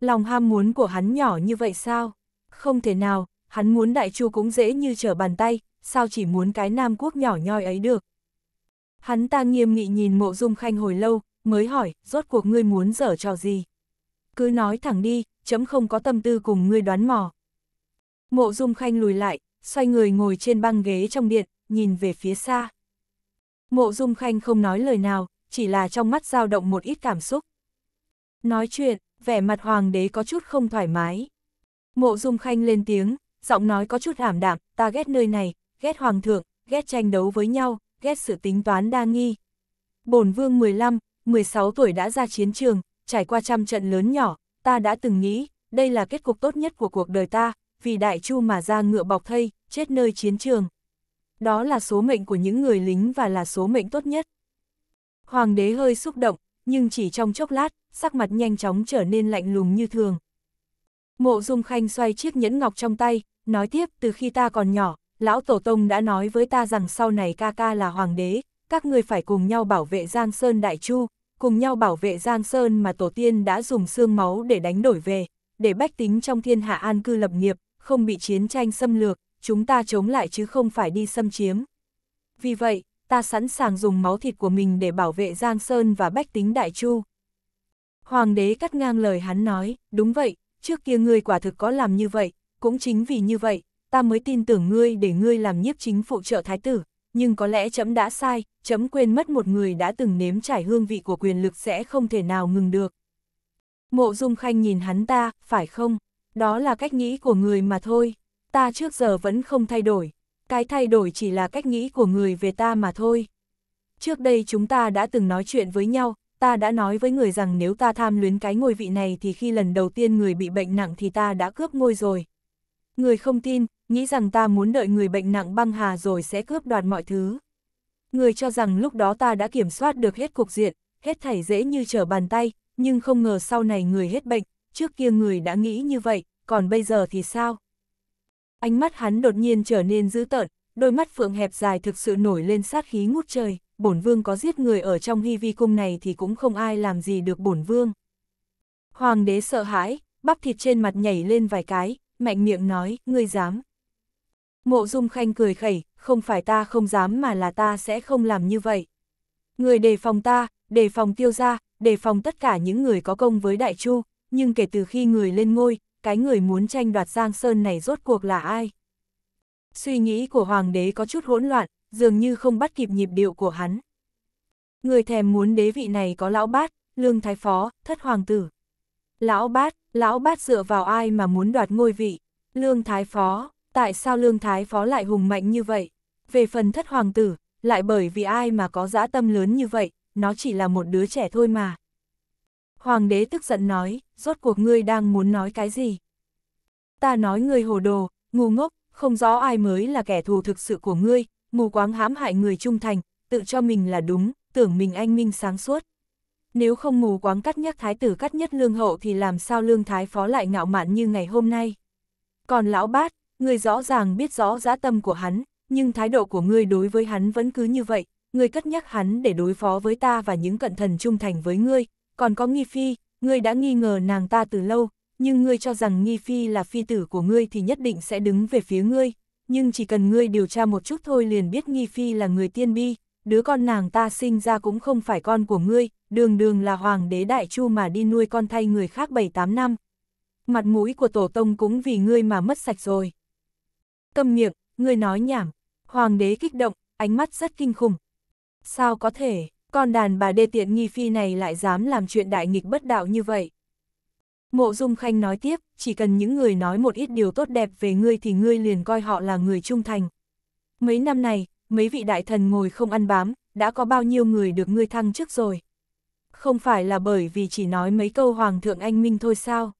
Lòng ham muốn của hắn nhỏ như vậy sao? Không thể nào, hắn muốn đại chu cũng dễ như trở bàn tay, sao chỉ muốn cái Nam Quốc nhỏ nhoi ấy được? Hắn ta nghiêm nghị nhìn mộ dung khanh hồi lâu, mới hỏi, rốt cuộc ngươi muốn dở trò gì? Cứ nói thẳng đi, chấm không có tâm tư cùng ngươi đoán mò. Mộ dung khanh lùi lại, xoay người ngồi trên băng ghế trong điện, nhìn về phía xa. Mộ dung khanh không nói lời nào, chỉ là trong mắt dao động một ít cảm xúc. Nói chuyện, vẻ mặt hoàng đế có chút không thoải mái. Mộ dung khanh lên tiếng, giọng nói có chút hàm đạm, ta ghét nơi này, ghét hoàng thượng, ghét tranh đấu với nhau, ghét sự tính toán đa nghi. Bổn vương 15, 16 tuổi đã ra chiến trường, trải qua trăm trận lớn nhỏ, ta đã từng nghĩ, đây là kết cục tốt nhất của cuộc đời ta, vì đại chu mà ra ngựa bọc thây, chết nơi chiến trường. Đó là số mệnh của những người lính và là số mệnh tốt nhất. Hoàng đế hơi xúc động, nhưng chỉ trong chốc lát, sắc mặt nhanh chóng trở nên lạnh lùng như thường. Mộ Dung Khanh xoay chiếc nhẫn ngọc trong tay, nói tiếp từ khi ta còn nhỏ, lão Tổ Tông đã nói với ta rằng sau này ca ca là hoàng đế, các người phải cùng nhau bảo vệ Giang Sơn Đại Chu, cùng nhau bảo vệ Giang Sơn mà Tổ tiên đã dùng xương máu để đánh đổi về, để bách tính trong thiên hạ an cư lập nghiệp, không bị chiến tranh xâm lược, chúng ta chống lại chứ không phải đi xâm chiếm. Vì vậy, ta sẵn sàng dùng máu thịt của mình để bảo vệ Giang Sơn và bách tính Đại Chu. Hoàng đế cắt ngang lời hắn nói, đúng vậy, trước kia ngươi quả thực có làm như vậy, cũng chính vì như vậy, ta mới tin tưởng ngươi để ngươi làm nhiếp chính phụ trợ thái tử, nhưng có lẽ chấm đã sai, chấm quên mất một người đã từng nếm trải hương vị của quyền lực sẽ không thể nào ngừng được. Mộ Dung Khanh nhìn hắn ta, phải không? Đó là cách nghĩ của người mà thôi, ta trước giờ vẫn không thay đổi. Cái thay đổi chỉ là cách nghĩ của người về ta mà thôi. Trước đây chúng ta đã từng nói chuyện với nhau, ta đã nói với người rằng nếu ta tham luyến cái ngôi vị này thì khi lần đầu tiên người bị bệnh nặng thì ta đã cướp ngôi rồi. Người không tin, nghĩ rằng ta muốn đợi người bệnh nặng băng hà rồi sẽ cướp đoạt mọi thứ. Người cho rằng lúc đó ta đã kiểm soát được hết cục diện, hết thảy dễ như trở bàn tay, nhưng không ngờ sau này người hết bệnh, trước kia người đã nghĩ như vậy, còn bây giờ thì sao? ánh mắt hắn đột nhiên trở nên dữ tợn, đôi mắt phượng hẹp dài thực sự nổi lên sát khí ngút trời, bổn vương có giết người ở trong hy vi cung này thì cũng không ai làm gì được bổn vương. Hoàng đế sợ hãi, bắp thịt trên mặt nhảy lên vài cái, mạnh miệng nói, ngươi dám. Mộ dung khanh cười khẩy, không phải ta không dám mà là ta sẽ không làm như vậy. Người đề phòng ta, đề phòng tiêu gia, đề phòng tất cả những người có công với đại chu, nhưng kể từ khi người lên ngôi, cái người muốn tranh đoạt Giang Sơn này rốt cuộc là ai? Suy nghĩ của hoàng đế có chút hỗn loạn, dường như không bắt kịp nhịp điệu của hắn. Người thèm muốn đế vị này có lão bát, lương thái phó, thất hoàng tử. Lão bát, lão bát dựa vào ai mà muốn đoạt ngôi vị? Lương thái phó, tại sao lương thái phó lại hùng mạnh như vậy? Về phần thất hoàng tử, lại bởi vì ai mà có dã tâm lớn như vậy, nó chỉ là một đứa trẻ thôi mà. Hoàng đế tức giận nói, rốt cuộc ngươi đang muốn nói cái gì? Ta nói ngươi hồ đồ, ngu ngốc, không rõ ai mới là kẻ thù thực sự của ngươi, mù quáng hãm hại người trung thành, tự cho mình là đúng, tưởng mình anh minh sáng suốt. Nếu không mù quáng cắt nhắc thái tử cắt nhất lương hậu thì làm sao lương thái phó lại ngạo mạn như ngày hôm nay? Còn lão bát, ngươi rõ ràng biết rõ giá tâm của hắn, nhưng thái độ của ngươi đối với hắn vẫn cứ như vậy, ngươi cất nhắc hắn để đối phó với ta và những cận thần trung thành với ngươi, còn có Nghi Phi, ngươi đã nghi ngờ nàng ta từ lâu, nhưng ngươi cho rằng Nghi Phi là phi tử của ngươi thì nhất định sẽ đứng về phía ngươi, nhưng chỉ cần ngươi điều tra một chút thôi liền biết Nghi Phi là người tiên bi, đứa con nàng ta sinh ra cũng không phải con của ngươi, đường đường là hoàng đế đại chu mà đi nuôi con thay người khác 7-8 năm. Mặt mũi của tổ tông cũng vì ngươi mà mất sạch rồi. Câm miệng, ngươi nói nhảm, hoàng đế kích động, ánh mắt rất kinh khủng. Sao có thể? con đàn bà đê tiện nghi phi này lại dám làm chuyện đại nghịch bất đạo như vậy. Mộ Dung Khanh nói tiếp, chỉ cần những người nói một ít điều tốt đẹp về ngươi thì ngươi liền coi họ là người trung thành. Mấy năm này, mấy vị đại thần ngồi không ăn bám, đã có bao nhiêu người được ngươi thăng chức rồi. Không phải là bởi vì chỉ nói mấy câu Hoàng thượng anh Minh thôi sao.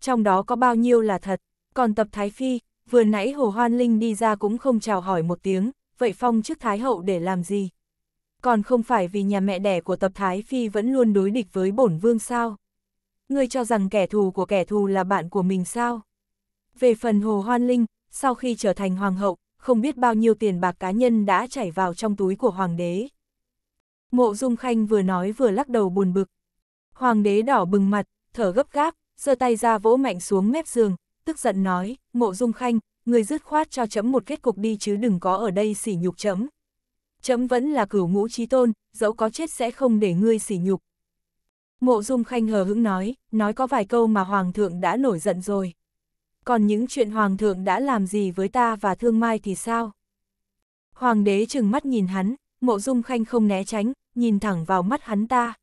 Trong đó có bao nhiêu là thật, còn tập Thái Phi, vừa nãy Hồ Hoan Linh đi ra cũng không chào hỏi một tiếng, vậy phong chức Thái Hậu để làm gì? còn không phải vì nhà mẹ đẻ của tập Thái Phi vẫn luôn đối địch với bổn vương sao. Ngươi cho rằng kẻ thù của kẻ thù là bạn của mình sao. Về phần Hồ Hoan Linh, sau khi trở thành hoàng hậu, không biết bao nhiêu tiền bạc cá nhân đã chảy vào trong túi của hoàng đế. Mộ Dung Khanh vừa nói vừa lắc đầu buồn bực. Hoàng đế đỏ bừng mặt, thở gấp gáp, giơ tay ra vỗ mạnh xuống mép giường, tức giận nói, Mộ Dung Khanh, người dứt khoát cho chấm một kết cục đi chứ đừng có ở đây sỉ nhục chấm chấm vẫn là cửu ngũ trí tôn, dẫu có chết sẽ không để ngươi sỉ nhục. Mộ Dung Khanh hờ hững nói, nói có vài câu mà Hoàng thượng đã nổi giận rồi. Còn những chuyện Hoàng thượng đã làm gì với ta và Thương Mai thì sao? Hoàng đế chừng mắt nhìn hắn, Mộ Dung Khanh không né tránh, nhìn thẳng vào mắt hắn ta.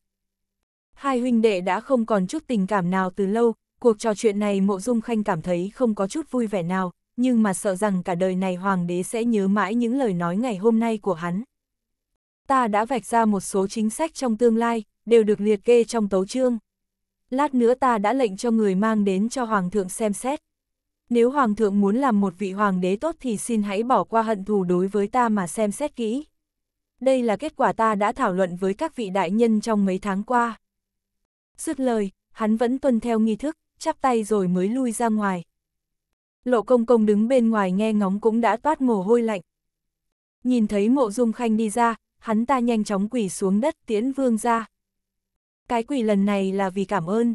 Hai huynh đệ đã không còn chút tình cảm nào từ lâu, cuộc trò chuyện này Mộ Dung Khanh cảm thấy không có chút vui vẻ nào, nhưng mà sợ rằng cả đời này hoàng đế sẽ nhớ mãi những lời nói ngày hôm nay của hắn. Ta đã vạch ra một số chính sách trong tương lai, đều được liệt kê trong tấu chương. Lát nữa ta đã lệnh cho người mang đến cho hoàng thượng xem xét. Nếu hoàng thượng muốn làm một vị hoàng đế tốt thì xin hãy bỏ qua hận thù đối với ta mà xem xét kỹ. Đây là kết quả ta đã thảo luận với các vị đại nhân trong mấy tháng qua. Dứt lời, hắn vẫn tuân theo nghi thức, chắp tay rồi mới lui ra ngoài lộ công công đứng bên ngoài nghe ngóng cũng đã toát mồ hôi lạnh. Nhìn thấy mộ dung khanh đi ra, hắn ta nhanh chóng quỳ xuống đất tiễn vương ra. Cái quỳ lần này là vì cảm ơn.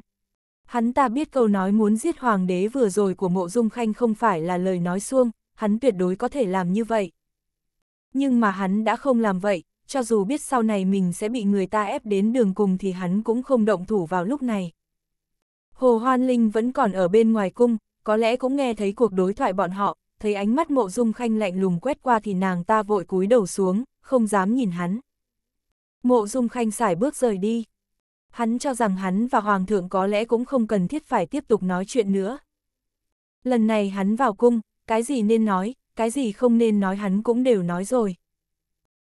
Hắn ta biết câu nói muốn giết hoàng đế vừa rồi của mộ dung khanh không phải là lời nói xuông, hắn tuyệt đối có thể làm như vậy. Nhưng mà hắn đã không làm vậy, cho dù biết sau này mình sẽ bị người ta ép đến đường cùng thì hắn cũng không động thủ vào lúc này. Hồ Hoan Linh vẫn còn ở bên ngoài cung, có lẽ cũng nghe thấy cuộc đối thoại bọn họ, thấy ánh mắt mộ dung khanh lạnh lùng quét qua thì nàng ta vội cúi đầu xuống, không dám nhìn hắn. Mộ dung khanh xài bước rời đi. Hắn cho rằng hắn và hoàng thượng có lẽ cũng không cần thiết phải tiếp tục nói chuyện nữa. Lần này hắn vào cung, cái gì nên nói, cái gì không nên nói hắn cũng đều nói rồi.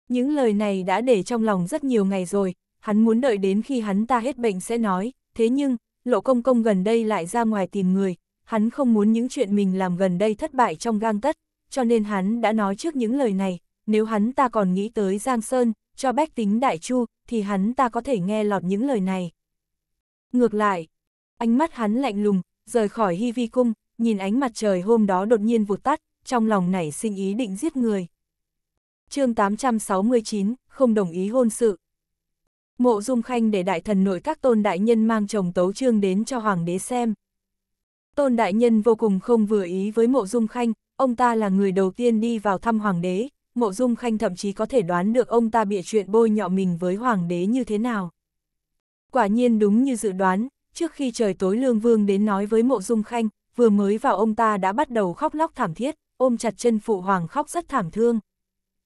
Những lời này đã để trong lòng rất nhiều ngày rồi, hắn muốn đợi đến khi hắn ta hết bệnh sẽ nói, thế nhưng, lộ công công gần đây lại ra ngoài tìm người, hắn không muốn những chuyện mình làm gần đây thất bại trong gang tất, cho nên hắn đã nói trước những lời này, nếu hắn ta còn nghĩ tới Giang Sơn, cho bách tính đại chu, thì hắn ta có thể nghe lọt những lời này. Ngược lại, ánh mắt hắn lạnh lùng, rời khỏi Hy Vi Cung, nhìn ánh mặt trời hôm đó đột nhiên vụt tắt, trong lòng nảy sinh ý định giết người. chương 869, không đồng ý hôn sự. Mộ Dung Khanh để đại thần nội các tôn đại nhân mang chồng tấu trương đến cho hoàng đế xem. Tôn Đại Nhân vô cùng không vừa ý với Mộ Dung Khanh, ông ta là người đầu tiên đi vào thăm Hoàng đế, Mộ Dung Khanh thậm chí có thể đoán được ông ta bịa chuyện bôi nhọ mình với Hoàng đế như thế nào. Quả nhiên đúng như dự đoán, trước khi trời tối Lương Vương đến nói với Mộ Dung Khanh, vừa mới vào ông ta đã bắt đầu khóc lóc thảm thiết, ôm chặt chân phụ hoàng khóc rất thảm thương.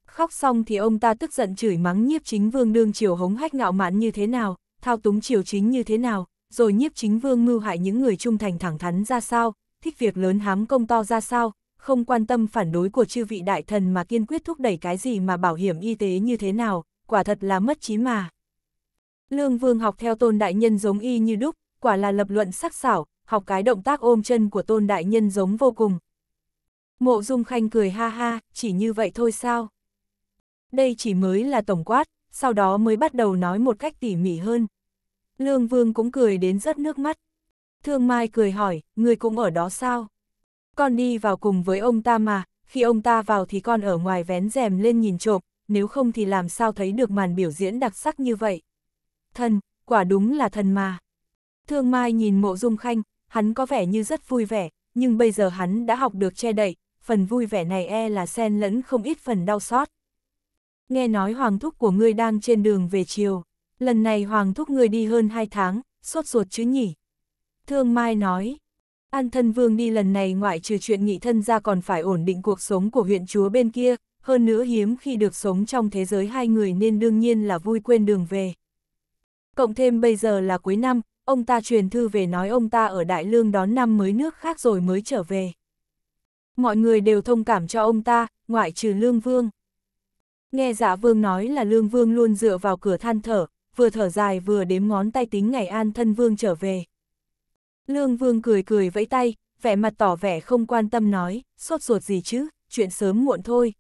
Khóc xong thì ông ta tức giận chửi mắng nhiếp chính vương đương triều hống hách ngạo mạn như thế nào, thao túng triều chính như thế nào, rồi nhiếp chính vương mưu hại những người trung thành thẳng thắn ra sao, thích việc lớn hám công to ra sao, không quan tâm phản đối của chư vị đại thần mà kiên quyết thúc đẩy cái gì mà bảo hiểm y tế như thế nào, quả thật là mất trí mà. Lương Vương học theo tôn đại nhân giống y như đúc, quả là lập luận sắc sảo, học cái động tác ôm chân của tôn đại nhân giống vô cùng. Mộ Dung Khanh cười ha ha, chỉ như vậy thôi sao? Đây chỉ mới là tổng quát, sau đó mới bắt đầu nói một cách tỉ mỉ hơn. Lương Vương cũng cười đến rất nước mắt. Thương Mai cười hỏi, người cũng ở đó sao? Con đi vào cùng với ông ta mà, khi ông ta vào thì con ở ngoài vén rèm lên nhìn trộm, nếu không thì làm sao thấy được màn biểu diễn đặc sắc như vậy. Thần, quả đúng là thần mà. Thương Mai nhìn mộ dung khanh, hắn có vẻ như rất vui vẻ, nhưng bây giờ hắn đã học được che đậy, phần vui vẻ này e là xen lẫn không ít phần đau xót. Nghe nói hoàng thúc của ngươi đang trên đường về chiều lần này Hoàng thúc người đi hơn hai tháng, sốt ruột chứ nhỉ. Thương Mai nói, An thân vương đi lần này ngoại trừ chuyện nghị thân ra còn phải ổn định cuộc sống của huyện chúa bên kia, hơn nữa hiếm khi được sống trong thế giới hai người nên đương nhiên là vui quên đường về. Cộng thêm bây giờ là cuối năm, ông ta truyền thư về nói ông ta ở Đại Lương đón năm mới nước khác rồi mới trở về. Mọi người đều thông cảm cho ông ta, ngoại trừ Lương Vương. Nghe giả dạ Vương nói là Lương Vương luôn dựa vào cửa than thở, vừa thở dài vừa đếm ngón tay tính ngày an thân vương trở về. Lương vương cười cười vẫy tay, vẻ mặt tỏ vẻ không quan tâm nói, sốt ruột gì chứ, chuyện sớm muộn thôi.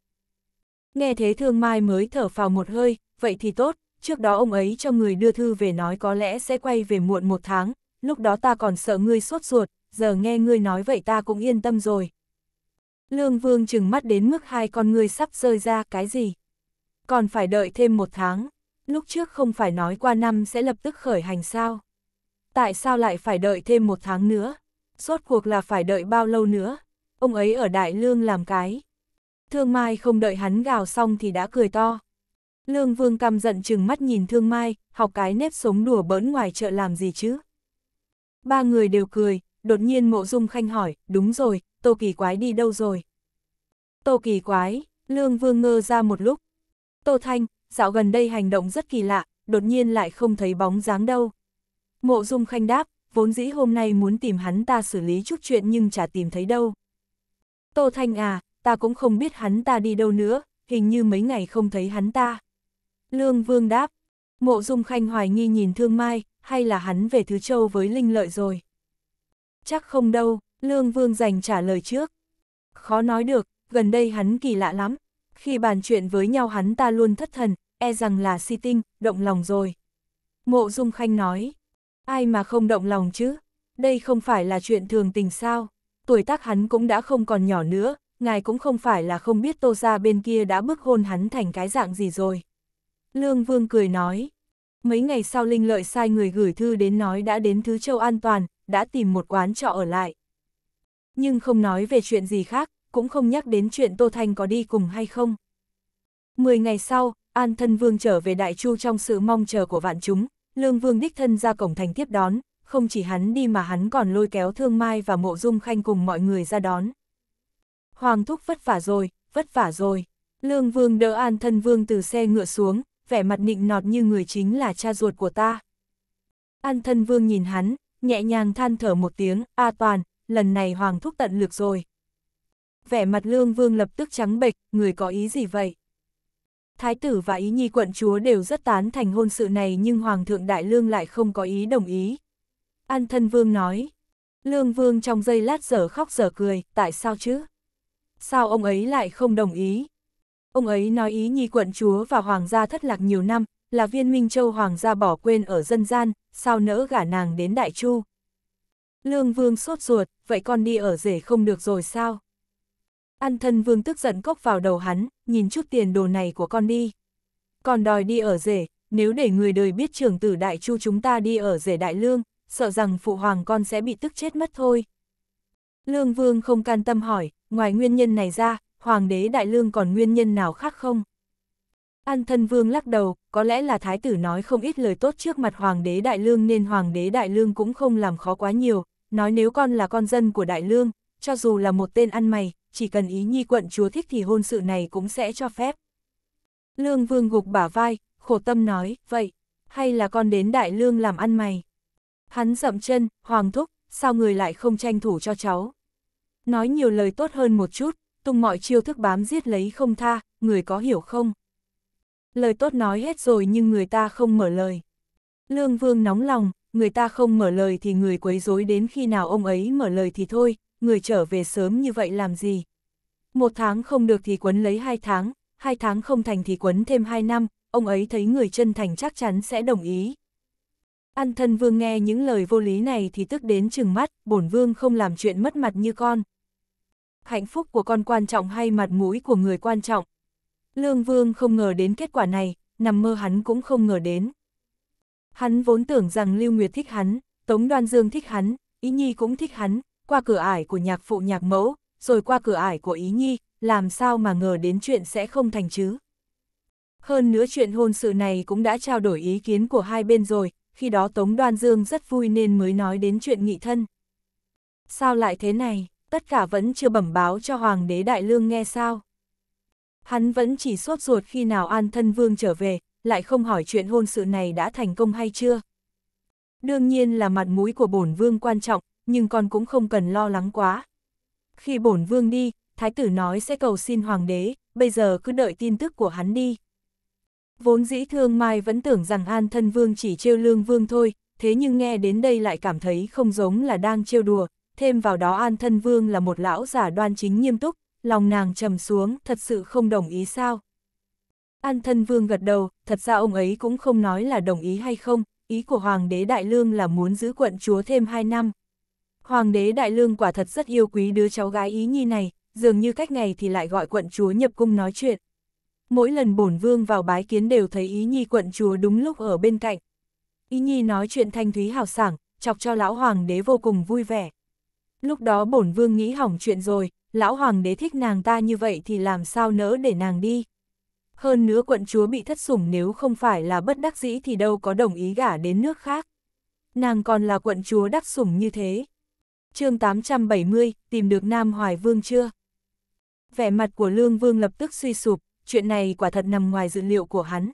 Nghe thế thương mai mới thở phào một hơi, vậy thì tốt, trước đó ông ấy cho người đưa thư về nói có lẽ sẽ quay về muộn một tháng, lúc đó ta còn sợ ngươi sốt ruột, giờ nghe ngươi nói vậy ta cũng yên tâm rồi. Lương Vương chừng mắt đến mức hai con ngươi sắp rơi ra cái gì. Còn phải đợi thêm một tháng lúc trước không phải nói qua năm sẽ lập tức khởi hành sao? Tại sao lại phải đợi thêm một tháng nữa? Rốt cuộc là phải đợi bao lâu nữa? Ông ấy ở Đại Lương làm cái. Thương Mai không đợi hắn gào xong thì đã cười to. Lương Vương căm giận chừng mắt nhìn Thương Mai, học cái nếp sống đùa bỡn ngoài chợ làm gì chứ? Ba người đều cười, đột nhiên mộ dung khanh hỏi, đúng rồi, Tô Kỳ Quái đi đâu rồi? Tô Kỳ Quái, Lương Vương ngơ ra một lúc. Tô Thanh, dạo gần đây hành động rất kỳ lạ, đột nhiên lại không thấy bóng dáng đâu. Mộ Dung Khanh đáp, vốn dĩ hôm nay muốn tìm hắn ta xử lý chút chuyện nhưng chả tìm thấy đâu. Tô Thanh à, ta cũng không biết hắn ta đi đâu nữa, hình như mấy ngày không thấy hắn ta. Lương Vương đáp, Mộ Dung Khanh hoài nghi nhìn Thương Mai, hay là hắn về Thứ Châu với Linh Lợi rồi? Chắc không đâu, Lương Vương giành trả lời trước. Khó nói được, gần đây hắn kỳ lạ lắm, khi bàn chuyện với nhau hắn ta luôn thất thần, e rằng là si tinh, động lòng rồi. Mộ Dung Khanh nói, ai mà không động lòng chứ, đây không phải là chuyện thường tình sao, tuổi tác hắn cũng đã không còn nhỏ nữa, ngài cũng không phải là không biết tô ra bên kia đã bức hôn hắn thành cái dạng gì rồi. Lương Vương cười nói, mấy ngày sau Linh Lợi sai người gửi thư đến nói đã đến Thứ Châu an toàn, đã tìm một quán trọ ở lại. Nhưng không nói về chuyện gì khác, cũng không nhắc đến chuyện Tô Thanh có đi cùng hay không. Mười ngày sau, An Thân Vương trở về Đại Chu trong sự mong chờ của vạn chúng, Lương Vương đích thân ra cổng thành tiếp đón, không chỉ hắn đi mà hắn còn lôi kéo Thương Mai và Mộ Dung Khanh cùng mọi người ra đón. Hoàng thúc vất vả rồi, vất vả rồi. Lương Vương đỡ An Thân Vương từ xe ngựa xuống, vẻ mặt nịnh nọt như người chính là cha ruột của ta. An Thân Vương nhìn hắn, nhẹ nhàng than thở một tiếng, A Toàn, lần này Hoàng thúc tận lực rồi vẻ mặt lương vương lập tức trắng bệch, người có ý gì vậy? Thái tử và ý nhi quận chúa đều rất tán thành hôn sự này nhưng Hoàng thượng Đại Lương lại không có ý đồng ý. An thân vương nói, lương vương trong giây lát giờ khóc giờ cười, tại sao chứ? Sao ông ấy lại không đồng ý? Ông ấy nói ý nhi quận chúa và hoàng gia thất lạc nhiều năm, là viên minh châu hoàng gia bỏ quên ở dân gian, sao nỡ gả nàng đến đại chu. Lương vương sốt ruột, vậy con đi ở rể không được rồi sao? An thân vương tức giận cốc vào đầu hắn, nhìn chút tiền đồ này của con đi. Còn đòi đi ở rể, nếu để người đời biết trưởng tử đại chu chúng ta đi ở rể đại lương, sợ rằng phụ hoàng con sẽ bị tức chết mất thôi. Lương vương không can tâm hỏi, ngoài nguyên nhân này ra, hoàng đế đại lương còn nguyên nhân nào khác không? An thân vương lắc đầu, có lẽ là thái tử nói không ít lời tốt trước mặt hoàng đế đại lương nên hoàng đế đại lương cũng không làm khó quá nhiều, nói nếu con là con dân của đại lương, cho dù là một tên ăn mày, chỉ cần ý nhi quận chúa thích thì hôn sự này cũng sẽ cho phép. Lương vương gục bả vai, khổ tâm nói, vậy, hay là con đến đại lương làm ăn mày. Hắn dậm chân, hoàng thúc, sao người lại không tranh thủ cho cháu. Nói nhiều lời tốt hơn một chút, tung mọi chiêu thức bám giết lấy không tha, người có hiểu không? Lời tốt nói hết rồi nhưng người ta không mở lời. Lương vương nóng lòng, người ta không mở lời thì người quấy rối đến khi nào ông ấy mở lời thì thôi, người trở về sớm như vậy làm gì? Một tháng không được thì quấn lấy hai tháng, hai tháng không thành thì quấn thêm hai năm, ông ấy thấy người chân thành chắc chắn sẽ đồng ý. An thân vương nghe những lời vô lý này thì tức đến chừng mắt, bổn vương không làm chuyện mất mặt như con. Hạnh phúc của con quan trọng hay mặt mũi của người quan trọng? Lương vương không ngờ đến kết quả này, nằm mơ hắn cũng không ngờ đến. Hắn vốn tưởng rằng Lưu Nguyệt thích hắn, Tống Đoan Dương thích hắn, Ý Nhi cũng thích hắn, qua cửa ải của nhạc phụ nhạc mẫu, rồi qua cửa ải của ý nhi, làm sao mà ngờ đến chuyện sẽ không thành chứ. Hơn nữa chuyện hôn sự này cũng đã trao đổi ý kiến của hai bên rồi, khi đó Tống Đoan Dương rất vui nên mới nói đến chuyện nghị thân. Sao lại thế này, tất cả vẫn chưa bẩm báo cho Hoàng đế Đại Lương nghe sao? Hắn vẫn chỉ sốt ruột khi nào An Thân Vương trở về, lại không hỏi chuyện hôn sự này đã thành công hay chưa. Đương nhiên là mặt mũi của bổn vương quan trọng, nhưng con cũng không cần lo lắng quá. Khi bổn vương đi, thái tử nói sẽ cầu xin hoàng đế, bây giờ cứ đợi tin tức của hắn đi. Vốn dĩ thương mai vẫn tưởng rằng an thân vương chỉ trêu lương vương thôi, thế nhưng nghe đến đây lại cảm thấy không giống là đang trêu đùa, thêm vào đó an thân vương là một lão giả đoan chính nghiêm túc, lòng nàng trầm xuống, thật sự không đồng ý sao. An thân vương gật đầu, thật ra ông ấy cũng không nói là đồng ý hay không, ý của hoàng đế đại lương là muốn giữ quận chúa thêm 2 năm. Hoàng đế Đại Lương quả thật rất yêu quý đứa cháu gái ý nhi này, dường như cách ngày thì lại gọi quận chúa nhập cung nói chuyện. Mỗi lần bổn vương vào bái kiến đều thấy ý nhi quận chúa đúng lúc ở bên cạnh. Ý nhi nói chuyện thanh thúy hào sảng, chọc cho lão hoàng đế vô cùng vui vẻ. Lúc đó bổn vương nghĩ hỏng chuyện rồi, lão hoàng đế thích nàng ta như vậy thì làm sao nỡ để nàng đi. Hơn nữa quận chúa bị thất sủng nếu không phải là bất đắc dĩ thì đâu có đồng ý gả đến nước khác. Nàng còn là quận chúa đắc sủng như thế, chương 870, tìm được Nam Hoài Vương chưa? Vẻ mặt của Lương Vương lập tức suy sụp, chuyện này quả thật nằm ngoài dự liệu của hắn.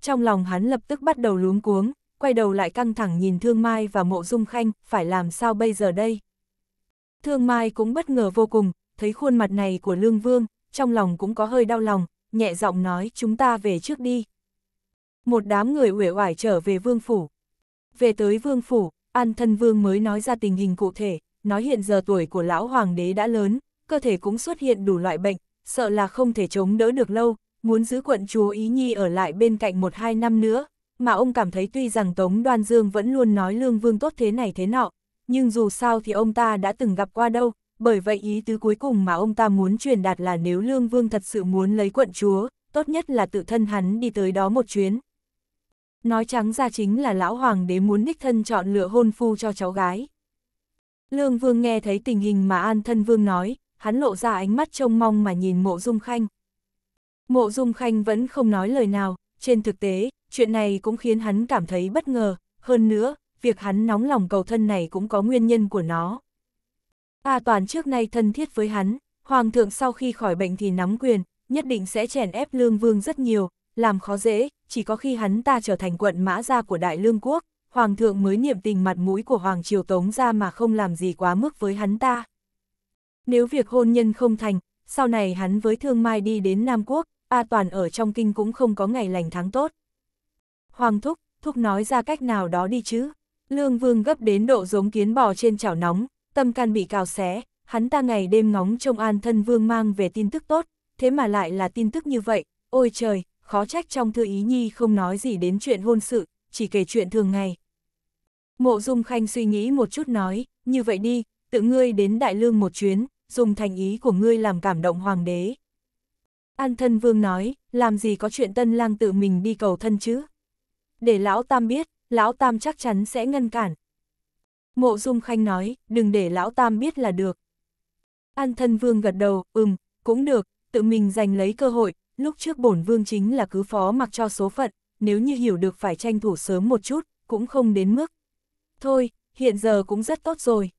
Trong lòng hắn lập tức bắt đầu luống cuống, quay đầu lại căng thẳng nhìn Thương Mai và Mộ Dung Khanh, phải làm sao bây giờ đây? Thương Mai cũng bất ngờ vô cùng, thấy khuôn mặt này của Lương Vương, trong lòng cũng có hơi đau lòng, nhẹ giọng nói chúng ta về trước đi. Một đám người uể oải trở về Vương Phủ. Về tới Vương Phủ, An thân vương mới nói ra tình hình cụ thể, nói hiện giờ tuổi của lão hoàng đế đã lớn, cơ thể cũng xuất hiện đủ loại bệnh, sợ là không thể chống đỡ được lâu, muốn giữ quận chúa Ý Nhi ở lại bên cạnh một hai năm nữa, mà ông cảm thấy tuy rằng Tống Đoan Dương vẫn luôn nói lương vương tốt thế này thế nọ, nhưng dù sao thì ông ta đã từng gặp qua đâu, bởi vậy ý tứ cuối cùng mà ông ta muốn truyền đạt là nếu lương vương thật sự muốn lấy quận chúa, tốt nhất là tự thân hắn đi tới đó một chuyến, nói trắng ra chính là lão hoàng đế muốn đích thân chọn lựa hôn phu cho cháu gái. Lương Vương nghe thấy tình hình mà An Thân Vương nói, hắn lộ ra ánh mắt trông mong mà nhìn Mộ Dung Khanh. Mộ Dung Khanh vẫn không nói lời nào, trên thực tế, chuyện này cũng khiến hắn cảm thấy bất ngờ, hơn nữa, việc hắn nóng lòng cầu thân này cũng có nguyên nhân của nó. A Toàn trước nay thân thiết với hắn, Hoàng thượng sau khi khỏi bệnh thì nắm quyền, nhất định sẽ chèn ép Lương Vương rất nhiều, làm khó dễ, chỉ có khi hắn ta trở thành quận mã gia của Đại Lương Quốc, Hoàng thượng mới niệm tình mặt mũi của Hoàng Triều Tống ra mà không làm gì quá mức với hắn ta. Nếu việc hôn nhân không thành, sau này hắn với Thương Mai đi đến Nam Quốc, A Toàn ở trong kinh cũng không có ngày lành tháng tốt. Hoàng Thúc, Thúc nói ra cách nào đó đi chứ. Lương Vương gấp đến độ giống kiến bò trên chảo nóng, tâm can bị cào xé, hắn ta ngày đêm ngóng trông an thân Vương mang về tin tức tốt, thế mà lại là tin tức như vậy, ôi trời, khó trách trong thư ý nhi không nói gì đến chuyện hôn sự, chỉ kể chuyện thường ngày. Mộ Dung Khanh suy nghĩ một chút nói, như vậy đi, tự ngươi đến Đại Lương một chuyến, dùng thành ý của ngươi làm cảm động hoàng đế. An thân vương nói, làm gì có chuyện tân lang tự mình đi cầu thân chứ? Để lão tam biết, lão tam chắc chắn sẽ ngăn cản. Mộ Dung Khanh nói, đừng để lão tam biết là được. An thân vương gật đầu, ừm, cũng được, tự mình giành lấy cơ hội, lúc trước bổn vương chính là cứ phó mặc cho số phận, nếu như hiểu được phải tranh thủ sớm một chút, cũng không đến mức. Thôi, hiện giờ cũng rất tốt rồi.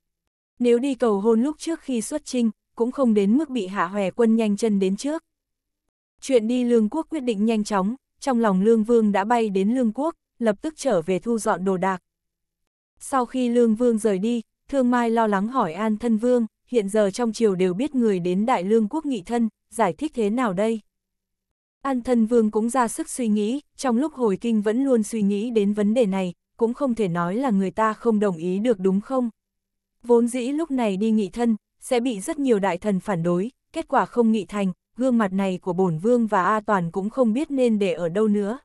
Nếu đi cầu hôn lúc trước khi xuất trinh, cũng không đến mức bị hạ hòe quân nhanh chân đến trước. Chuyện đi lương quốc quyết định nhanh chóng, trong lòng lương vương đã bay đến lương quốc, lập tức trở về thu dọn đồ đạc. Sau khi lương vương rời đi, thương mai lo lắng hỏi an thân vương, hiện giờ trong triều đều biết người đến đại lương quốc nghị thân, giải thích thế nào đây? An thân vương cũng ra sức suy nghĩ, trong lúc hồi kinh vẫn luôn suy nghĩ đến vấn đề này, cũng không thể nói là người ta không đồng ý được đúng không? Vốn dĩ lúc này đi nghị thân, sẽ bị rất nhiều đại thần phản đối, kết quả không nghị thành, gương mặt này của bổn vương và A Toàn cũng không biết nên để ở đâu nữa.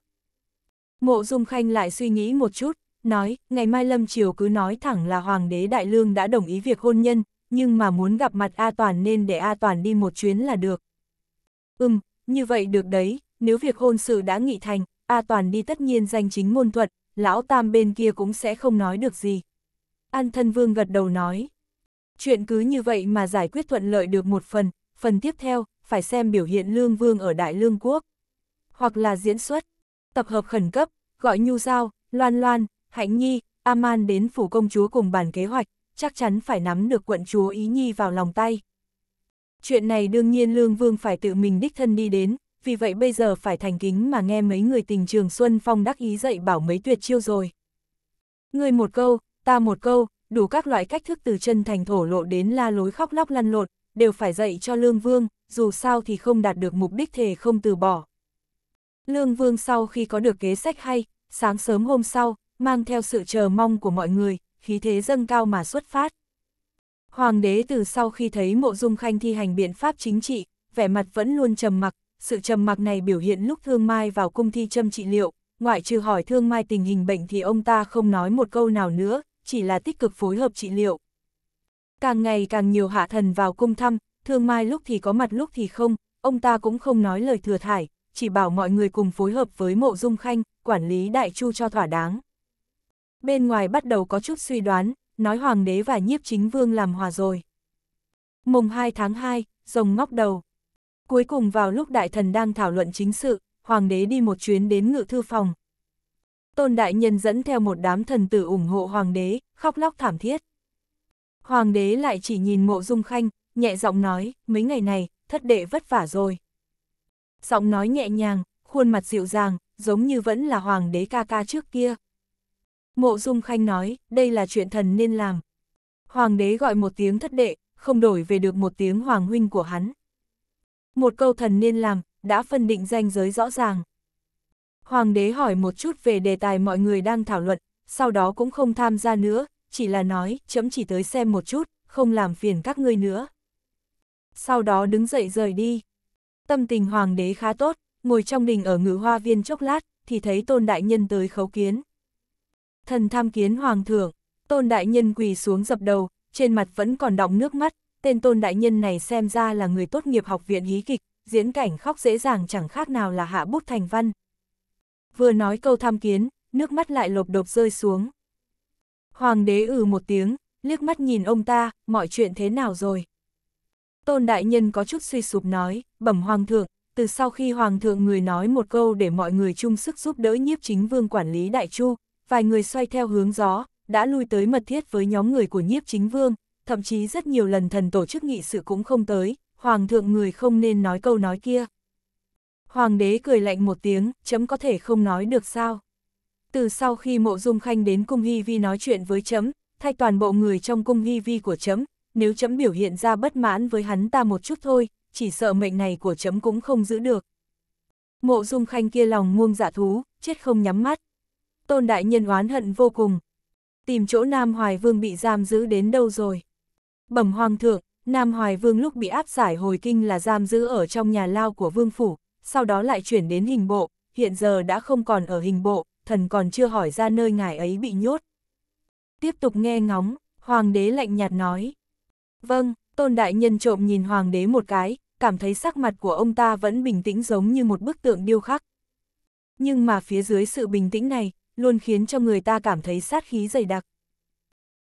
Mộ Dung Khanh lại suy nghĩ một chút, nói, ngày mai Lâm Triều cứ nói thẳng là Hoàng đế Đại Lương đã đồng ý việc hôn nhân, nhưng mà muốn gặp mặt A Toàn nên để A Toàn đi một chuyến là được. Ừm, như vậy được đấy, nếu việc hôn sự đã nghị thành, A Toàn đi tất nhiên danh chính ngôn thuận, lão tam bên kia cũng sẽ không nói được gì. An thân vương gật đầu nói. Chuyện cứ như vậy mà giải quyết thuận lợi được một phần, phần tiếp theo, phải xem biểu hiện lương vương ở Đại Lương Quốc. Hoặc là diễn xuất, tập hợp khẩn cấp, gọi Nhu Giao, Loan Loan, Hạnh Nhi, Aman đến phủ công chúa cùng bàn kế hoạch, chắc chắn phải nắm được quận chúa Ý Nhi vào lòng tay chuyện này đương nhiên Lương Vương phải tự mình đích thân đi đến, vì vậy bây giờ phải thành kính mà nghe mấy người tình trường Xuân Phong đắc ý dạy bảo mấy tuyệt chiêu rồi. Người một câu, ta một câu, đủ các loại cách thức từ chân thành thổ lộ đến la lối khóc lóc lăn lộn đều phải dạy cho Lương Vương, dù sao thì không đạt được mục đích thề không từ bỏ. Lương Vương sau khi có được kế sách hay, sáng sớm hôm sau, mang theo sự chờ mong của mọi người, khí thế dâng cao mà xuất phát. Hoàng đế từ sau khi thấy mộ dung khanh thi hành biện pháp chính trị, vẻ mặt vẫn luôn trầm mặc, sự trầm mặc này biểu hiện lúc thương mai vào cung thi châm trị liệu, ngoại trừ hỏi thương mai tình hình bệnh thì ông ta không nói một câu nào nữa, chỉ là tích cực phối hợp trị liệu. Càng ngày càng nhiều hạ thần vào cung thăm, thương mai lúc thì có mặt lúc thì không, ông ta cũng không nói lời thừa thải, chỉ bảo mọi người cùng phối hợp với mộ dung khanh, quản lý đại chu cho thỏa đáng. Bên ngoài bắt đầu có chút suy đoán, nói hoàng đế và nhiếp chính vương làm hòa rồi. Mùng 2 tháng 2, rồng ngóc đầu. Cuối cùng vào lúc đại thần đang thảo luận chính sự, hoàng đế đi một chuyến đến ngự thư phòng. Tôn đại nhân dẫn theo một đám thần tử ủng hộ hoàng đế, khóc lóc thảm thiết. Hoàng đế lại chỉ nhìn mộ dung khanh, nhẹ giọng nói, mấy ngày này, thất đệ vất vả rồi. Giọng nói nhẹ nhàng, khuôn mặt dịu dàng, giống như vẫn là hoàng đế ca ca trước kia. Mộ Dung Khanh nói, đây là chuyện thần nên làm. Hoàng đế gọi một tiếng thất đệ, không đổi về được một tiếng hoàng huynh của hắn. Một câu thần nên làm, đã phân định danh giới rõ ràng. Hoàng đế hỏi một chút về đề tài mọi người đang thảo luận, sau đó cũng không tham gia nữa, chỉ là nói, chấm chỉ tới xem một chút, không làm phiền các ngươi nữa. Sau đó đứng dậy rời đi. Tâm tình hoàng đế khá tốt, ngồi trong đình ở ngự hoa viên chốc lát, thì thấy tôn đại nhân tới khấu kiến. Thần tham kiến hoàng thượng, tôn đại nhân quỳ xuống dập đầu, trên mặt vẫn còn đọng nước mắt, tên tôn đại nhân này xem ra là người tốt nghiệp học viện hí kịch, diễn cảnh khóc dễ dàng chẳng khác nào là hạ bút thành văn. Vừa nói câu tham kiến, nước mắt lại lộp đột rơi xuống. Hoàng đế ừ một tiếng, liếc mắt nhìn ông ta, mọi chuyện thế nào rồi? Tôn đại nhân có chút suy sụp nói, bẩm hoàng thượng, từ sau khi hoàng thượng người nói một câu để mọi người chung sức giúp đỡ nhiếp chính vương quản lý đại chu, vài người xoay theo hướng gió, đã lui tới mật thiết với nhóm người của nhiếp chính vương, thậm chí rất nhiều lần thần tổ chức nghị sự cũng không tới, hoàng thượng người không nên nói câu nói kia. Hoàng đế cười lạnh một tiếng, chấm có thể không nói được sao. Từ sau khi mộ dung khanh đến cung hy vi nói chuyện với chấm, thay toàn bộ người trong cung hy vi của chấm, nếu chấm biểu hiện ra bất mãn với hắn ta một chút thôi, chỉ sợ mệnh này của chấm cũng không giữ được. Mộ dung khanh kia lòng muông dạ thú, chết không nhắm mắt, Tôn Đại Nhân oán hận vô cùng. Tìm chỗ Nam Hoài Vương bị giam giữ đến đâu rồi? Bẩm Hoàng thượng, Nam Hoài Vương lúc bị áp giải hồi kinh là giam giữ ở trong nhà lao của Vương Phủ, sau đó lại chuyển đến hình bộ, hiện giờ đã không còn ở hình bộ, thần còn chưa hỏi ra nơi ngài ấy bị nhốt. Tiếp tục nghe ngóng, Hoàng đế lạnh nhạt nói. Vâng, Tôn Đại Nhân trộm nhìn Hoàng đế một cái, cảm thấy sắc mặt của ông ta vẫn bình tĩnh giống như một bức tượng điêu khắc. Nhưng mà phía dưới sự bình tĩnh này, luôn khiến cho người ta cảm thấy sát khí dày đặc.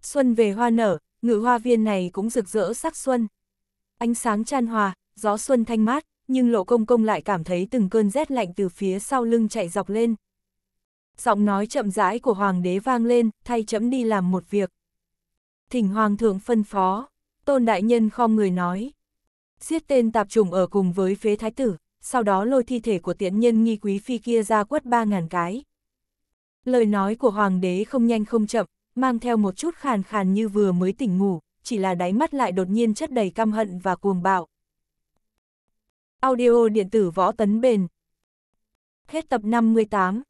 Xuân về hoa nở, ngự hoa viên này cũng rực rỡ sắc xuân. Ánh sáng tràn hòa, gió xuân thanh mát, nhưng lộ công công lại cảm thấy từng cơn rét lạnh từ phía sau lưng chạy dọc lên. Giọng nói chậm rãi của hoàng đế vang lên, thay chấm đi làm một việc. Thỉnh hoàng thượng phân phó, tôn đại nhân khom người nói. Giết tên tạp trùng ở cùng với phế thái tử, sau đó lôi thi thể của tiện nhân nghi quý phi kia ra quất ba ngàn cái. Lời nói của hoàng đế không nhanh không chậm, mang theo một chút khàn khàn như vừa mới tỉnh ngủ, chỉ là đáy mắt lại đột nhiên chất đầy căm hận và cuồng bạo. Audio điện tử võ tấn bền. Hết tập 58